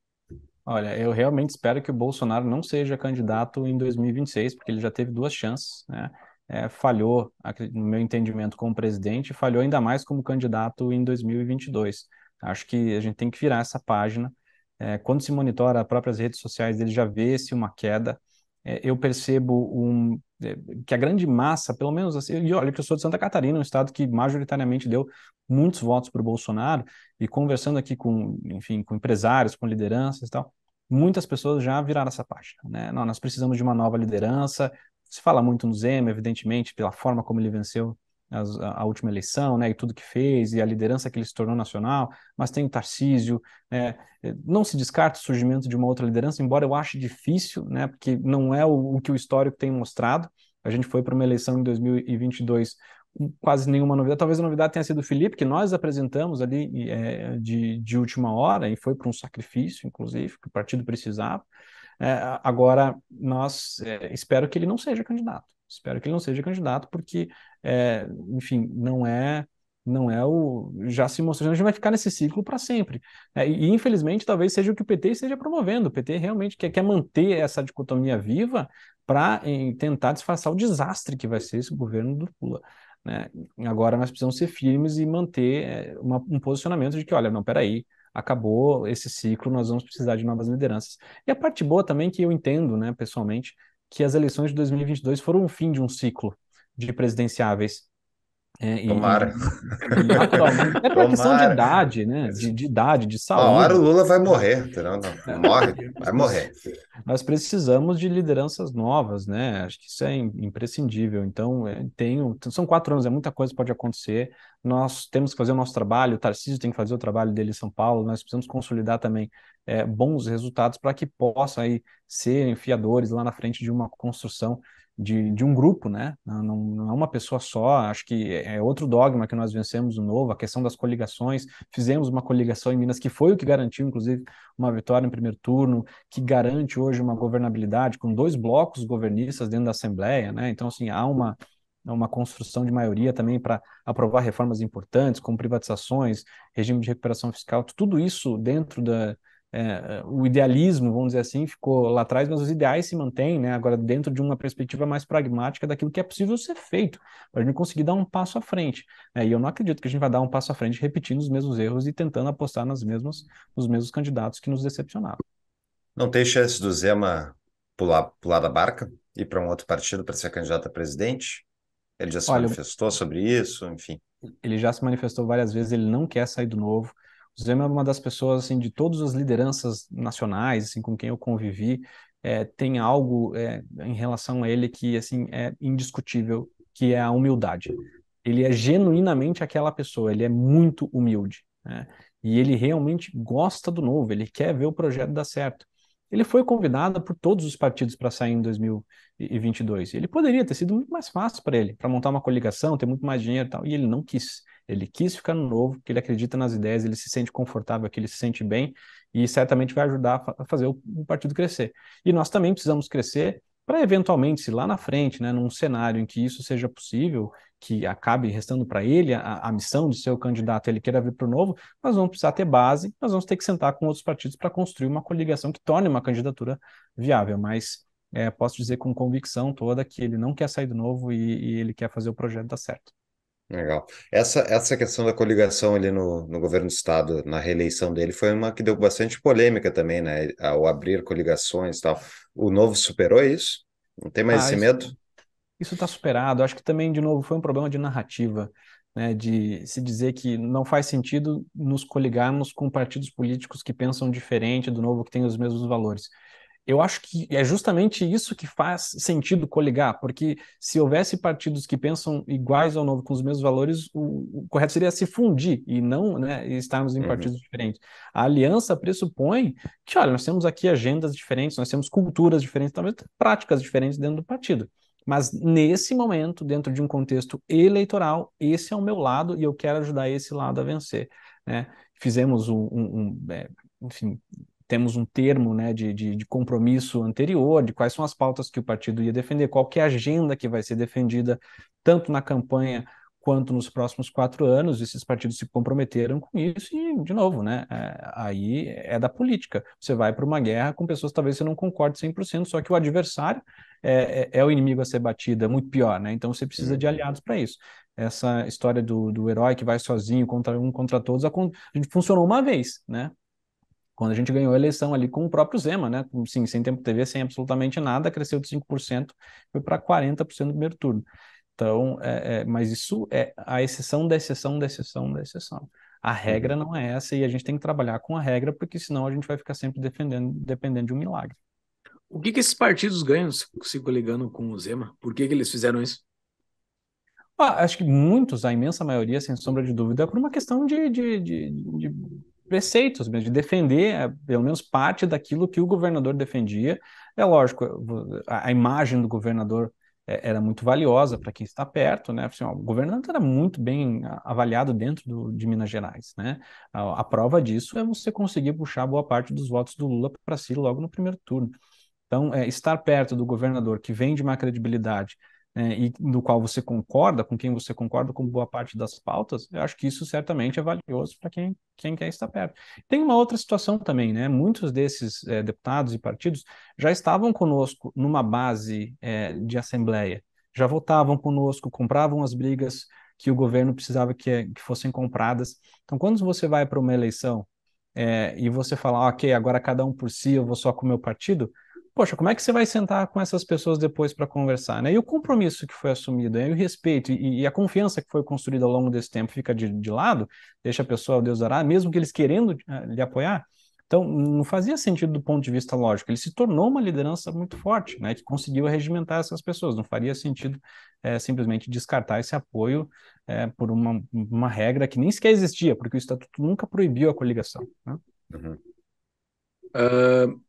Olha, eu realmente espero que o Bolsonaro não seja candidato em 2026, porque ele já teve duas chances, né? É, falhou, no meu entendimento, como presidente, falhou ainda mais como candidato em 2022. Acho que a gente tem que virar essa página é, quando se monitora as próprias redes sociais, ele já vê-se uma queda. É, eu percebo um, é, que a grande massa, pelo menos assim, e olha que eu sou de Santa Catarina, um estado que majoritariamente deu muitos votos para o Bolsonaro, e conversando aqui com, enfim, com empresários, com lideranças e tal, muitas pessoas já viraram essa página, né? Não, nós precisamos de uma nova liderança, se fala muito no Zema, evidentemente, pela forma como ele venceu as, a última eleição, né, e tudo que fez, e a liderança que ele se tornou nacional, mas tem o Tarcísio, né, eh, não se descarta o surgimento de uma outra liderança, embora eu ache difícil, né, porque não é o, o que o histórico tem mostrado, a gente foi para uma eleição em 2022 com quase nenhuma novidade, talvez a novidade tenha sido o Felipe, que nós apresentamos ali é, de, de última hora, e foi para um sacrifício, inclusive, que o partido precisava, é, agora, nós é, espero que ele não seja candidato. Espero que ele não seja candidato, porque é, enfim, não é não é o já se mostrou, a gente vai ficar nesse ciclo para sempre. É, e infelizmente talvez seja o que o PT esteja promovendo. O PT realmente quer, quer manter essa dicotomia viva para tentar disfarçar o desastre que vai ser esse governo do Lula. Né? Agora nós precisamos ser firmes e manter é, uma, um posicionamento de que, olha, não, peraí, acabou esse ciclo, nós vamos precisar de novas lideranças. E a parte boa também que eu entendo, né, pessoalmente, que as eleições de 2022 foram o fim de um ciclo de presidenciáveis. É, Tomara. E, e, é por questão de idade, né? De, de, idade, de saúde. Uma hora o Lula vai morrer, não, não, é. morre, vai morrer. Nós precisamos de lideranças novas, né? Acho que isso é imprescindível. Então, é, tenho, são quatro anos, é muita coisa pode acontecer. Nós temos que fazer o nosso trabalho, o Tarcísio tem que fazer o trabalho dele em São Paulo, nós precisamos consolidar também é, bons resultados para que possa aí ser enfiadores lá na frente de uma construção de, de um grupo, né? Não, não, é uma pessoa só. Acho que é, é outro dogma que nós vencemos no novo, a questão das coligações. Fizemos uma coligação em Minas que foi o que garantiu, inclusive, uma vitória em primeiro turno, que garante hoje uma governabilidade com dois blocos governistas dentro da Assembleia, né? Então, assim, há uma uma construção de maioria também para aprovar reformas importantes, como privatizações, regime de recuperação fiscal, tudo isso dentro da, é, o idealismo, vamos dizer assim, ficou lá atrás, mas os ideais se mantêm, né? Agora, dentro de uma perspectiva mais pragmática daquilo que é possível ser feito, para a gente conseguir dar um passo à frente. Né? E eu não acredito que a gente vai dar um passo à frente repetindo os mesmos erros e tentando apostar nas mesmas, nos mesmos candidatos que nos decepcionaram. Não tem chance do Zema pular, pular da barca e para um outro partido para ser candidato a presidente? Ele já se Olha, manifestou sobre isso, enfim. Ele já se manifestou várias vezes, ele não quer sair do novo. Zema é uma das pessoas, assim, de todas as lideranças nacionais, assim, com quem eu convivi, é, tem algo é, em relação a ele que, assim, é indiscutível, que é a humildade. Ele é genuinamente aquela pessoa, ele é muito humilde, né? E ele realmente gosta do novo, ele quer ver o projeto dar certo. Ele foi convidado por todos os partidos para sair em 2022. Ele poderia ter sido muito mais fácil para ele, para montar uma coligação, ter muito mais dinheiro e tal, e ele não quis ele quis ficar no novo, que ele acredita nas ideias, ele se sente confortável que ele se sente bem e certamente vai ajudar a fazer o, o partido crescer. E nós também precisamos crescer para eventualmente, se lá na frente, né, num cenário em que isso seja possível, que acabe restando para ele a, a, missão de ser o candidato, ele queira vir para o novo, nós vamos precisar ter base, nós vamos ter que sentar com outros partidos para construir uma coligação que torne uma candidatura viável. Mas é, posso dizer com convicção toda que ele não quer sair do novo e, e ele quer fazer o projeto dar certo. Legal. Essa, essa questão da coligação ali no, no governo do Estado, na reeleição dele, foi uma que deu bastante polêmica também, né? Ao abrir coligações e tal. O novo superou isso? Não tem mais ah, esse medo? Isso está superado. Acho que também, de novo, foi um problema de narrativa, né? De se dizer que não faz sentido nos coligarmos com partidos políticos que pensam diferente do novo, que tem os mesmos valores. Eu acho que é justamente isso que faz sentido coligar, porque se houvesse partidos que pensam iguais ao novo com os mesmos valores, o, o correto seria se fundir e não né, estarmos em uhum. partidos diferentes. A aliança pressupõe que, olha, nós temos aqui agendas diferentes, nós temos culturas diferentes, talvez práticas diferentes dentro do partido. Mas nesse momento, dentro de um contexto eleitoral, esse é o meu lado e eu quero ajudar esse lado a vencer. Né? Fizemos um, um, um é, enfim, temos um termo né, de, de, de, compromisso anterior, de quais são as pautas que o partido ia defender, qual que é a agenda que vai ser defendida, tanto na campanha quanto nos próximos quatro anos, esses partidos se comprometeram com isso e, de novo, né, é, aí é da política. Você vai para uma guerra com pessoas que talvez você não concorde 100%, só que o adversário é, é, é o inimigo a ser batido, é muito pior, né? Então você precisa de uhum. aliados para isso essa história do, do herói que vai sozinho contra um contra todos a gente funcionou uma vez, né? Quando a gente ganhou a eleição ali com o próprio Zema, né? Sim, sem tempo TV, sem absolutamente nada, cresceu de 5%, foi para 40% no primeiro turno. Então, é, é, mas isso é a exceção da exceção da exceção da exceção. A regra uhum. não é essa e a gente tem que trabalhar com a regra, porque senão a gente vai ficar sempre defendendo, dependendo de um milagre. O que, que esses partidos ganham se coligando com o Zema? Por que, que eles fizeram isso? Ah, acho que muitos, a imensa maioria, sem sombra de dúvida, é por uma questão de, de, de, de preceitos mesmo, de defender eh, pelo menos parte daquilo que o governador defendia. É lógico, a, imagem do governador eh, era muito valiosa para quem está perto, né? Assim, ó, o governante era muito bem ah, avaliado dentro do, de Minas Gerais, né? A, a, prova disso é você conseguir puxar boa parte dos votos do Lula para si logo no primeiro turno. Então, é, estar perto do governador que vem de uma credibilidade né, e no qual você concorda, com quem você concorda com boa parte das pautas, eu acho que isso certamente é valioso para quem, quem quer estar perto. Tem uma outra situação também, né? Muitos desses é, deputados e partidos já estavam conosco numa base é, de assembleia, já votavam conosco, compravam as brigas que o governo precisava que, que fossem compradas. Então, quando você vai para uma eleição é, e você fala, ok, agora cada um por si, eu vou só com o meu partido, poxa, como é que você vai sentar com essas pessoas depois para conversar, né? E o compromisso que foi assumido, né, e o respeito e, e, a confiança que foi construída ao longo desse tempo fica de, de lado, deixa a pessoa, Deus dará, mesmo que eles querendo eh, lhe apoiar. Então, não fazia sentido do ponto de vista lógico. Ele se tornou uma liderança muito forte, né? Que conseguiu regimentar essas pessoas. Não faria sentido é, simplesmente descartar esse apoio é, por uma, uma regra que nem sequer existia, porque o estatuto nunca proibiu a coligação. Né? Uhum. Uh,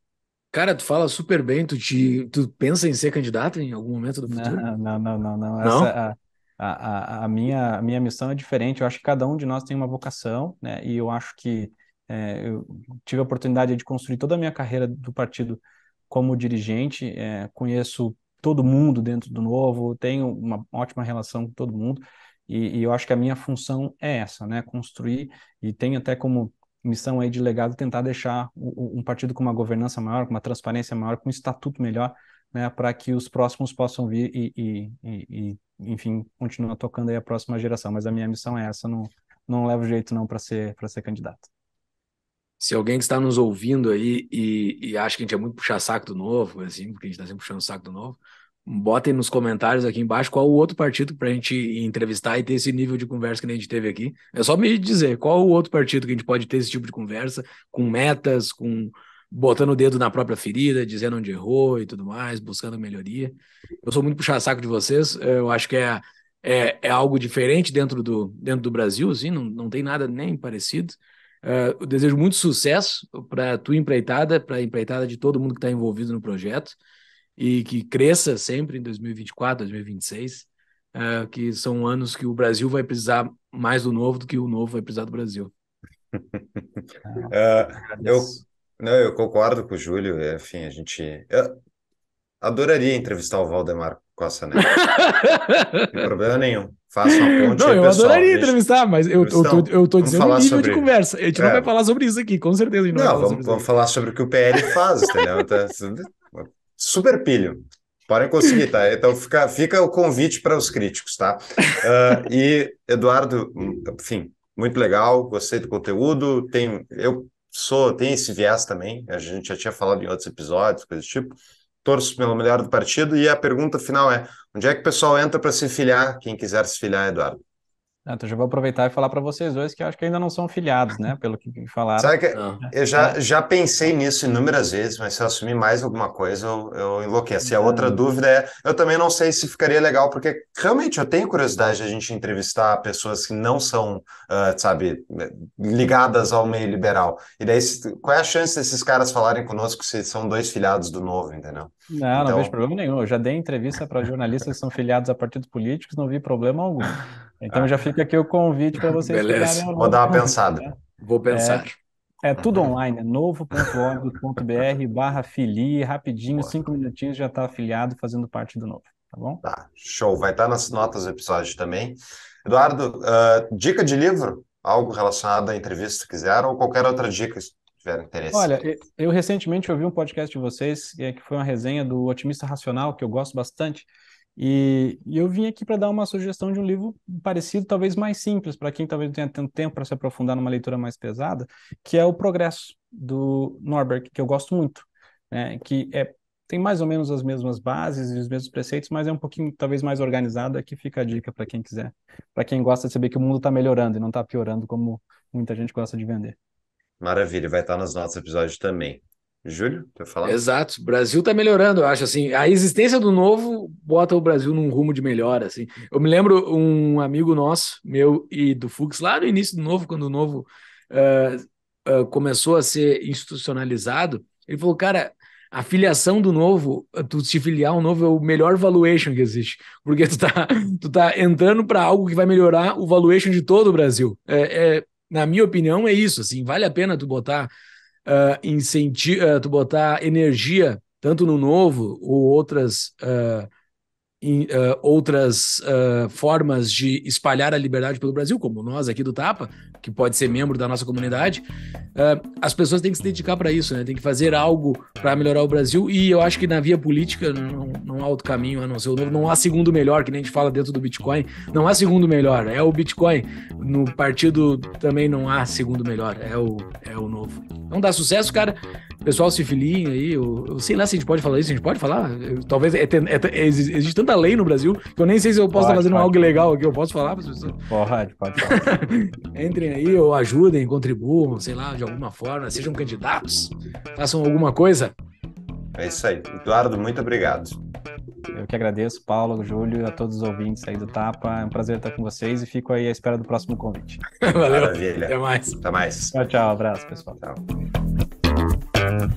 Cara, tu fala super bem, tu, te, tu pensa em ser candidato em algum momento do futuro? Não, não, não, não. não. Essa, a, a, a, minha, a minha missão é diferente, eu acho que cada um de nós tem uma vocação, né? E eu acho que é, eu tive a oportunidade de construir toda a minha carreira do partido como dirigente, é, conheço todo mundo dentro do novo, tenho uma ótima relação com todo mundo, e, e, eu acho que a minha função é essa, né? Construir, e tem até como missão aí de legado tentar deixar um partido com uma governança maior, com uma transparência maior, com um estatuto melhor, né, para que os próximos possam vir e, e, e, enfim, continuar tocando aí a próxima geração. Mas a minha missão é essa, não, não levo jeito não para ser, ser candidato. Se alguém que está nos ouvindo aí e, acha que a gente é muito puxar saco do novo, assim, porque a gente está sempre puxando saco do novo, Botem nos comentários aqui embaixo qual o outro partido para a gente entrevistar e ter esse nível de conversa que a gente teve aqui. É só me dizer qual o outro partido que a gente pode ter esse tipo de conversa, com metas, com botando o dedo na própria ferida, dizendo onde errou e tudo mais, buscando melhoria. Eu sou muito puxar-saco de vocês, eu acho que é, é, é, algo diferente dentro do, dentro do Brasil, assim, não, não tem nada nem parecido. Uh, eu desejo muito sucesso para a tua empreitada, para a empreitada de todo mundo que está envolvido no projeto e que cresça sempre em 2024, 2026, uh, que são anos que o Brasil vai precisar mais do novo do que o novo vai precisar do Brasil. uh, eu, não, eu concordo com o Júlio, é, enfim, a gente. Eu adoraria entrevistar o Valdemar Costa Neto. Não tem problema nenhum. Faça uma ponte. Não, aí, eu pessoal. adoraria entrevistar, mas eu, eu, tô, eu tô dizendo o nível sobre... de conversa. A gente é. não vai falar sobre isso aqui, com certeza. Não, não vamos, vamos falar sobre o que o PL faz, entendeu? Então, super pilho. Podem conseguir, tá? Então fica, fica o convite para os críticos, tá? Uh, e, Eduardo, hum, enfim, muito legal, gostei do conteúdo. Tem, eu sou, tem esse viés também, a gente já tinha falado em outros episódios, coisa do tipo. Torço pelo melhor do partido. E a pergunta final é: onde é que o pessoal entra para se filiar? Quem quiser se filiar, é Eduardo? Então, já vou aproveitar e falar para vocês dois que acho que ainda não são filiados, né? Pelo que falaram. Sabe que ah. eu já, né? já pensei nisso inúmeras vezes, mas se eu assumir mais alguma coisa, eu, eu enlouqueço. E a outra uhum. dúvida é: eu também não sei se ficaria legal, porque realmente eu tenho curiosidade de a gente entrevistar pessoas que não são, uh, sabe, ligadas ao meio liberal. E daí, qual é a chance desses caras falarem conosco se são dois filiados do novo, entendeu? Não, então... não vejo problema nenhum. Eu já dei entrevista para jornalistas que são filiados a partidos políticos, não vi problema algum. Então ah, já fica aqui o convite para vocês. Beleza, vou dar uma pensada. Né? Vou pensar. É, é tudo online, é novo.org.br barra filie, rapidinho, cinco minutinhos já está afiliado fazendo parte do novo, tá bom? Tá, show. Vai estar tá nas notas do episódio também. Eduardo, uh, dica de livro? Algo relacionado à entrevista, se quiser, ou qualquer outra dica tiver interesse. Olha, eu recentemente ouvi um podcast de vocês, é, que foi uma resenha do Otimista Racional, que eu gosto bastante, e, e eu vim aqui para dar uma sugestão de um livro parecido, talvez mais simples, para quem talvez não tenha tanto tempo para se aprofundar numa leitura mais pesada, que é O Progresso, do Norberg, que eu gosto muito, né? que é, tem mais ou menos as mesmas bases e os mesmos preceitos, mas é um pouquinho talvez mais organizado. Aqui é fica a dica para quem quiser, para quem gosta de saber que o mundo está melhorando e não está piorando, como muita gente gosta de vender. Maravilha, vai estar nas notas do episódio também. Júlio, quer falar? Exato. O Brasil está melhorando, eu acho. Assim, a existência do novo bota o Brasil num rumo de melhora. Assim. Eu me lembro um amigo nosso, meu e do Fux, lá no início do novo, quando o novo uh, uh, começou a ser institucionalizado, ele falou, cara, a filiação do novo, tu se filiar ao novo é o melhor valuation que existe, porque tu tá, tu tá entrando para algo que vai melhorar o valuation de todo o Brasil. É, é, na minha opinião, é isso, assim, vale a pena tu botar uh, incenti uh, tu botar energia tanto no novo ou outras uh, em, uh, outras uh, formas de espalhar a liberdade pelo Brasil, como nós aqui do Tapa, que pode ser membro da nossa comunidade, uh, as pessoas têm que se dedicar para isso, né? Tem que fazer algo para melhorar o Brasil. E eu acho que na via política não, não há outro caminho a não ser o novo. Não há segundo melhor, que nem a gente fala dentro do Bitcoin. Não há segundo melhor, é o Bitcoin. No partido também não há segundo melhor, é o, é o novo. Então dá sucesso, cara pessoal civilinho aí, eu, eu, sei lá se a gente pode falar isso, a gente pode falar? Eu, talvez, é, é, é, existe tanta lei no Brasil que eu nem sei se eu posso pode, estar fazendo pode. algo legal aqui, eu posso falar para as pessoas? Porra, pode. falar. Entrem aí, ou ajudem, contribuam, sei lá, de alguma forma, sejam candidatos, façam alguma coisa. É isso aí. Eduardo, muito obrigado. Eu que agradeço, Paulo, Júlio, a todos os ouvintes aí do Tapa. É um prazer estar com vocês e fico aí à espera do próximo convite. Valeu. Maravilha. Até mais. Até mais. Tchau, tchau. Abraço, pessoal. Tchau. Música